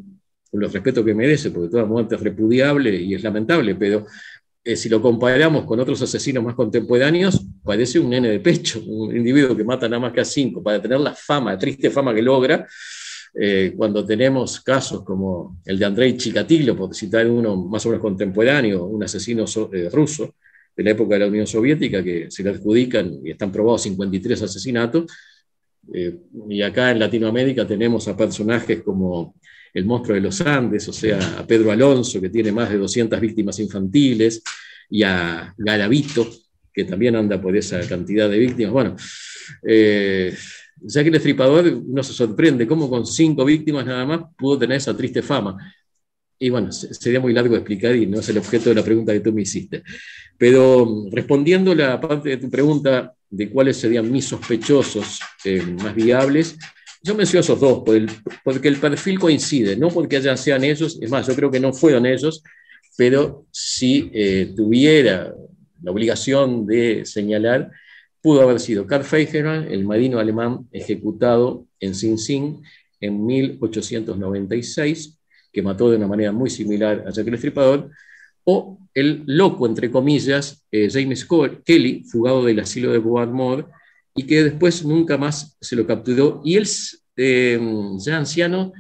con los respeto que merece, porque toda muerte es repudiable y es lamentable, pero eh, si lo comparamos con otros asesinos más contemporáneos, parece un nene de pecho, un individuo que mata nada más que a cinco, para tener la fama, la triste fama que logra, eh, cuando tenemos casos como el de Andrei Chikatilo, por citar uno más o menos contemporáneo, un asesino eh, ruso de la época de la Unión Soviética, que se le adjudican y están probados 53 asesinatos, y acá en Latinoamérica tenemos a personajes como el monstruo de los Andes, o sea, a Pedro Alonso, que tiene más de 200 víctimas infantiles, y a Garavito, que también anda por esa cantidad de víctimas. Bueno, ya eh, que el Estripador no se sorprende cómo con cinco víctimas nada más pudo tener esa triste fama. Y bueno, sería muy largo explicar y no es el objeto de la pregunta que tú me hiciste. Pero mm, respondiendo la parte de tu pregunta de cuáles serían mis sospechosos eh, más viables, yo menciono esos dos, porque el perfil coincide, no porque sean ellos, es más, yo creo que no fueron ellos, pero si eh, tuviera la obligación de señalar, pudo haber sido Karl Feigeran, el marino alemán ejecutado en Sing Sing en 1896, que mató de una manera muy similar a Jack el o el loco, entre comillas, eh, James Kelly, fugado del asilo de Boardmore, y que después nunca más se lo capturó. Y él, eh, ya anciano,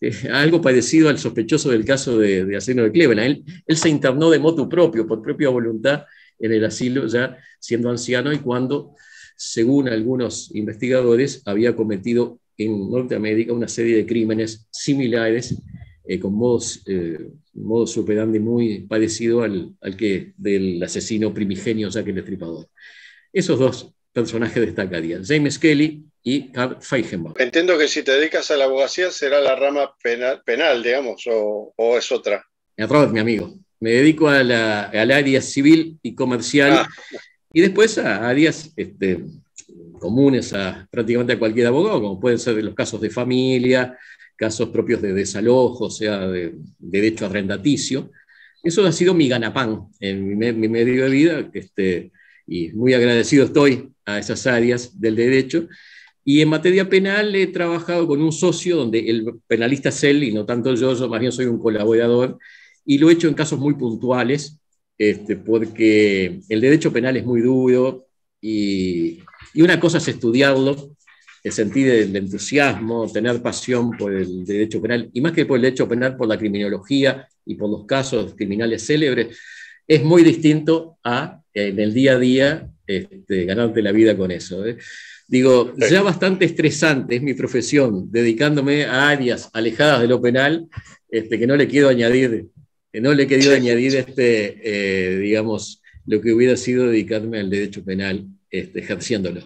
eh, algo parecido al sospechoso del caso de, asesino de Cleveland, él, se internó de moto propio, por propia voluntad, en el asilo, ya siendo anciano y cuando, según algunos investigadores, había cometido en Norteamérica una serie de crímenes similares. Eh, con modos, modos operandi muy parecido al, al que del asesino primigenio que el Estripador. Esos dos personajes destacarían James Kelly y Carl Feigenbaum. Entiendo que si te dedicas a la abogacía será la rama penal, penal digamos, o, es otra. Error, mi amigo. Me dedico a la, al área civil y comercial ah. y después a áreas este, comunes a prácticamente a cualquier abogado, como pueden ser los casos de familia, casos propios de desalojo, o sea, de, derecho arrendaticio. Eso ha sido mi ganapán en mi, medio de vida. Este, y muy agradecido estoy a esas áreas del derecho. Y en materia penal he trabajado con un socio donde el penalista es él y no tanto yo, yo más bien soy un colaborador y lo he hecho en casos muy puntuales este, porque el derecho penal es muy duro y, y una cosa es estudiarlo, el sentido de entusiasmo, tener pasión por el derecho penal y más que por el derecho penal, por la criminología y por los casos criminales célebres, es muy distinto a en el día a día este, ganarte la vida con eso. ¿eh? Digo, ya bastante estresante es mi profesión, dedicándome a áreas alejadas de lo penal, este, que no le quiero añadir, que no le he querido añadir, este, eh, digamos, lo que hubiera sido dedicarme al derecho penal este, ejerciéndolo.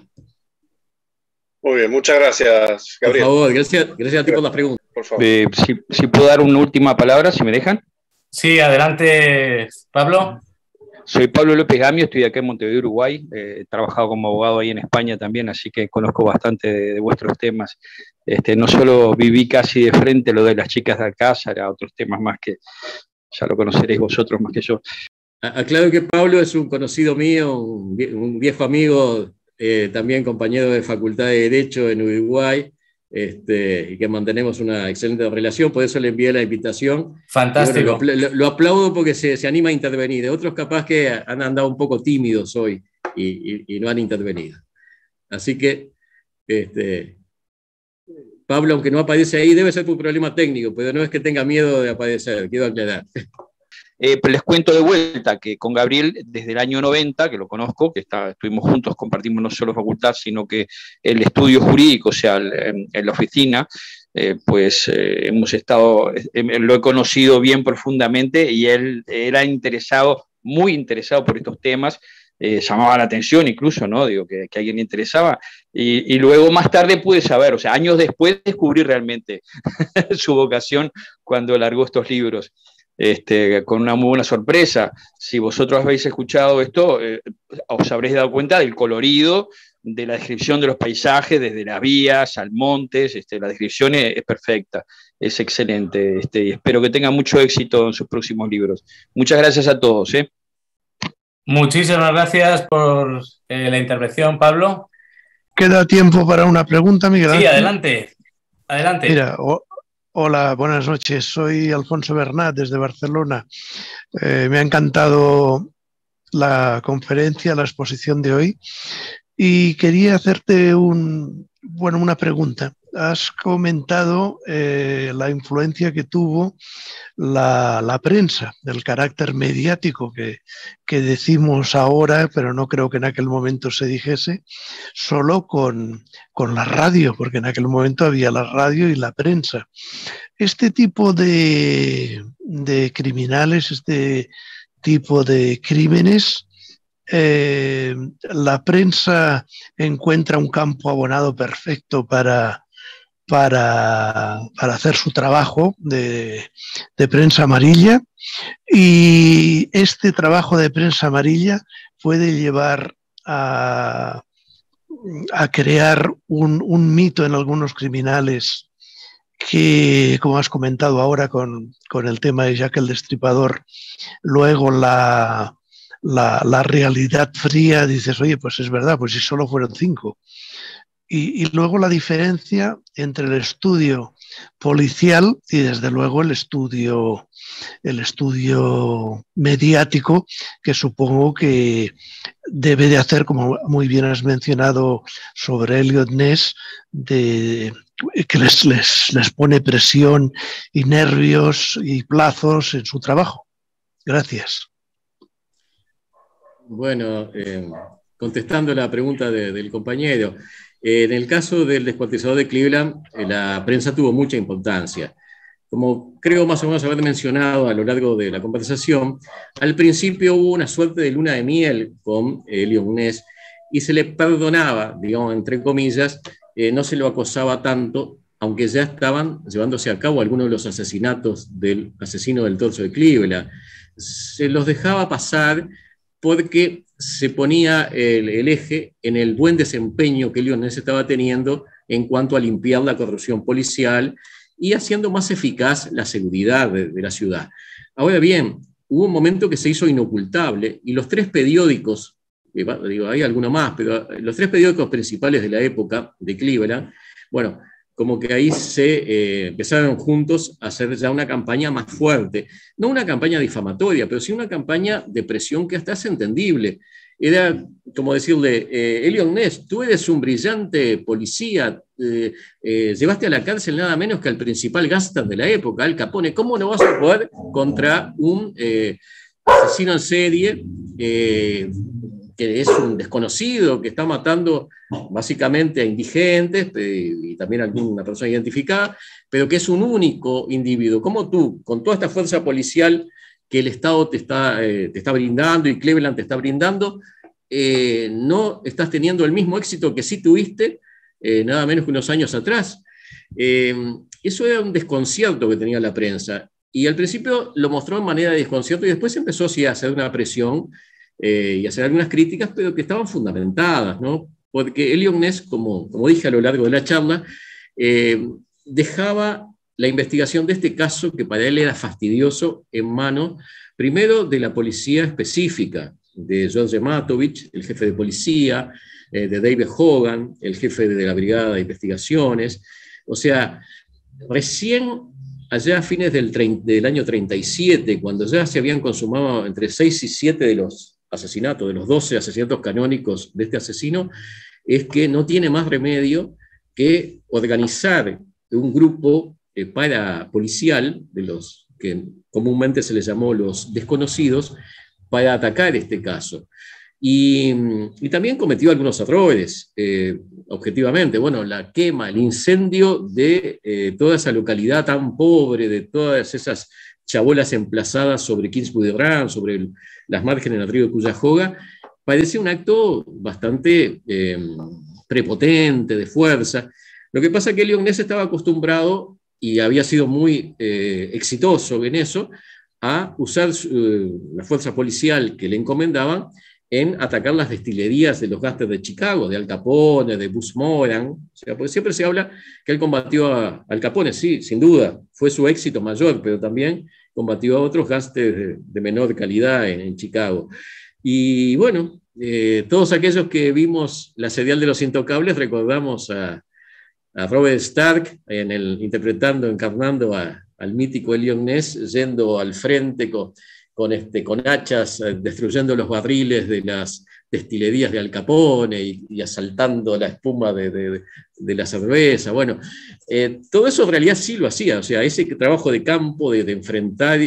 Muy bien, muchas gracias, Gabriel. Por favor, gracias, gracias a ti por las preguntas. Por favor. Eh, si, si puedo dar una última palabra, si me dejan. Sí, adelante, Pablo. Soy Pablo López Gamio, estoy acá en Montevideo, Uruguay. Eh, he trabajado como abogado ahí en España también, así que conozco bastante de, vuestros temas. Este, no solo viví casi de frente lo de las chicas de Alcázar, a otros temas más que ya lo conoceréis vosotros más que yo. Aclaro que Pablo es un conocido mío, un viejo amigo, eh, también compañero de Facultad de Derecho en Uruguay. Este, y que mantenemos una excelente relación, por eso le envié la invitación. Fantástico. lo, aplaudo porque se, se, anima a intervenir. de Otros capaz que han andado un poco tímidos hoy y, no han intervenido. Así que, este, Pablo, aunque no aparece ahí, debe ser por un problema técnico, pero no es que tenga miedo de aparecer, quiero aclarar. Eh, les cuento de vuelta que con Gabriel, desde el año 90, que lo conozco, que está, estuvimos juntos, compartimos no solo facultad, sino que el estudio jurídico, o sea, em, en, la oficina, eh, pues eh, hemos estado, em, em, lo he conocido bien profundamente y él era interesado, muy interesado por estos temas, llamaba la atención incluso, ¿no? Digo, que, alguien le interesaba. Y, y, luego más tarde pude saber, o sea, años después descubrí realmente [LAUGHS] su vocación cuando largó estos libros este, con una muy buena sorpresa. Si vosotros habéis escuchado esto, eh, os habréis dado cuenta del colorido, de la descripción de los paisajes, desde las vías al montes, este, la descripción es, perfecta, es excelente, este, y espero que tenga mucho éxito en sus próximos libros. Muchas gracias a todos. ¿eh? Muchísimas gracias por eh, la intervención, Pablo. Queda tiempo para una pregunta, Miguel. Sí, adelante. Adelante. Mira, Hola, buenas noches. Soy Alfonso Bernat desde Barcelona. Eh, me ha encantado la conferencia, la exposición de hoy y quería hacerte un, bueno, una pregunta has comentado eh, la influencia que tuvo la, prensa, el carácter mediático que, decimos ahora, pero no creo que en aquel momento se dijese, solo con, la radio, porque en aquel momento había la radio y la prensa. Este tipo de, criminales, este tipo de crímenes, eh, la prensa encuentra un campo abonado perfecto para, para, hacer su trabajo de, prensa amarilla y este trabajo de prensa amarilla puede llevar a, crear un, mito en algunos criminales que, como has comentado ahora con, el tema de Jack el Destripador, luego la, la, realidad fría dices, oye, pues es verdad, pues si solo fueron cinco. Y, luego la diferencia entre el estudio policial y desde luego el estudio, el estudio mediático, que supongo que debe de hacer, como muy bien has mencionado sobre Elliot Ness, que les, pone presión y nervios y plazos en su trabajo. Gracias. Bueno, eh, contestando la pregunta del compañero, eh, en el caso del descuartizador de Cleveland, eh, la prensa tuvo mucha importancia. Como creo más o menos haber mencionado a lo largo de la conversación, al principio hubo una suerte de luna de miel con eh, y se le perdonaba, digamos, entre comillas, eh, no se lo acosaba tanto, aunque ya estaban llevándose a cabo algunos de los asesinatos del asesino del torso de Cleveland. Se los dejaba pasar porque se ponía el, eje en el buen desempeño que Lionel estaba teniendo en cuanto a limpiar la corrupción policial y haciendo más eficaz la seguridad de, la ciudad. Ahora bien, hubo un momento que se hizo inocultable y los tres periódicos, digo, hay alguno más, pero los tres periódicos principales de la época de Cleveland, bueno, como que ahí se eh, empezaron juntos a hacer ya una campaña más fuerte. No una campaña difamatoria, pero sí una campaña de presión que hasta es entendible. Era como decirle, eh, Elion Ness, tú eres un brillante policía, eh, eh, llevaste a la cárcel nada menos que al principal gangster de la época, Al Capone, ¿cómo no vas a poder contra un asesino en serie que es un desconocido que está matando básicamente a indigentes y también a alguna persona identificada, pero que es un único individuo. ¿Cómo tú, con toda esta fuerza policial que el Estado te está, eh, está brindando y Cleveland te está brindando, eh, no estás teniendo el mismo éxito que sí tuviste eh, nada menos que unos años atrás. Em, eso era un desconcierto que tenía la prensa. Y al principio lo mostró en manera de desconcierto y después empezó a hacer una presión eh, y hacer algunas críticas, pero que estaban fundamentadas, ¿no? Porque Elion Ness, como, como dije a lo largo de la charla, eh, dejaba la investigación de este caso, que para él era fastidioso, en manos, primero, de la policía específica, de John Matovich, el jefe de policía, eh, de David Hogan, el jefe de la Brigada de Investigaciones. O sea, recién allá a fines del, del, año 37, cuando ya se habían consumado entre 6 y 7 de los asesinato de los 12 asesinatos canónicos de este asesino, es que no tiene más remedio que organizar un grupo eh, para policial, de los que comúnmente se les llamó los desconocidos, para atacar este caso. Y, mm, también cometió algunos errores, eh, objetivamente. Bueno, la quema, el incendio de eh, toda esa localidad tan pobre, de todas esas chabolas emplazadas sobre Kingswood Grand sobre el, las márgenes del río Cuyahoga, parecía un acto bastante eh, prepotente, de fuerza. Lo que pasa es que Leon Ness estaba acostumbrado y había sido muy eh, exitoso en eso, a usar eh, la fuerza policial que le encomendaban en atacar las destilerías de los gastos de Chicago, de Al Capone, de Bus Moran, sea, porque siempre se habla que él combatió a Al Capone, sí, sin duda, fue su éxito mayor, pero también combatió a otros gastos de, menor calidad en, Chicago. Y bueno, eh, todos aquellos que vimos la serial de los intocables recordamos a, a Robert Stark en el, interpretando, encarnando a, al mítico Elion Ness, yendo al frente con con, este, con hachas eh, destruyendo los barriles de las destilerías de Al y, asaltando la espuma de, la cerveza. Bueno, eh, todo eso en realidad sí lo hacía, o sea, ese trabajo de campo, de, enfrentar.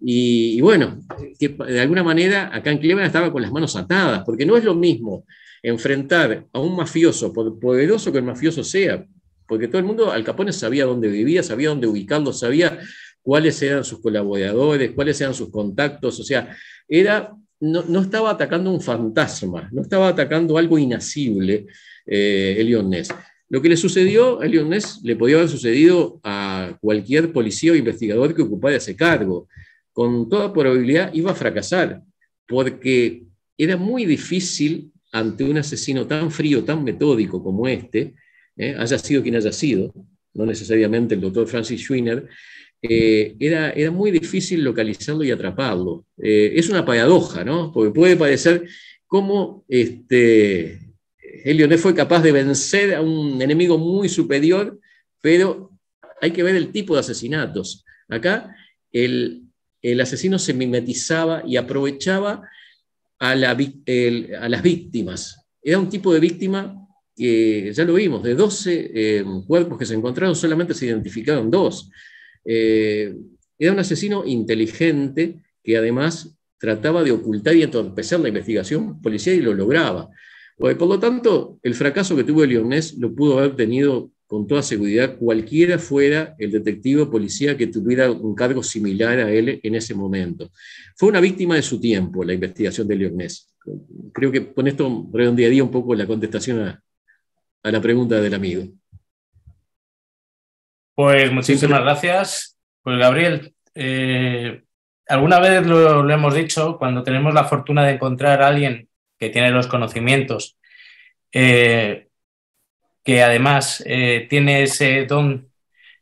Y, bueno, de alguna manera acá en Cleveland estaba con las manos atadas, porque no es lo mismo enfrentar a un mafioso, poderoso que el mafioso sea, porque todo el mundo, Al Capone sabía dónde vivía, sabía dónde ubicarlo, sabía cuáles eran sus colaboradores, cuáles eran sus contactos, o sea, era, no, no estaba atacando un fantasma, no estaba atacando algo inacible eh, Elion Ness. Lo que le sucedió a Elion Ness le podía haber sucedido a cualquier policía o investigador que ocupara ese cargo. Con toda probabilidad iba a fracasar, porque era muy difícil ante un asesino tan frío, tan metódico como este, eh, haya sido quien haya sido, no necesariamente el doctor Francis Schwiner, eh, era, era, muy difícil localizarlo y atraparlo. Eh, es una paradoja, ¿no? Porque puede parecer como este, fue capaz de vencer a un enemigo muy superior, pero hay que ver el tipo de asesinatos. Acá el, asesino se mimetizaba y aprovechaba a, las víctimas. Era un tipo de víctima que, ya lo vimos, de 12 eh, cuerpos que se encontraron, solamente se identificaron dos. Eh, era un asesino inteligente que además trataba de ocultar y entorpecer la investigación policial y lo lograba. Pues, por lo tanto, el fracaso que tuvo Leonés lo pudo haber tenido con toda seguridad cualquiera fuera el detective o policía que tuviera un cargo similar a él en ese momento. Fue una víctima de su tiempo la investigación de Leonés. Creo que con esto redondearía un poco la contestación a la pregunta del amigo. Pues muchísimas gracias. Pues Gabriel, eh, alguna vez lo, hemos dicho, cuando tenemos la fortuna de encontrar a alguien que tiene los conocimientos, eh, que además eh, tiene ese don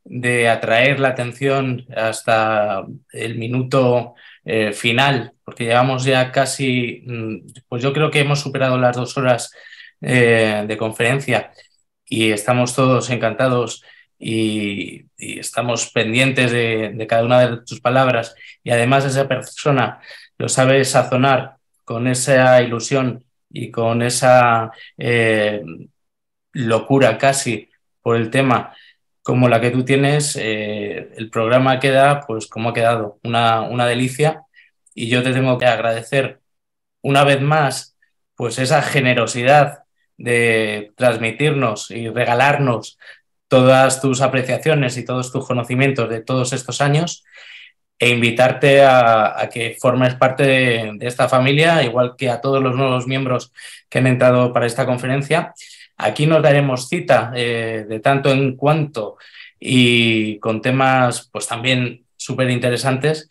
de atraer la atención hasta el minuto final, porque llevamos ya casi, mm, pues yo creo que hemos superado las dos horas de conferencia y estamos todos encantados y, estamos pendientes de, cada una de tus palabras y además esa persona lo sabe sazonar con esa ilusión y con esa eh, locura casi por el tema como la que tú tienes, eh, el programa queda pues como ha quedado, una, una delicia y yo te tengo que agradecer una vez más pues esa generosidad de transmitirnos y regalarnos todas tus apreciaciones y todos tus conocimientos de todos estos años e invitarte a, que formes parte de, esta familia, igual que a todos los nuevos miembros que han entrado para esta conferencia. Aquí nos daremos cita eh, de tanto en cuanto y con temas pues también súper interesantes.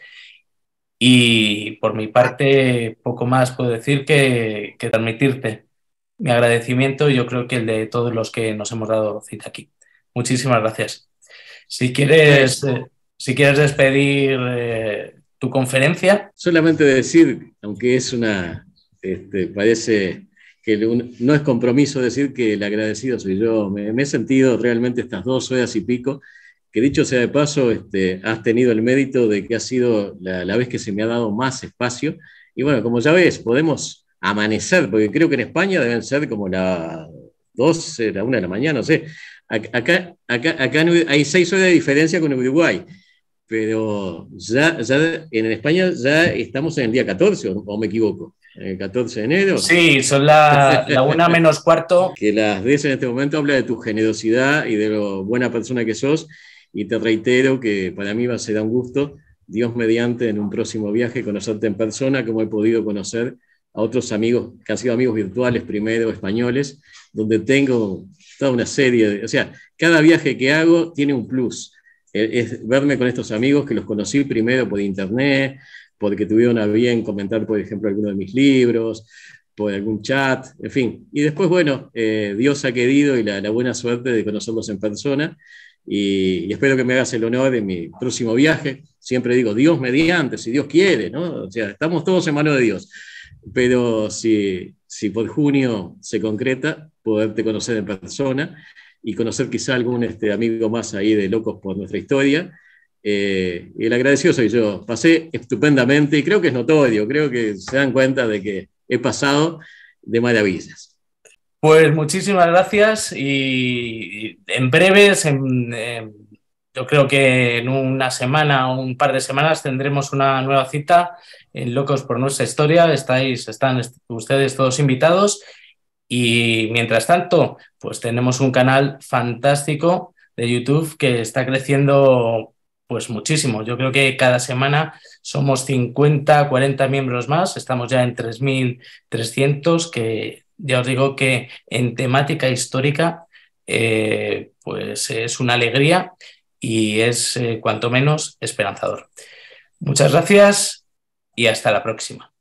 Y por mi parte, poco más puedo decir que, que transmitirte mi agradecimiento yo creo que el de todos los que nos hemos dado cita aquí. Muchísimas gracias. Si quieres, pues, eh, si quieres despedir eh, tu conferencia. Solamente decir, aunque es una, este, parece que no es compromiso decir que el agradecido soy yo. Me, he sentido realmente estas dos horas y pico, que dicho sea de paso, este, has tenido el mérito de que ha sido la, vez que se me ha dado más espacio. Y bueno, como ya ves, podemos amanecer, porque creo que en España deben ser como la 12, la 1 de la mañana, no sé. Acá, hay seis horas de diferencia con Uruguay, pero ya, en España ya estamos en el día 14, o me equivoco. El 14 de enero. Sí, son la, la una menos cuarto. [LAUGHS] que las 10 en este momento habla de tu generosidad y de lo buena persona que sos. Y te reitero que para mí va a ser un gusto, Dios mediante, en un próximo viaje, conocerte en persona, como he podido conocer a otros amigos, que han sido amigos virtuales primero, españoles, donde tengo toda una serie de... O sea, cada viaje que hago tiene un plus. Eh, es verme con estos amigos que los conocí primero por internet, porque tuvieron a bien comentar, por ejemplo, alguno de mis libros, por algún chat, en fin. Y después, bueno, eh, Dios ha querido y la, buena suerte de conocerlos en persona. Y, espero que me hagas el honor de mi próximo viaje. Siempre digo, Dios mediante, si Dios quiere, ¿no? O sea, estamos todos en manos de Dios pero si, si por junio se concreta, poderte conocer en persona y conocer quizá algún este, amigo más ahí de Locos por nuestra historia. y eh, el agradecido soy yo. Pasé estupendamente y creo que es notorio, creo que se dan cuenta de que he pasado de maravillas. Pues muchísimas gracias y en breves, en, yo creo que en una semana o un par de semanas tendremos una nueva cita en Locos por Nuestra Historia. Estáis, están ustedes todos invitados. Y mientras tanto, pues tenemos un canal fantástico de YouTube que está creciendo pues muchísimo. Yo creo que cada semana somos 50, 40 miembros más. Estamos ya en 3.300, que ya os digo que en temática histórica, eh, pues es una alegría y es eh, cuanto menos esperanzador. Muchas gracias y hasta la próxima.